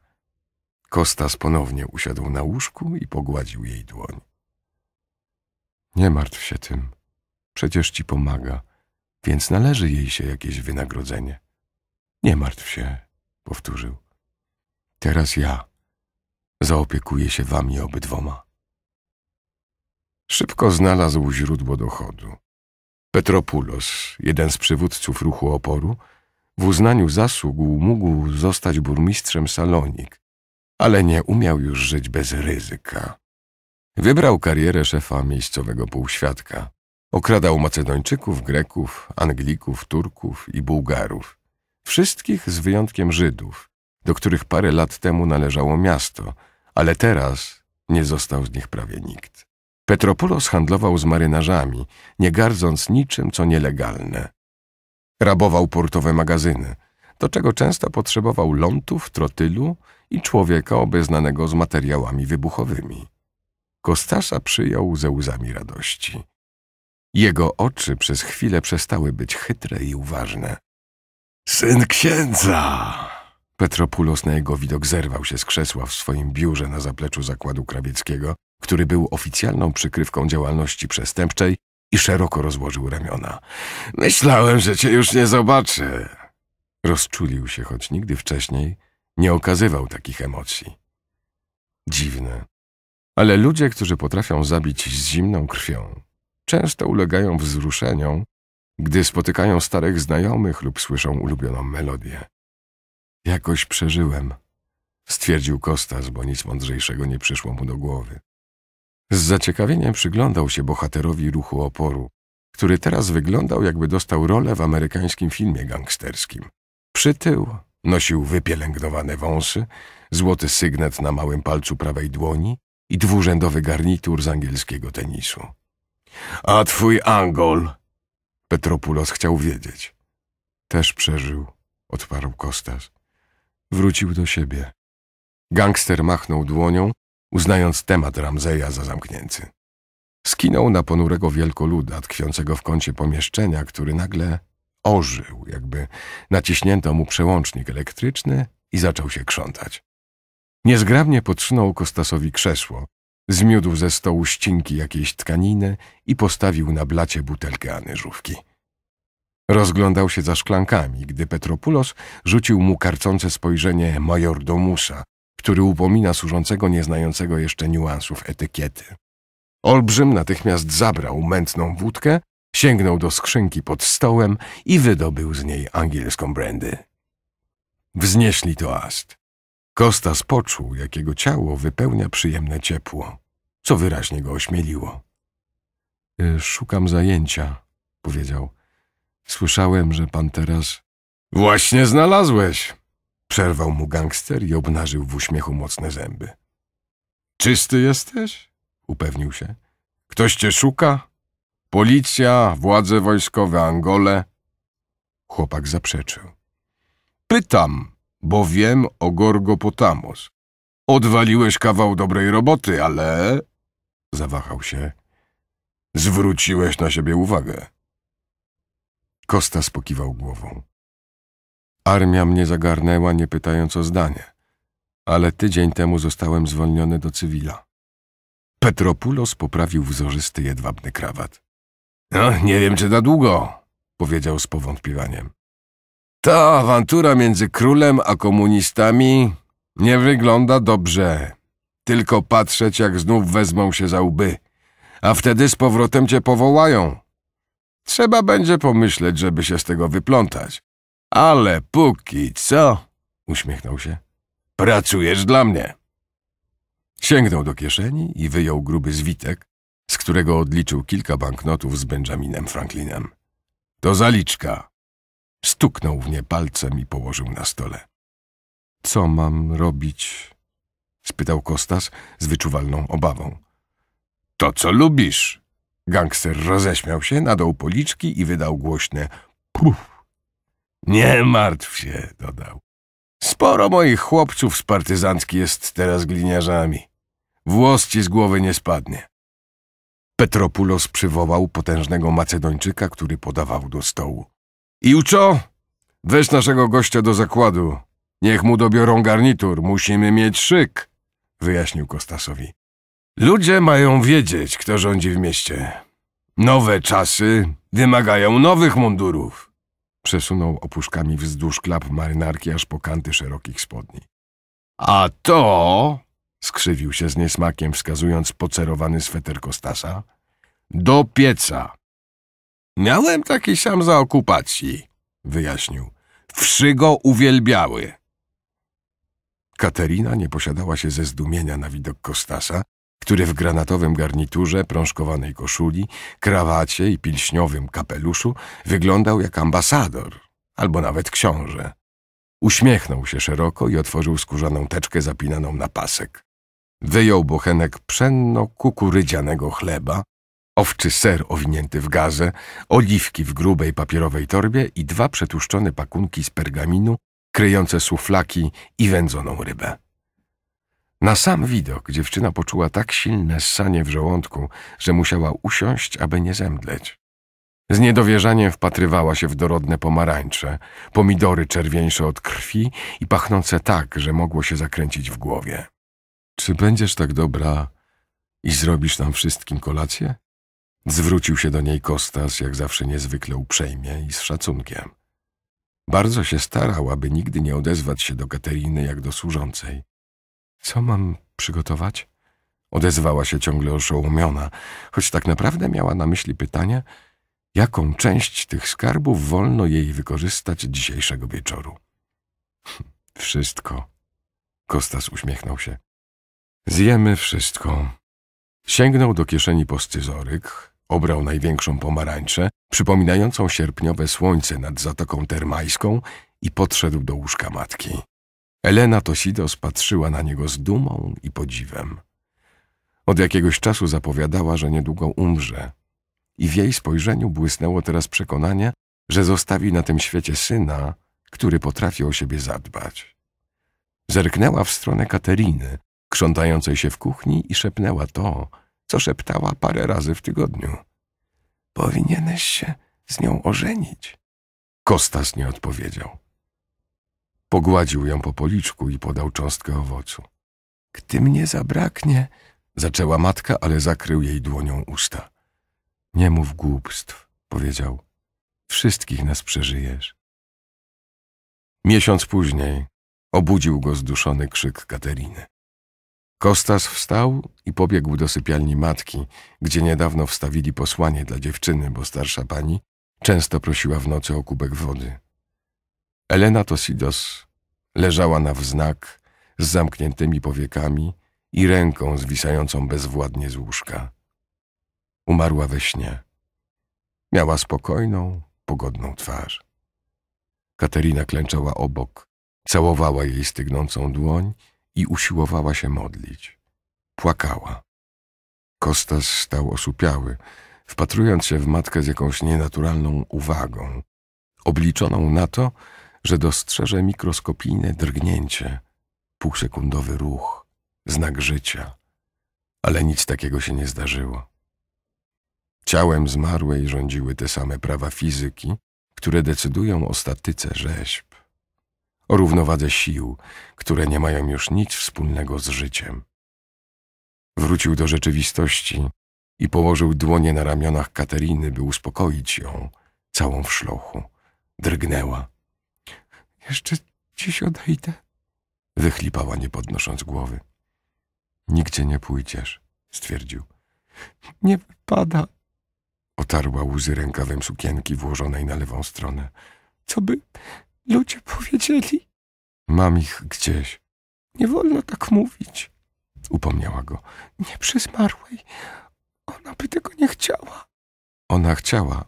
Kostas ponownie usiadł na łóżku i pogładził jej dłoń. Nie martw się tym. Przecież ci pomaga, więc należy jej się jakieś wynagrodzenie. Nie martw się, powtórzył. Teraz ja zaopiekuję się wami obydwoma. Szybko znalazł źródło dochodu. Petropulos, jeden z przywódców ruchu oporu, w uznaniu zasług mógł zostać burmistrzem Salonik, ale nie umiał już żyć bez ryzyka. Wybrał karierę szefa miejscowego półświadka. Okradał Macedończyków, Greków, Anglików, Turków i Bułgarów. Wszystkich z wyjątkiem Żydów, do których parę lat temu należało miasto, ale teraz nie został z nich prawie nikt. Petropulos handlował z marynarzami, nie gardząc niczym, co nielegalne. Rabował portowe magazyny, do czego często potrzebował lądów, trotylu i człowieka obeznanego z materiałami wybuchowymi. Kostasza przyjął ze łzami radości. Jego oczy przez chwilę przestały być chytre i uważne. Syn księdza! Petropulos na jego widok zerwał się z krzesła w swoim biurze na zapleczu zakładu krawieckiego, który był oficjalną przykrywką działalności przestępczej i szeroko rozłożył ramiona. Myślałem, że cię już nie zobaczę. Rozczulił się, choć nigdy wcześniej nie okazywał takich emocji. Dziwne, ale ludzie, którzy potrafią zabić z zimną krwią, często ulegają wzruszeniom, gdy spotykają starych znajomych lub słyszą ulubioną melodię. Jakoś przeżyłem, stwierdził Kostas, bo nic mądrzejszego nie przyszło mu do głowy. Z zaciekawieniem przyglądał się bohaterowi ruchu oporu, który teraz wyglądał jakby dostał rolę w amerykańskim filmie gangsterskim. Przytył, nosił wypielęgnowane wąsy, złoty sygnet na małym palcu prawej dłoni i dwurzędowy garnitur z angielskiego tenisu. A twój Angol? Petropulos chciał wiedzieć. Też przeżył, odparł Kostas. Wrócił do siebie. Gangster machnął dłonią uznając temat Ramzeja za zamknięty. Skinął na ponurego wielkoluda, tkwiącego w kącie pomieszczenia, który nagle ożył, jakby naciśnięto mu przełącznik elektryczny i zaczął się krzątać. Niezgrabnie podsunął Kostasowi krzesło, zmiódł ze stołu ścinki jakiejś tkaniny i postawił na blacie butelkę anyżówki. Rozglądał się za szklankami, gdy Petropulos rzucił mu karcące spojrzenie majordomusa, który upomina służącego nieznającego jeszcze niuansów etykiety. Olbrzym natychmiast zabrał mętną wódkę, sięgnął do skrzynki pod stołem i wydobył z niej angielską brandy. Wznieśli toast. Kostas poczuł, jak jego ciało wypełnia przyjemne ciepło, co wyraźnie go ośmieliło. Y, szukam zajęcia, powiedział. Słyszałem, że pan teraz... Właśnie znalazłeś, Przerwał mu gangster i obnażył w uśmiechu mocne zęby. Czysty jesteś? Upewnił się. Ktoś cię szuka? Policja, władze wojskowe, Angole? Chłopak zaprzeczył. Pytam, bo wiem o Gorgo Potamos. Odwaliłeś kawał dobrej roboty, ale... Zawahał się. Zwróciłeś na siebie uwagę. Kosta spokiwał głową. Armia mnie zagarnęła, nie pytając o zdanie, ale tydzień temu zostałem zwolniony do cywila. Petropulos poprawił wzorzysty jedwabny krawat. No, nie wiem, czy na długo, powiedział z powątpiewaniem. Ta awantura między królem a komunistami nie wygląda dobrze. Tylko patrzeć, jak znów wezmą się za łby, a wtedy z powrotem cię powołają. Trzeba będzie pomyśleć, żeby się z tego wyplątać. Ale póki co, uśmiechnął się, pracujesz dla mnie. Sięgnął do kieszeni i wyjął gruby zwitek, z którego odliczył kilka banknotów z Benjaminem Franklinem. To zaliczka. Stuknął w nie palcem i położył na stole. Co mam robić? spytał Kostas z wyczuwalną obawą. To co lubisz? Gangster roześmiał się, nadał policzki i wydał głośne puf. Nie martw się, dodał. Sporo moich chłopców z partyzantki jest teraz gliniarzami. Włos ci z głowy nie spadnie. Petropulos przywołał potężnego Macedończyka, który podawał do stołu. Iłczo, weź naszego gościa do zakładu. Niech mu dobiorą garnitur, musimy mieć szyk, wyjaśnił Kostasowi. Ludzie mają wiedzieć, kto rządzi w mieście. Nowe czasy wymagają nowych mundurów. Przesunął opuszkami wzdłuż klap marynarki aż po kanty szerokich spodni. A to, skrzywił się z niesmakiem, wskazując pocerowany sweter Kostasa, do pieca. Miałem taki sam za okupacji, wyjaśnił. Wszy go uwielbiały. Katerina nie posiadała się ze zdumienia na widok Kostasa, który w granatowym garniturze, prążkowanej koszuli, krawacie i pilśniowym kapeluszu wyglądał jak ambasador albo nawet książę. Uśmiechnął się szeroko i otworzył skórzaną teczkę zapinaną na pasek. Wyjął bochenek pszenno kukurydzianego chleba, owczy ser owinięty w gazę, oliwki w grubej papierowej torbie i dwa przetłuszczone pakunki z pergaminu kryjące suflaki i wędzoną rybę. Na sam widok dziewczyna poczuła tak silne ssanie w żołądku, że musiała usiąść, aby nie zemdleć. Z niedowierzaniem wpatrywała się w dorodne pomarańcze, pomidory czerwieńsze od krwi i pachnące tak, że mogło się zakręcić w głowie. Czy będziesz tak dobra i zrobisz nam wszystkim kolację? Zwrócił się do niej Kostas, jak zawsze niezwykle uprzejmie i z szacunkiem. Bardzo się starał, aby nigdy nie odezwać się do Kateriny jak do służącej. Co mam przygotować? Odezwała się ciągle oszołomiona, choć tak naprawdę miała na myśli pytanie, jaką część tych skarbów wolno jej wykorzystać dzisiejszego wieczoru. Wszystko. Kostas uśmiechnął się. Zjemy wszystko. Sięgnął do kieszeni po scyzoryk, obrał największą pomarańczę, przypominającą sierpniowe słońce nad Zatoką Termajską i podszedł do łóżka matki. Elena Tosidos patrzyła na niego z dumą i podziwem. Od jakiegoś czasu zapowiadała, że niedługo umrze. I w jej spojrzeniu błysnęło teraz przekonanie, że zostawi na tym świecie syna, który potrafi o siebie zadbać. Zerknęła w stronę Kateriny, krzątającej się w kuchni i szepnęła to, co szeptała parę razy w tygodniu. Powinieneś się z nią ożenić. Kostas nie odpowiedział. Pogładził ją po policzku i podał cząstkę owocu. Gdy mnie zabraknie, zaczęła matka, ale zakrył jej dłonią usta. Nie mów głupstw, powiedział. Wszystkich nas przeżyjesz. Miesiąc później obudził go zduszony krzyk Kateriny. Kostas wstał i pobiegł do sypialni matki, gdzie niedawno wstawili posłanie dla dziewczyny, bo starsza pani często prosiła w nocy o kubek wody. Elena Tosidos leżała na wznak z zamkniętymi powiekami i ręką zwisającą bezwładnie z łóżka. Umarła we śnie. Miała spokojną, pogodną twarz. Katerina klęczała obok, całowała jej stygnącą dłoń i usiłowała się modlić. Płakała. Kostas stał osupiały, wpatrując się w matkę z jakąś nienaturalną uwagą, obliczoną na to, że dostrzeże mikroskopijne drgnięcie, półsekundowy ruch, znak życia, ale nic takiego się nie zdarzyło. Ciałem zmarłej rządziły te same prawa fizyki, które decydują o statyce rzeźb, o równowadze sił, które nie mają już nic wspólnego z życiem. Wrócił do rzeczywistości i położył dłonie na ramionach Kateriny, by uspokoić ją, całą w szlochu. Drgnęła jeszcze dziś odejdę. Wychlipała, nie podnosząc głowy. Nigdzie nie pójdziesz, stwierdził. Nie wypada. Otarła łzy rękawem sukienki włożonej na lewą stronę. Co by ludzie powiedzieli? Mam ich gdzieś. Nie wolno tak mówić. Upomniała go. Nie przy zmarłej. Ona by tego nie chciała. Ona chciała,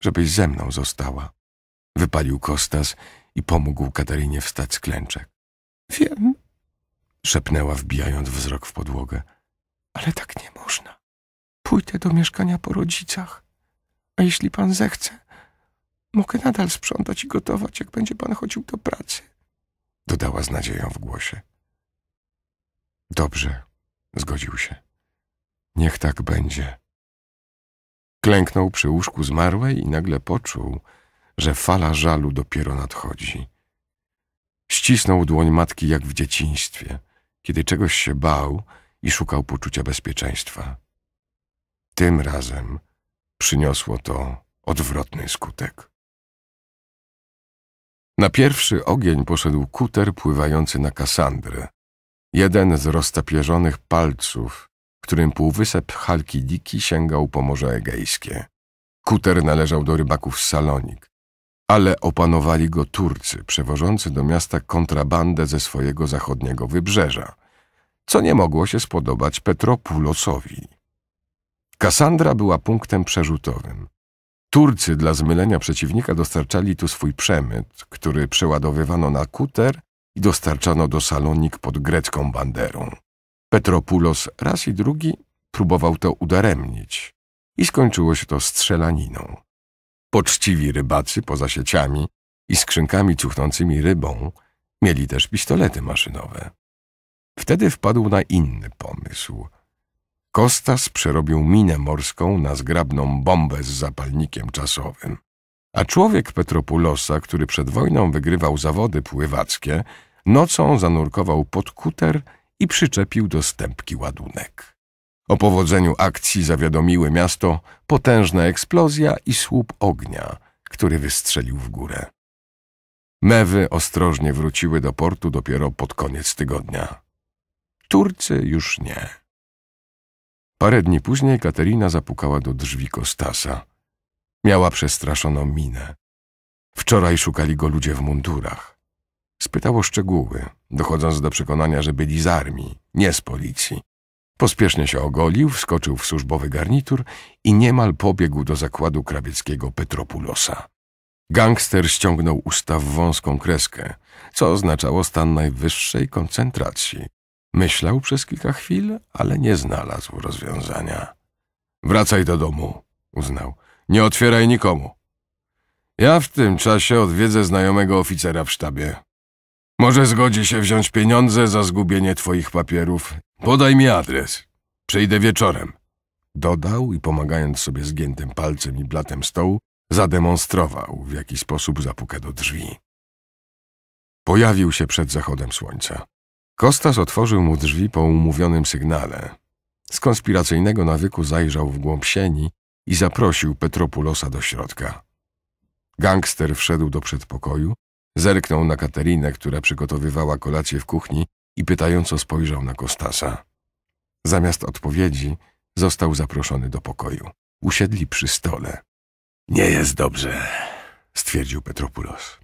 żebyś ze mną została. Wypalił Kostas i pomógł Katarinie wstać z klęczek. Wiem, szepnęła, wbijając wzrok w podłogę. Ale tak nie można. Pójdę do mieszkania po rodzicach, a jeśli pan zechce, mogę nadal sprzątać i gotować, jak będzie pan chodził do pracy. Dodała z nadzieją w głosie. Dobrze, zgodził się. Niech tak będzie. Klęknął przy łóżku zmarłej i nagle poczuł, że fala żalu dopiero nadchodzi. Ścisnął dłoń matki jak w dzieciństwie, kiedy czegoś się bał i szukał poczucia bezpieczeństwa. Tym razem przyniosło to odwrotny skutek. Na pierwszy ogień poszedł kuter pływający na Kasandrę. Jeden z roztapierzonych palców, którym półwysep diki sięgał po Morze Egejskie. Kuter należał do rybaków z Salonik, ale opanowali go Turcy przewożący do miasta kontrabandę ze swojego zachodniego wybrzeża, co nie mogło się spodobać Petropulosowi. Kassandra była punktem przerzutowym. Turcy dla zmylenia przeciwnika dostarczali tu swój przemyt, który przeładowywano na kuter i dostarczano do Salonik pod grecką banderą. Petropulos raz i drugi próbował to udaremnić i skończyło się to strzelaniną. Poczciwi rybacy poza sieciami i skrzynkami cuchnącymi rybą mieli też pistolety maszynowe. Wtedy wpadł na inny pomysł. Kostas przerobił minę morską na zgrabną bombę z zapalnikiem czasowym. A człowiek Petropulosa, który przed wojną wygrywał zawody pływackie, nocą zanurkował pod kuter i przyczepił do stępki ładunek. O powodzeniu akcji zawiadomiły miasto potężna eksplozja i słup ognia, który wystrzelił w górę. Mewy ostrożnie wróciły do portu dopiero pod koniec tygodnia. Turcy już nie. Parę dni później Katerina zapukała do drzwi Kostasa. Miała przestraszoną minę. Wczoraj szukali go ludzie w mundurach. Spytało szczegóły, dochodząc do przekonania, że byli z armii, nie z policji. Pospiesznie się ogolił, wskoczył w służbowy garnitur i niemal pobiegł do zakładu krawieckiego Petropulosa. Gangster ściągnął usta w wąską kreskę, co oznaczało stan najwyższej koncentracji. Myślał przez kilka chwil, ale nie znalazł rozwiązania. Wracaj do domu, uznał. Nie otwieraj nikomu. Ja w tym czasie odwiedzę znajomego oficera w sztabie. Może zgodzi się wziąć pieniądze za zgubienie twoich papierów Podaj mi adres. Przyjdę wieczorem. Dodał i pomagając sobie zgiętym palcem i blatem stołu, zademonstrował, w jaki sposób zapukę do drzwi. Pojawił się przed zachodem słońca. Kostas otworzył mu drzwi po umówionym sygnale. Z konspiracyjnego nawyku zajrzał w głąb sieni i zaprosił Petropulosa do środka. Gangster wszedł do przedpokoju, zerknął na Katerinę, która przygotowywała kolację w kuchni i pytająco spojrzał na Kostasa. Zamiast odpowiedzi został zaproszony do pokoju. Usiedli przy stole. Nie jest dobrze, stwierdził Petropulos.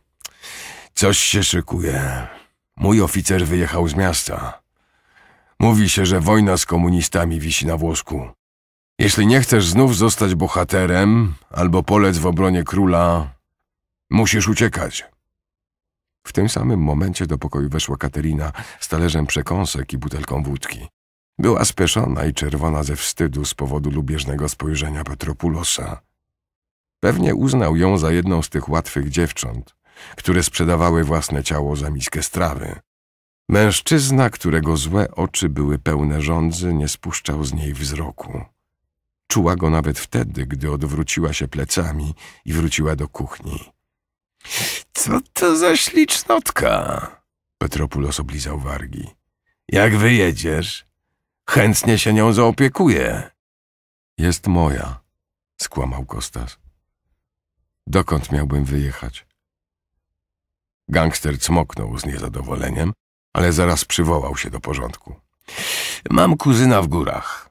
Coś się szykuje. Mój oficer wyjechał z miasta. Mówi się, że wojna z komunistami wisi na włosku. Jeśli nie chcesz znów zostać bohaterem albo polec w obronie króla, musisz uciekać. W tym samym momencie do pokoju weszła Katerina z talerzem przekąsek i butelką wódki. Była speszona i czerwona ze wstydu z powodu lubieżnego spojrzenia Petropulosa. Pewnie uznał ją za jedną z tych łatwych dziewcząt, które sprzedawały własne ciało za miskę strawy. Mężczyzna, którego złe oczy były pełne żądzy, nie spuszczał z niej wzroku. Czuła go nawet wtedy, gdy odwróciła się plecami i wróciła do kuchni. Co to za ślicznotka? Petropulos oblizał wargi. Jak wyjedziesz? Chętnie się nią zaopiekuję. Jest moja, skłamał Kostas. Dokąd miałbym wyjechać? Gangster cmoknął z niezadowoleniem, ale zaraz przywołał się do porządku. Mam kuzyna w górach,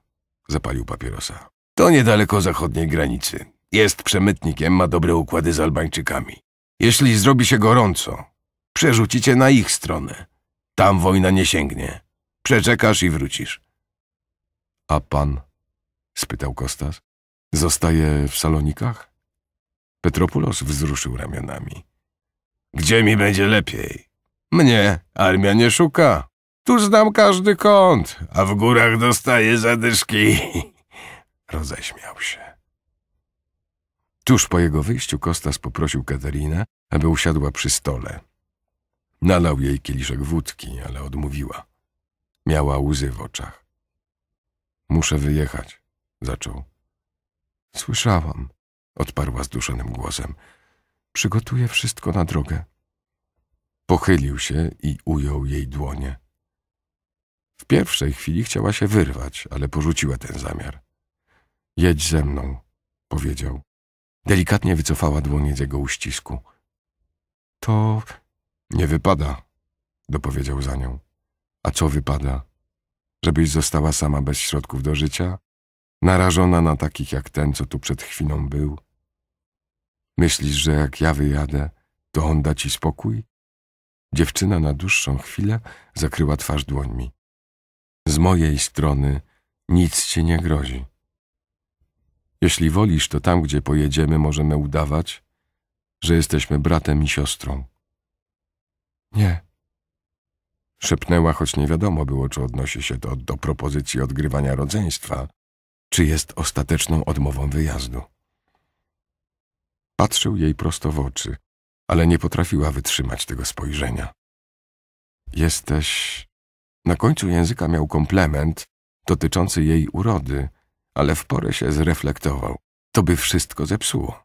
zapalił papierosa. To niedaleko zachodniej granicy. Jest przemytnikiem, ma dobre układy z Albańczykami. Jeśli zrobi się gorąco, przerzucicie na ich stronę. Tam wojna nie sięgnie. Przeczekasz i wrócisz. A pan? spytał Kostas. Zostaje w salonikach? Petropulos wzruszył ramionami. Gdzie mi będzie lepiej? Mnie armia nie szuka. Tu znam każdy kąt, a w górach dostaję zadyszki. Roześmiał się. Tuż po jego wyjściu Kostas poprosił Katarinę, aby usiadła przy stole. Nalał jej kieliszek wódki, ale odmówiła. Miała łzy w oczach. Muszę wyjechać, zaczął. Słyszałam, odparła zduszonym głosem. Przygotuję wszystko na drogę. Pochylił się i ujął jej dłonie. W pierwszej chwili chciała się wyrwać, ale porzuciła ten zamiar. Jedź ze mną, powiedział. Delikatnie wycofała dłonie z jego uścisku. To... Nie wypada, dopowiedział za nią. A co wypada? Żebyś została sama bez środków do życia? Narażona na takich jak ten, co tu przed chwilą był? Myślisz, że jak ja wyjadę, to on da ci spokój? Dziewczyna na dłuższą chwilę zakryła twarz dłońmi. Z mojej strony nic ci nie grozi. Jeśli wolisz, to tam, gdzie pojedziemy, możemy udawać, że jesteśmy bratem i siostrą. Nie. Szepnęła, choć nie wiadomo było, czy odnosi się to do propozycji odgrywania rodzeństwa, czy jest ostateczną odmową wyjazdu. Patrzył jej prosto w oczy, ale nie potrafiła wytrzymać tego spojrzenia. Jesteś... Na końcu języka miał komplement dotyczący jej urody – ale w porę się zreflektował. To by wszystko zepsuło.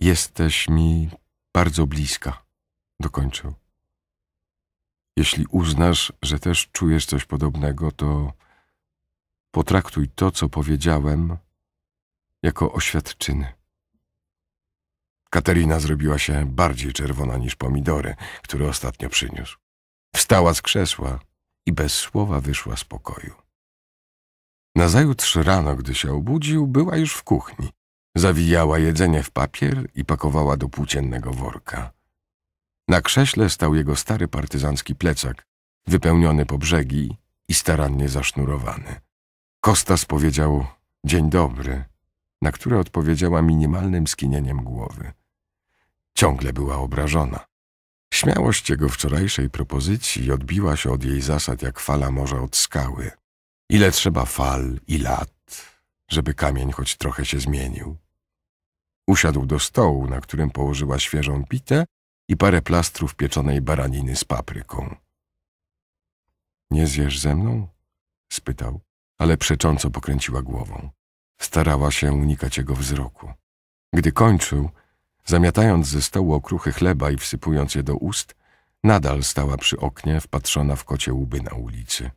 Jesteś mi bardzo bliska, dokończył. Jeśli uznasz, że też czujesz coś podobnego, to potraktuj to, co powiedziałem, jako oświadczyny. Katerina zrobiła się bardziej czerwona niż pomidory, które ostatnio przyniósł. Wstała z krzesła i bez słowa wyszła z pokoju. Nazajutrz rano, gdy się obudził, była już w kuchni. Zawijała jedzenie w papier i pakowała do płóciennego worka. Na krześle stał jego stary partyzancki plecak, wypełniony po brzegi i starannie zasznurowany. Kostas powiedział dzień dobry, na które odpowiedziała minimalnym skinieniem głowy. Ciągle była obrażona. Śmiałość jego wczorajszej propozycji odbiła się od jej zasad jak fala morza od skały. Ile trzeba fal i lat, żeby kamień choć trochę się zmienił. Usiadł do stołu, na którym położyła świeżą pitę i parę plastrów pieczonej baraniny z papryką. Nie zjesz ze mną? spytał, ale przecząco pokręciła głową. Starała się unikać jego wzroku. Gdy kończył, zamiatając ze stołu okruchy chleba i wsypując je do ust, nadal stała przy oknie, wpatrzona w kocie łby na ulicy.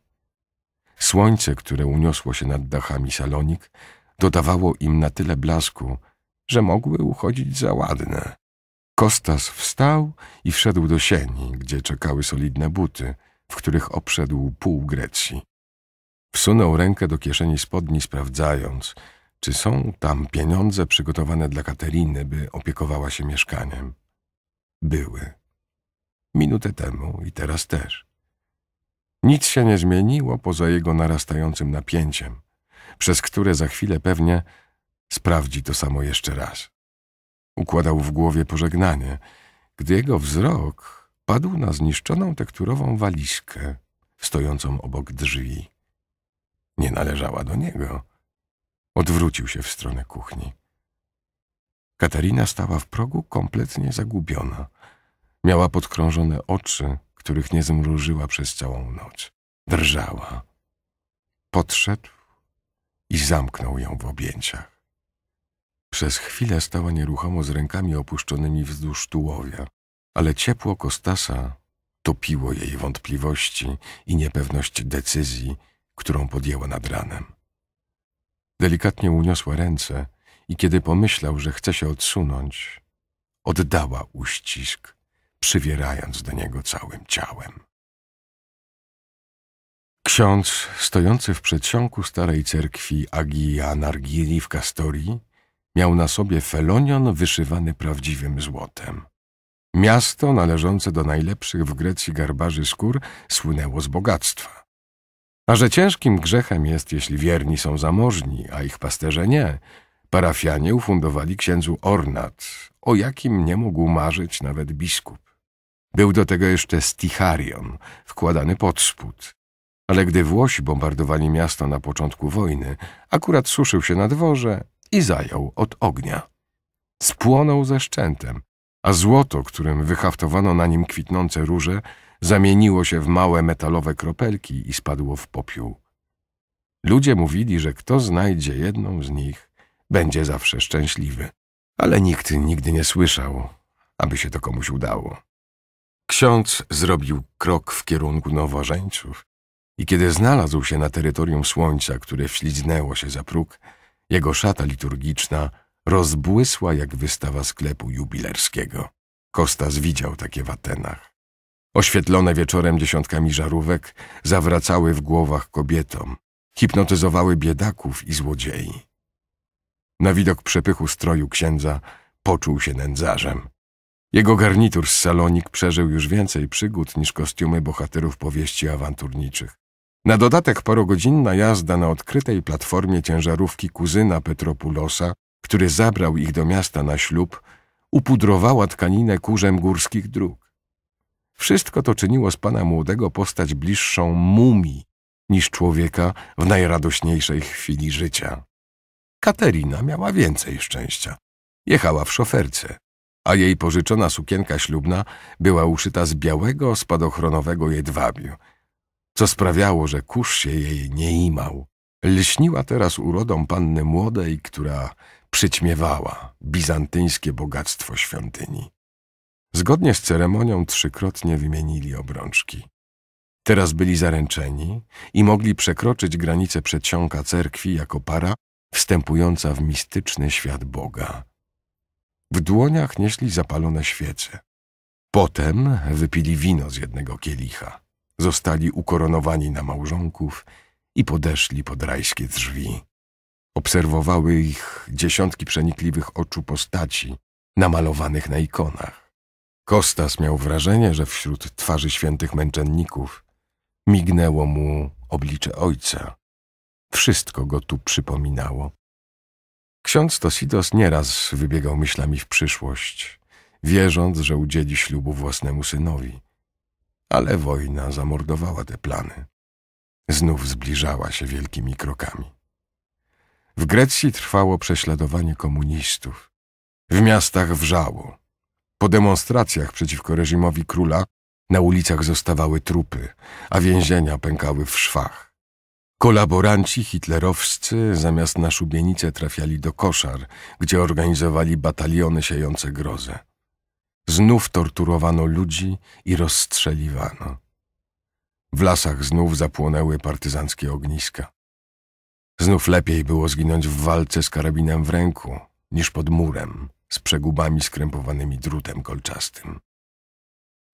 Słońce, które uniosło się nad dachami salonik, dodawało im na tyle blasku, że mogły uchodzić za ładne. Kostas wstał i wszedł do sieni, gdzie czekały solidne buty, w których obszedł pół Grecji. Wsunął rękę do kieszeni spodni, sprawdzając, czy są tam pieniądze przygotowane dla Kateriny, by opiekowała się mieszkaniem. Były. Minutę temu i teraz też. Nic się nie zmieniło poza jego narastającym napięciem, przez które za chwilę pewnie sprawdzi to samo jeszcze raz. Układał w głowie pożegnanie, gdy jego wzrok padł na zniszczoną tekturową walizkę stojącą obok drzwi. Nie należała do niego. Odwrócił się w stronę kuchni. Katarina stała w progu kompletnie zagubiona. Miała podkrążone oczy, których nie zmrużyła przez całą noc. Drżała. Podszedł i zamknął ją w objęciach. Przez chwilę stała nieruchomo z rękami opuszczonymi wzdłuż tułowia, ale ciepło Kostasa topiło jej wątpliwości i niepewność decyzji, którą podjęła nad ranem. Delikatnie uniosła ręce i kiedy pomyślał, że chce się odsunąć, oddała uścisk przywierając do niego całym ciałem. Ksiądz, stojący w przedsionku starej cerkwi Agija Nargili w Kastorii, miał na sobie felonion wyszywany prawdziwym złotem. Miasto należące do najlepszych w Grecji garbarzy skór słynęło z bogactwa. A że ciężkim grzechem jest, jeśli wierni są zamożni, a ich pasterze nie, parafianie ufundowali księdzu ornat, o jakim nie mógł marzyć nawet biskup. Był do tego jeszcze sticharion, wkładany pod spód. Ale gdy Włosi bombardowali miasto na początku wojny, akurat suszył się na dworze i zajął od ognia. Spłonął ze szczętem, a złoto, którym wyhaftowano na nim kwitnące róże, zamieniło się w małe metalowe kropelki i spadło w popiół. Ludzie mówili, że kto znajdzie jedną z nich, będzie zawsze szczęśliwy. Ale nikt nigdy nie słyszał, aby się to komuś udało. Ksiądz zrobił krok w kierunku nowożeńców i kiedy znalazł się na terytorium słońca, które wślizgnęło się za próg, jego szata liturgiczna rozbłysła jak wystawa sklepu jubilerskiego. Kostas widział takie w Atenach. Oświetlone wieczorem dziesiątkami żarówek zawracały w głowach kobietom, hipnotyzowały biedaków i złodziei. Na widok przepychu stroju księdza poczuł się nędzarzem. Jego garnitur z salonik przeżył już więcej przygód niż kostiumy bohaterów powieści awanturniczych. Na dodatek parogodzinna jazda na odkrytej platformie ciężarówki kuzyna Petropulosa, który zabrał ich do miasta na ślub, upudrowała tkaninę kurzem górskich dróg. Wszystko to czyniło z pana młodego postać bliższą mumii niż człowieka w najradośniejszej chwili życia. Katerina miała więcej szczęścia. Jechała w szoferce a jej pożyczona sukienka ślubna była uszyta z białego, spadochronowego jedwabiu, co sprawiało, że kurz się jej nie imał. Lśniła teraz urodą panny młodej, która przyćmiewała bizantyńskie bogactwo świątyni. Zgodnie z ceremonią trzykrotnie wymienili obrączki. Teraz byli zaręczeni i mogli przekroczyć granicę przedsionka cerkwi jako para wstępująca w mistyczny świat Boga. W dłoniach nieśli zapalone świece. Potem wypili wino z jednego kielicha. Zostali ukoronowani na małżonków i podeszli pod rajskie drzwi. Obserwowały ich dziesiątki przenikliwych oczu postaci namalowanych na ikonach. Kostas miał wrażenie, że wśród twarzy świętych męczenników mignęło mu oblicze ojca. Wszystko go tu przypominało. Ksiądz Tosidos nieraz wybiegał myślami w przyszłość, wierząc, że udzieli ślubu własnemu synowi. Ale wojna zamordowała te plany. Znów zbliżała się wielkimi krokami. W Grecji trwało prześladowanie komunistów. W miastach wrzało. Po demonstracjach przeciwko reżimowi króla na ulicach zostawały trupy, a więzienia pękały w szwach. Kolaboranci hitlerowscy zamiast na szubienice trafiali do koszar, gdzie organizowali bataliony siejące grozę. Znów torturowano ludzi i rozstrzeliwano. W lasach znów zapłonęły partyzanckie ogniska. Znów lepiej było zginąć w walce z karabinem w ręku, niż pod murem, z przegubami skrępowanymi drutem kolczastym.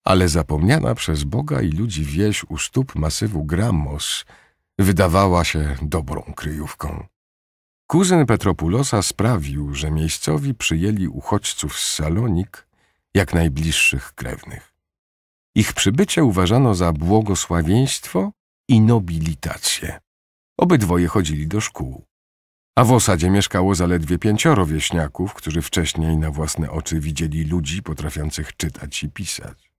Ale zapomniana przez Boga i ludzi wieś u stóp masywu Gramos – wydawała się dobrą kryjówką. Kuzyn Petropulosa sprawił, że miejscowi przyjęli uchodźców z Salonik jak najbliższych krewnych. Ich przybycie uważano za błogosławieństwo i nobilitację. Obydwoje chodzili do szkół. A w osadzie mieszkało zaledwie pięcioro wieśniaków, którzy wcześniej na własne oczy widzieli ludzi potrafiących czytać i pisać.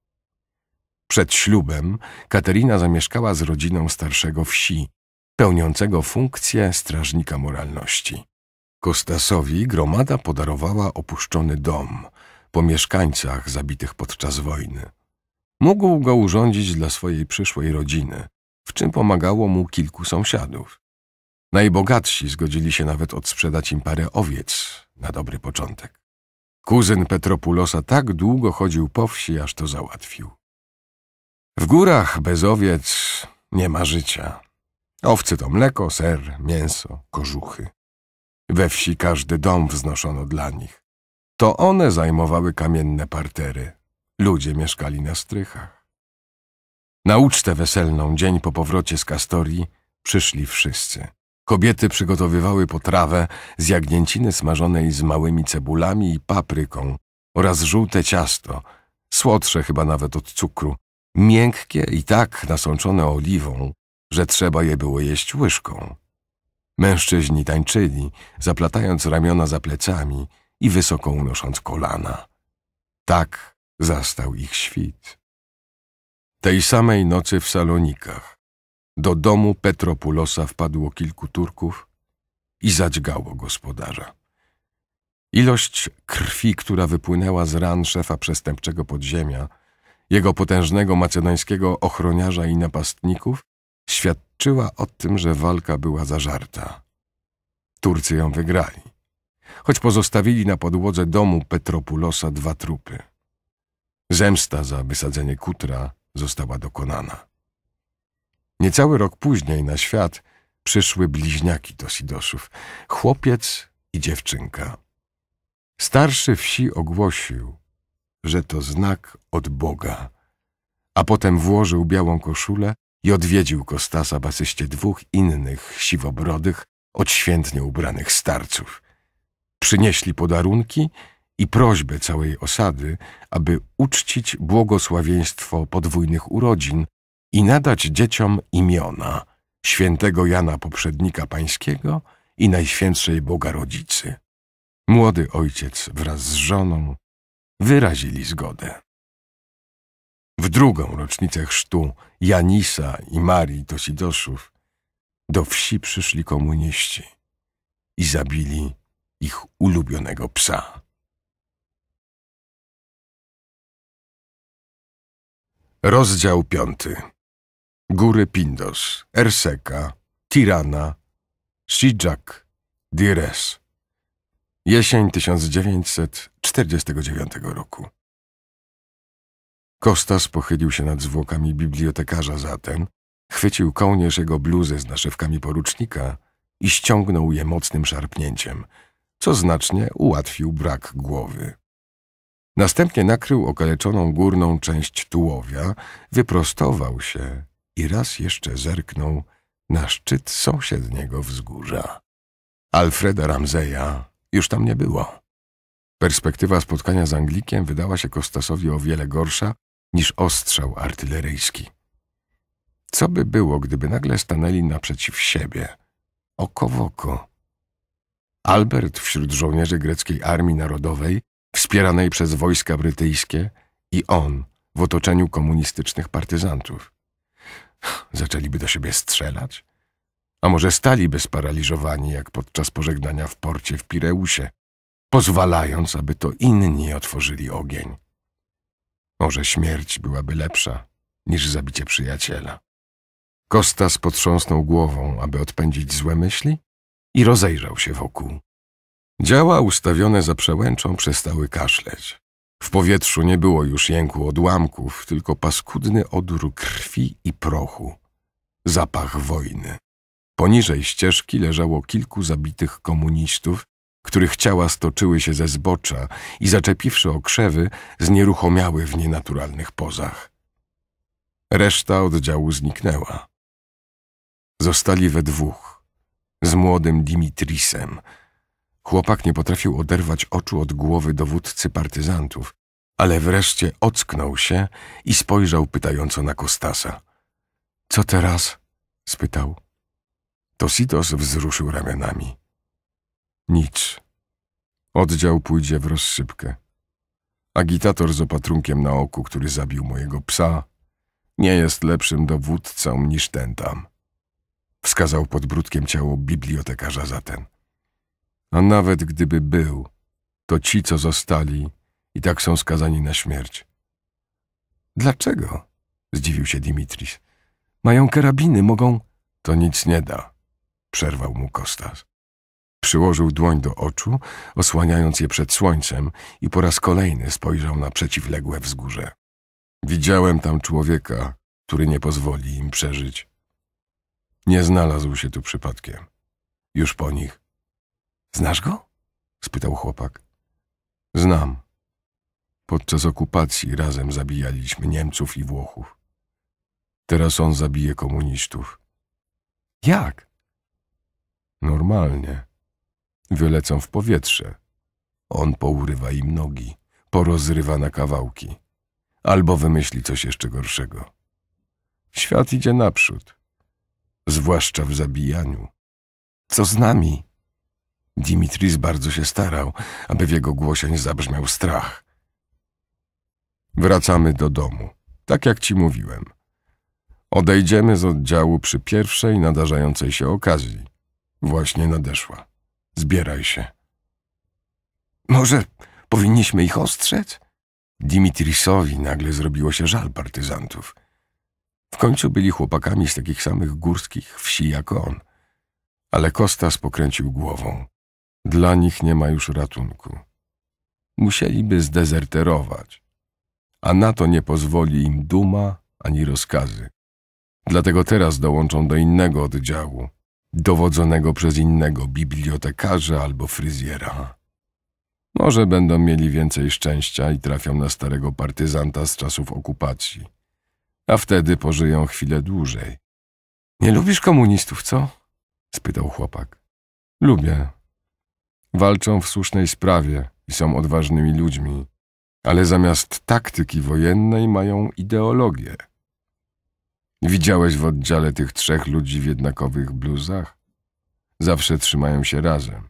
Przed ślubem Katerina zamieszkała z rodziną starszego wsi, pełniącego funkcję strażnika moralności. Kostasowi gromada podarowała opuszczony dom po mieszkańcach zabitych podczas wojny. Mógł go urządzić dla swojej przyszłej rodziny, w czym pomagało mu kilku sąsiadów. Najbogatsi zgodzili się nawet odsprzedać im parę owiec na dobry początek. Kuzyn Petropulosa tak długo chodził po wsi, aż to załatwił. W górach bez owiec nie ma życia. Owce to mleko, ser, mięso, kożuchy. We wsi każdy dom wznoszono dla nich. To one zajmowały kamienne partery. Ludzie mieszkali na strychach. Na ucztę weselną dzień po powrocie z Kastorii przyszli wszyscy. Kobiety przygotowywały potrawę z jagnięciny smażonej z małymi cebulami i papryką oraz żółte ciasto, słodsze chyba nawet od cukru, miękkie i tak nasączone oliwą, że trzeba je było jeść łyżką. Mężczyźni tańczyli, zaplatając ramiona za plecami i wysoko unosząc kolana. Tak zastał ich świt. Tej samej nocy w Salonikach do domu Petropulosa wpadło kilku Turków i zadźgało gospodarza. Ilość krwi, która wypłynęła z ran szefa przestępczego podziemia – jego potężnego macedońskiego ochroniarza i napastników, świadczyła o tym, że walka była zażarta. Turcy ją wygrali, choć pozostawili na podłodze domu Petropulosa dwa trupy. Zemsta za wysadzenie kutra została dokonana. Niecały rok później na świat przyszły bliźniaki Tosidosów, chłopiec i dziewczynka. Starszy wsi ogłosił, że to znak od Boga. A potem włożył białą koszulę i odwiedził Kostasa basyście dwóch innych siwobrodych, odświętnie ubranych starców. Przynieśli podarunki i prośbę całej osady, aby uczcić błogosławieństwo podwójnych urodzin i nadać dzieciom imiona świętego Jana Poprzednika Pańskiego i Najświętszej Boga Rodzicy. Młody ojciec wraz z żoną wyrazili zgodę. W drugą rocznicę chrztu Janisa i Marii Tosidoszów do wsi przyszli komuniści i zabili ich ulubionego psa. Rozdział piąty. Góry Pindos, Erseka, Tirana, Sijak, Dires. Jesień 1949 roku. Kostas pochylił się nad zwłokami bibliotekarza zatem, chwycił kołnierz jego bluzy z naszywkami porucznika i ściągnął je mocnym szarpnięciem, co znacznie ułatwił brak głowy. Następnie nakrył okaleczoną górną część tułowia, wyprostował się i raz jeszcze zerknął na szczyt sąsiedniego wzgórza. Alfreda Ramzeja już tam nie było. Perspektywa spotkania z Anglikiem wydała się Kostasowi o wiele gorsza niż ostrzał artyleryjski. Co by było, gdyby nagle stanęli naprzeciw siebie, oko w oko? Albert wśród żołnierzy greckiej Armii Narodowej, wspieranej przez wojska brytyjskie, i on w otoczeniu komunistycznych partyzantów. Zaczęliby do siebie strzelać? a może staliby sparaliżowani jak podczas pożegnania w porcie w Pireusie, pozwalając, aby to inni otworzyli ogień. Może śmierć byłaby lepsza niż zabicie przyjaciela. Kostas potrząsnął głową, aby odpędzić złe myśli i rozejrzał się wokół. Działa ustawione za przełęczą przestały kaszleć. W powietrzu nie było już jęku odłamków, tylko paskudny odór krwi i prochu. Zapach wojny. Poniżej ścieżki leżało kilku zabitych komunistów, których ciała stoczyły się ze zbocza i zaczepiwszy o krzewy, znieruchomiały w nienaturalnych pozach. Reszta oddziału zniknęła. Zostali we dwóch, z młodym Dimitrisem. Chłopak nie potrafił oderwać oczu od głowy dowódcy partyzantów, ale wreszcie ocknął się i spojrzał pytająco na Kostasa. – Co teraz? – spytał. Tositos wzruszył ramionami. Nic. Oddział pójdzie w rozszybkę. Agitator z opatrunkiem na oku, który zabił mojego psa, nie jest lepszym dowódcą niż ten tam. Wskazał podbródkiem ciało bibliotekarza zatem. A nawet gdyby był, to ci, co zostali, i tak są skazani na śmierć. Dlaczego? Zdziwił się Dimitris. Mają karabiny, mogą... To nic nie da przerwał mu Kostas. Przyłożył dłoń do oczu, osłaniając je przed słońcem i po raz kolejny spojrzał na przeciwległe wzgórze. Widziałem tam człowieka, który nie pozwoli im przeżyć. Nie znalazł się tu przypadkiem. Już po nich. Znasz go? spytał chłopak. Znam. Podczas okupacji razem zabijaliśmy Niemców i Włochów. Teraz on zabije komunistów. Jak? normalnie. Wylecą w powietrze. On pourywa im nogi, porozrywa na kawałki. Albo wymyśli coś jeszcze gorszego. Świat idzie naprzód. Zwłaszcza w zabijaniu. Co z nami? Dimitris bardzo się starał, aby w jego głosie nie zabrzmiał strach. Wracamy do domu, tak jak ci mówiłem. Odejdziemy z oddziału przy pierwszej nadarzającej się okazji. Właśnie nadeszła. Zbieraj się. Może powinniśmy ich ostrzec? Dimitrisowi nagle zrobiło się żal partyzantów. W końcu byli chłopakami z takich samych górskich wsi jak on. Ale Kostas pokręcił głową. Dla nich nie ma już ratunku. Musieliby zdezerterować. A na to nie pozwoli im duma ani rozkazy. Dlatego teraz dołączą do innego oddziału, dowodzonego przez innego bibliotekarza albo fryzjera. Może będą mieli więcej szczęścia i trafią na starego partyzanta z czasów okupacji. A wtedy pożyją chwilę dłużej. Nie lubisz komunistów, co? spytał chłopak. Lubię. Walczą w słusznej sprawie i są odważnymi ludźmi, ale zamiast taktyki wojennej mają ideologię. Widziałeś w oddziale tych trzech ludzi w jednakowych bluzach? Zawsze trzymają się razem.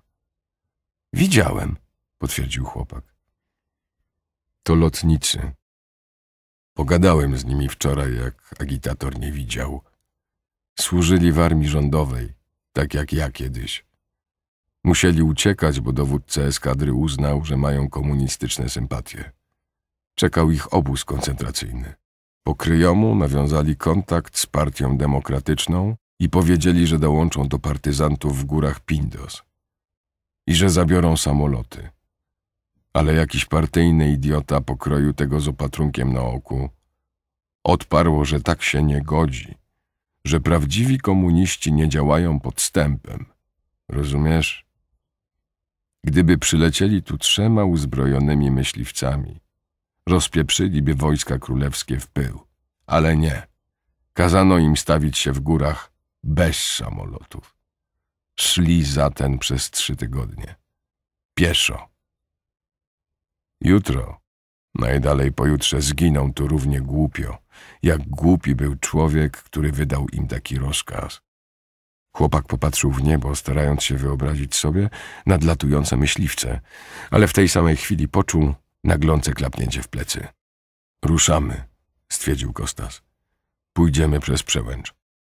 Widziałem, potwierdził chłopak. To lotniczy. Pogadałem z nimi wczoraj, jak agitator nie widział. Służyli w armii rządowej, tak jak ja kiedyś. Musieli uciekać, bo dowódca eskadry uznał, że mają komunistyczne sympatie. Czekał ich obóz koncentracyjny. Po kryjomu nawiązali kontakt z Partią Demokratyczną i powiedzieli, że dołączą do partyzantów w górach Pindos i że zabiorą samoloty. Ale jakiś partyjny idiota pokroił tego z opatrunkiem na oku odparło, że tak się nie godzi, że prawdziwi komuniści nie działają podstępem. Rozumiesz? Gdyby przylecieli tu trzema uzbrojonymi myśliwcami – rozpieprzyliby wojska królewskie w pył. Ale nie. Kazano im stawić się w górach bez samolotów. Szli zatem przez trzy tygodnie. Pieszo. Jutro, najdalej pojutrze, zginą tu równie głupio, jak głupi był człowiek, który wydał im taki rozkaz. Chłopak popatrzył w niebo, starając się wyobrazić sobie nadlatujące myśliwce, ale w tej samej chwili poczuł, Naglące klapnięcie w plecy. Ruszamy, stwierdził Kostas. Pójdziemy przez przełęcz.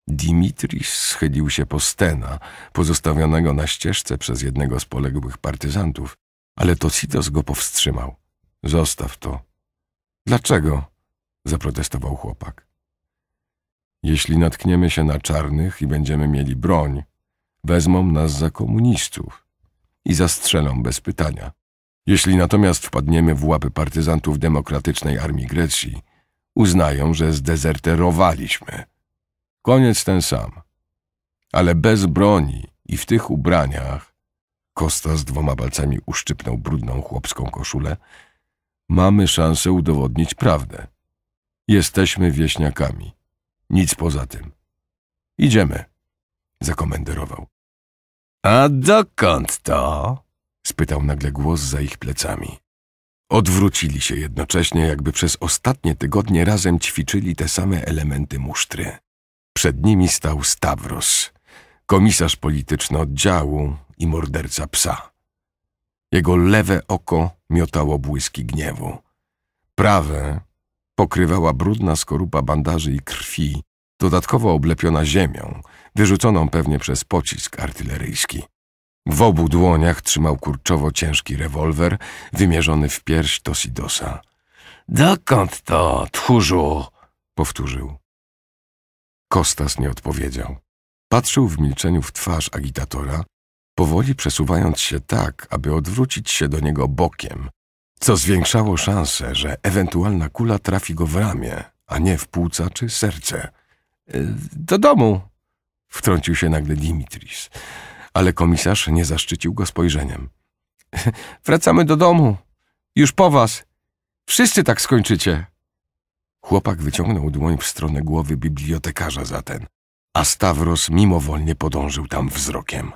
Dimitris schylił się po Stena, pozostawionego na ścieżce przez jednego z poległych partyzantów, ale Tositos go powstrzymał. Zostaw to. Dlaczego? zaprotestował chłopak. Jeśli natkniemy się na czarnych i będziemy mieli broń, wezmą nas za komunistów i zastrzelą bez pytania. Jeśli natomiast wpadniemy w łapy partyzantów Demokratycznej Armii Grecji, uznają, że zdezerterowaliśmy. Koniec ten sam. Ale bez broni i w tych ubraniach, Kosta z dwoma palcami uszczypnął brudną chłopską koszulę, mamy szansę udowodnić prawdę. Jesteśmy wieśniakami. Nic poza tym. Idziemy, zakomenderował. A dokąd to? spytał nagle głos za ich plecami. Odwrócili się jednocześnie, jakby przez ostatnie tygodnie razem ćwiczyli te same elementy musztry. Przed nimi stał Stavros, komisarz polityczny oddziału i morderca psa. Jego lewe oko miotało błyski gniewu. Prawe pokrywała brudna skorupa bandaży i krwi, dodatkowo oblepiona ziemią, wyrzuconą pewnie przez pocisk artyleryjski. W obu dłoniach trzymał kurczowo ciężki rewolwer wymierzony w pierś Tosidosa. Dokąd to, tchórzu? powtórzył. Kostas nie odpowiedział. Patrzył w milczeniu w twarz agitatora, powoli przesuwając się tak, aby odwrócić się do niego bokiem, co zwiększało szanse, że ewentualna kula trafi go w ramię, a nie w płuca czy serce. Y, do domu! wtrącił się nagle Dimitris ale komisarz nie zaszczycił go spojrzeniem. Wracamy do domu. Już po was. Wszyscy tak skończycie. Chłopak wyciągnął dłoń w stronę głowy bibliotekarza za ten, a Stavros mimowolnie podążył tam wzrokiem.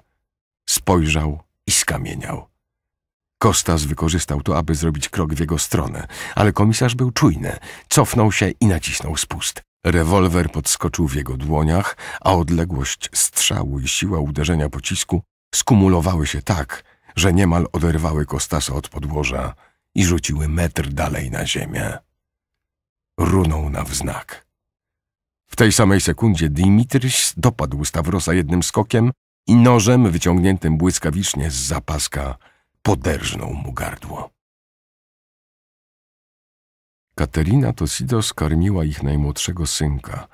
Spojrzał i skamieniał. Kostas wykorzystał to, aby zrobić krok w jego stronę, ale komisarz był czujny, cofnął się i nacisnął spust. Rewolwer podskoczył w jego dłoniach, a odległość strzału i siła uderzenia pocisku skumulowały się tak, że niemal oderwały Kostasa od podłoża i rzuciły metr dalej na ziemię. Runął na wznak. W tej samej sekundzie Dimitris dopadł Stawrosa jednym skokiem i nożem wyciągniętym błyskawicznie z zapaska poderżnął mu gardło. Katerina tosido skarmiła ich najmłodszego synka,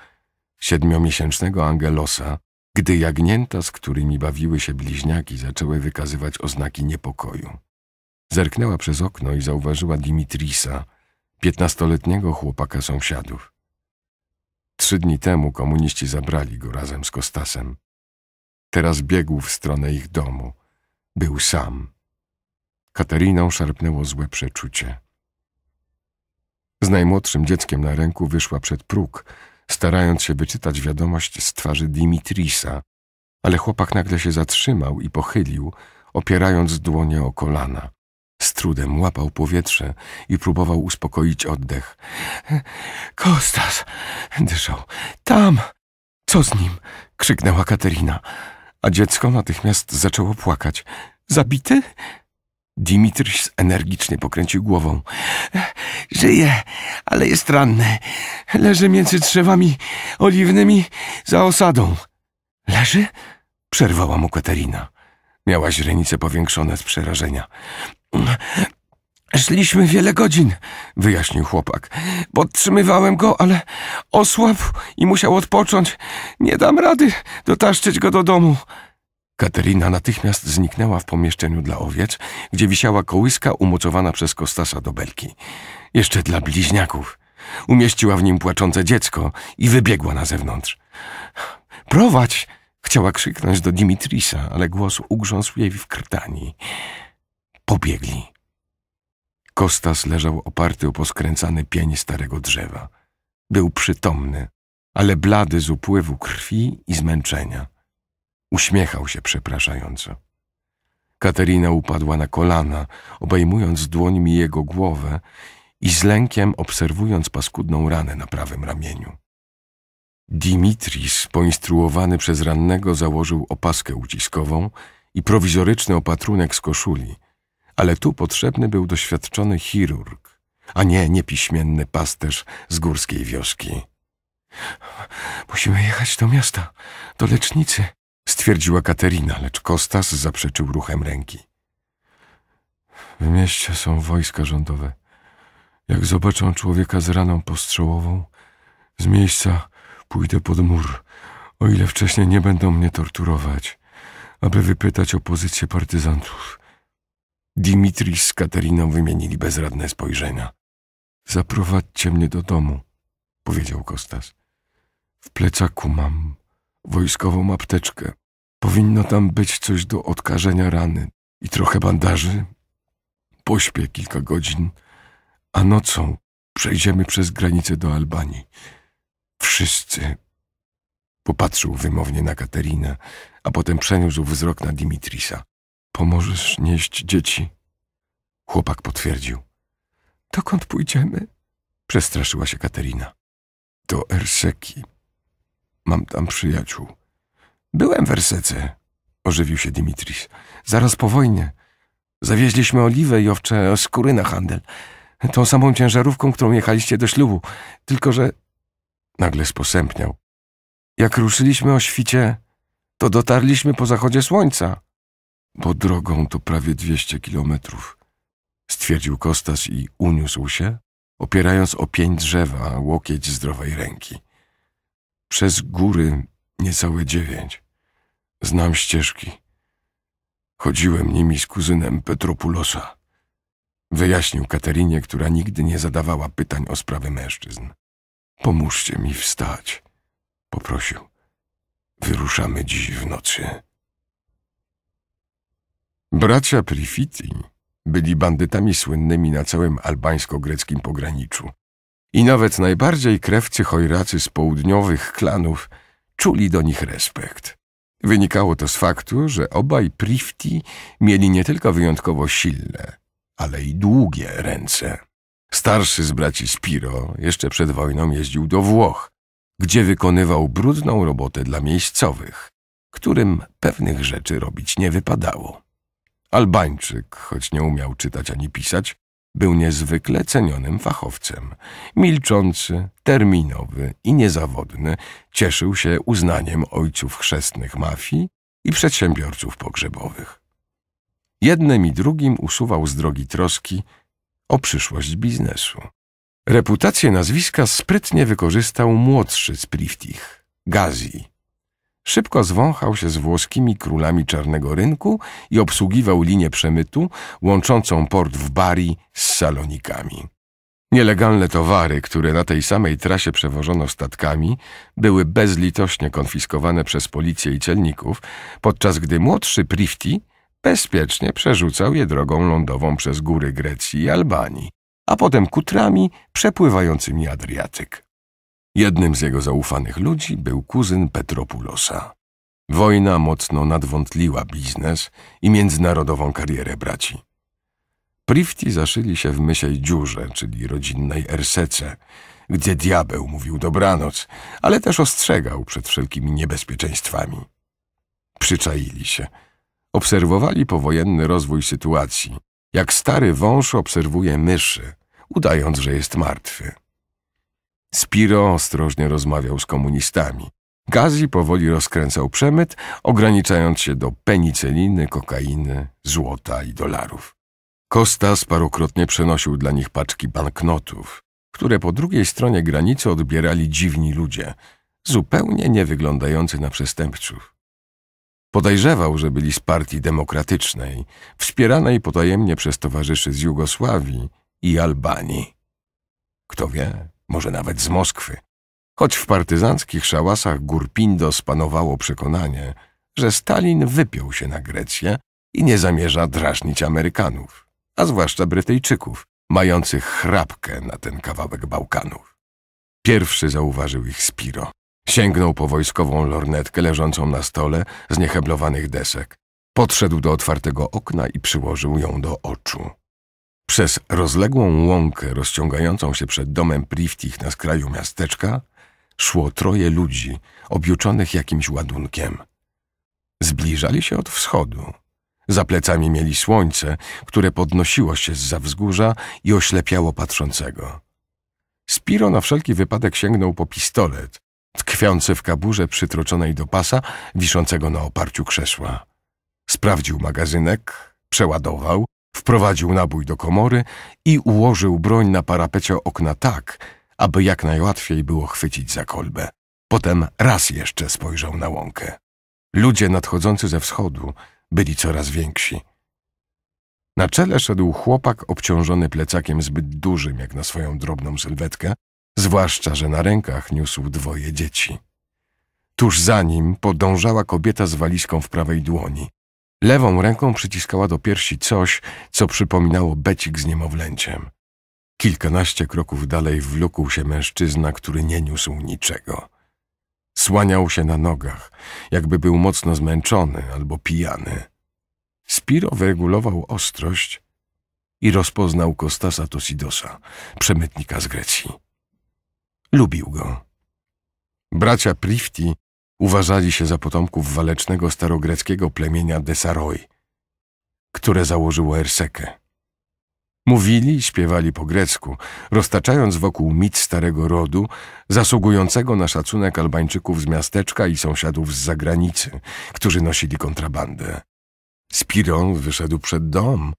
siedmiomiesięcznego Angelosa, gdy jagnięta, z którymi bawiły się bliźniaki, zaczęły wykazywać oznaki niepokoju. Zerknęła przez okno i zauważyła Dimitrisa, piętnastoletniego chłopaka sąsiadów. Trzy dni temu komuniści zabrali go razem z Kostasem. Teraz biegł w stronę ich domu. Był sam. Kateriną szarpnęło złe przeczucie. Z najmłodszym dzieckiem na ręku wyszła przed próg, starając się wyczytać wiadomość z twarzy Dimitrisa, ale chłopak nagle się zatrzymał i pochylił, opierając dłonie o kolana. Z trudem łapał powietrze i próbował uspokoić oddech. Kostas! dyszał. Tam! Co z nim? krzyknęła Katerina, a dziecko natychmiast zaczęło płakać. Zabity? Dimitris energicznie pokręcił głową. Żyje, ale jest ranny. Leży między drzewami oliwnymi za osadą. Leży? Przerwała mu Katerina. Miała źrenice powiększone z przerażenia. Szliśmy wiele godzin, wyjaśnił chłopak. Podtrzymywałem go, ale osłabł i musiał odpocząć. Nie dam rady dotaszczyć go do domu. Katerina natychmiast zniknęła w pomieszczeniu dla owiec, gdzie wisiała kołyska umocowana przez Kostasa do belki jeszcze dla bliźniaków. Umieściła w nim płaczące dziecko i wybiegła na zewnątrz. Prowadź! Chciała krzyknąć do Dimitrisa, ale głos ugrzązł jej w krtani. Pobiegli. Kostas leżał oparty o poskręcany pień starego drzewa. Był przytomny, ale blady z upływu krwi i zmęczenia. Uśmiechał się przepraszająco. Katerina upadła na kolana, obejmując dłońmi jego głowę i z lękiem obserwując paskudną ranę na prawym ramieniu. Dimitris, poinstruowany przez rannego, założył opaskę uciskową i prowizoryczny opatrunek z koszuli, ale tu potrzebny był doświadczony chirurg, a nie niepiśmienny pasterz z górskiej wioski. Musimy jechać do miasta, do lecznicy, stwierdziła Katerina, lecz Kostas zaprzeczył ruchem ręki. W mieście są wojska rządowe. Jak zobaczę człowieka z raną postrzałową, z miejsca pójdę pod mur, o ile wcześniej nie będą mnie torturować, aby wypytać o pozycję partyzantów. Dimitri z Kateriną wymienili bezradne spojrzenia. Zaprowadźcie mnie do domu, powiedział Kostas. W plecaku mam wojskową apteczkę. Powinno tam być coś do odkażenia rany i trochę bandaży. Pośpię kilka godzin, a nocą przejdziemy przez granicę do Albanii. Wszyscy. Popatrzył wymownie na Katerinę, a potem przeniósł wzrok na Dimitrisa. Pomożesz nieść dzieci? Chłopak potwierdził. Dokąd pójdziemy? Przestraszyła się Katerina. Do Erseki. Mam tam przyjaciół. Byłem w Ersece, ożywił się Dimitris. Zaraz po wojnie. Zawieźliśmy oliwę i owcze skóry na handel. Tą samą ciężarówką, którą jechaliście do ślubu. Tylko, że... Nagle sposępniał. Jak ruszyliśmy o świcie, to dotarliśmy po zachodzie słońca. Bo drogą to prawie dwieście kilometrów. Stwierdził Kostas i uniósł się, opierając o pień drzewa łokieć zdrowej ręki. Przez góry niecałe dziewięć. Znam ścieżki. Chodziłem nimi z kuzynem Petropulosa. Wyjaśnił Katerinie, która nigdy nie zadawała pytań o sprawy mężczyzn. Pomóżcie mi wstać, poprosił. Wyruszamy dziś w nocy. Bracia Prifiti byli bandytami słynnymi na całym albańsko-greckim pograniczu. I nawet najbardziej krewcy chojracy z południowych klanów czuli do nich respekt. Wynikało to z faktu, że obaj Prifti mieli nie tylko wyjątkowo silne – ale i długie ręce. Starszy z braci Spiro jeszcze przed wojną jeździł do Włoch, gdzie wykonywał brudną robotę dla miejscowych, którym pewnych rzeczy robić nie wypadało. Albańczyk, choć nie umiał czytać ani pisać, był niezwykle cenionym fachowcem. Milczący, terminowy i niezawodny, cieszył się uznaniem ojców chrzestnych mafii i przedsiębiorców pogrzebowych jednym i drugim usuwał z drogi troski o przyszłość biznesu. Reputację nazwiska sprytnie wykorzystał młodszy z Priftich, Gazi. Szybko zwąchał się z włoskimi królami czarnego rynku i obsługiwał linię przemytu łączącą port w Bari z Salonikami. Nielegalne towary, które na tej samej trasie przewożono statkami, były bezlitośnie konfiskowane przez policję i celników, podczas gdy młodszy Prifti bezpiecznie przerzucał je drogą lądową przez góry Grecji i Albanii, a potem kutrami przepływającymi Adriatyk. Jednym z jego zaufanych ludzi był kuzyn Petropulosa. Wojna mocno nadwątliła biznes i międzynarodową karierę braci. Prifti zaszyli się w mysiej dziurze, czyli rodzinnej Ersece, gdzie diabeł mówił dobranoc, ale też ostrzegał przed wszelkimi niebezpieczeństwami. Przyczaili się – Obserwowali powojenny rozwój sytuacji, jak stary wąż obserwuje myszy, udając, że jest martwy. Spiro ostrożnie rozmawiał z komunistami. Gazi powoli rozkręcał przemyt, ograniczając się do peniceliny, kokainy, złota i dolarów. Kostas parokrotnie przenosił dla nich paczki banknotów, które po drugiej stronie granicy odbierali dziwni ludzie, zupełnie nie wyglądający na przestępców. Podejrzewał, że byli z partii demokratycznej, wspieranej potajemnie przez towarzyszy z Jugosławii i Albanii. Kto wie, może nawet z Moskwy. Choć w partyzanckich szałasach Gurpindo spanowało przekonanie, że Stalin wypiął się na Grecję i nie zamierza drażnić Amerykanów, a zwłaszcza Brytyjczyków, mających chrapkę na ten kawałek Bałkanów. Pierwszy zauważył ich Spiro. Sięgnął po wojskową lornetkę leżącą na stole z nieheblowanych desek. Podszedł do otwartego okna i przyłożył ją do oczu. Przez rozległą łąkę rozciągającą się przed domem Priftich na skraju miasteczka szło troje ludzi objuczonych jakimś ładunkiem. Zbliżali się od wschodu. Za plecami mieli słońce, które podnosiło się z za wzgórza i oślepiało patrzącego. Spiro na wszelki wypadek sięgnął po pistolet, tkwiący w kaburze przytroczonej do pasa, wiszącego na oparciu krzesła. Sprawdził magazynek, przeładował, wprowadził nabój do komory i ułożył broń na parapecie okna tak, aby jak najłatwiej było chwycić za kolbę. Potem raz jeszcze spojrzał na łąkę. Ludzie nadchodzący ze wschodu byli coraz więksi. Na czele szedł chłopak obciążony plecakiem zbyt dużym jak na swoją drobną sylwetkę, zwłaszcza, że na rękach niósł dwoje dzieci. Tuż za nim podążała kobieta z walizką w prawej dłoni. Lewą ręką przyciskała do piersi coś, co przypominało becik z niemowlęciem. Kilkanaście kroków dalej wlókł się mężczyzna, który nie niósł niczego. Słaniał się na nogach, jakby był mocno zmęczony albo pijany. Spiro wyregulował ostrość i rozpoznał Kostasa Tosidosa, przemytnika z Grecji. Lubił go. Bracia Prifti uważali się za potomków walecznego starogreckiego plemienia Desaroi, które założyło Ersekę. Mówili i śpiewali po grecku, roztaczając wokół mit starego rodu, zasługującego na szacunek Albańczyków z miasteczka i sąsiadów z zagranicy, którzy nosili kontrabandę. Spiron wyszedł przed dom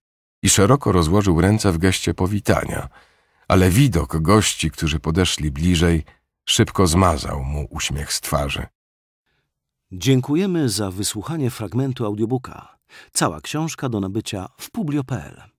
i szeroko rozłożył ręce w geście powitania – ale widok gości, którzy podeszli bliżej, szybko zmazał mu uśmiech z twarzy. Dziękujemy za wysłuchanie fragmentu audiobooka. Cała książka do nabycia w publio.pl.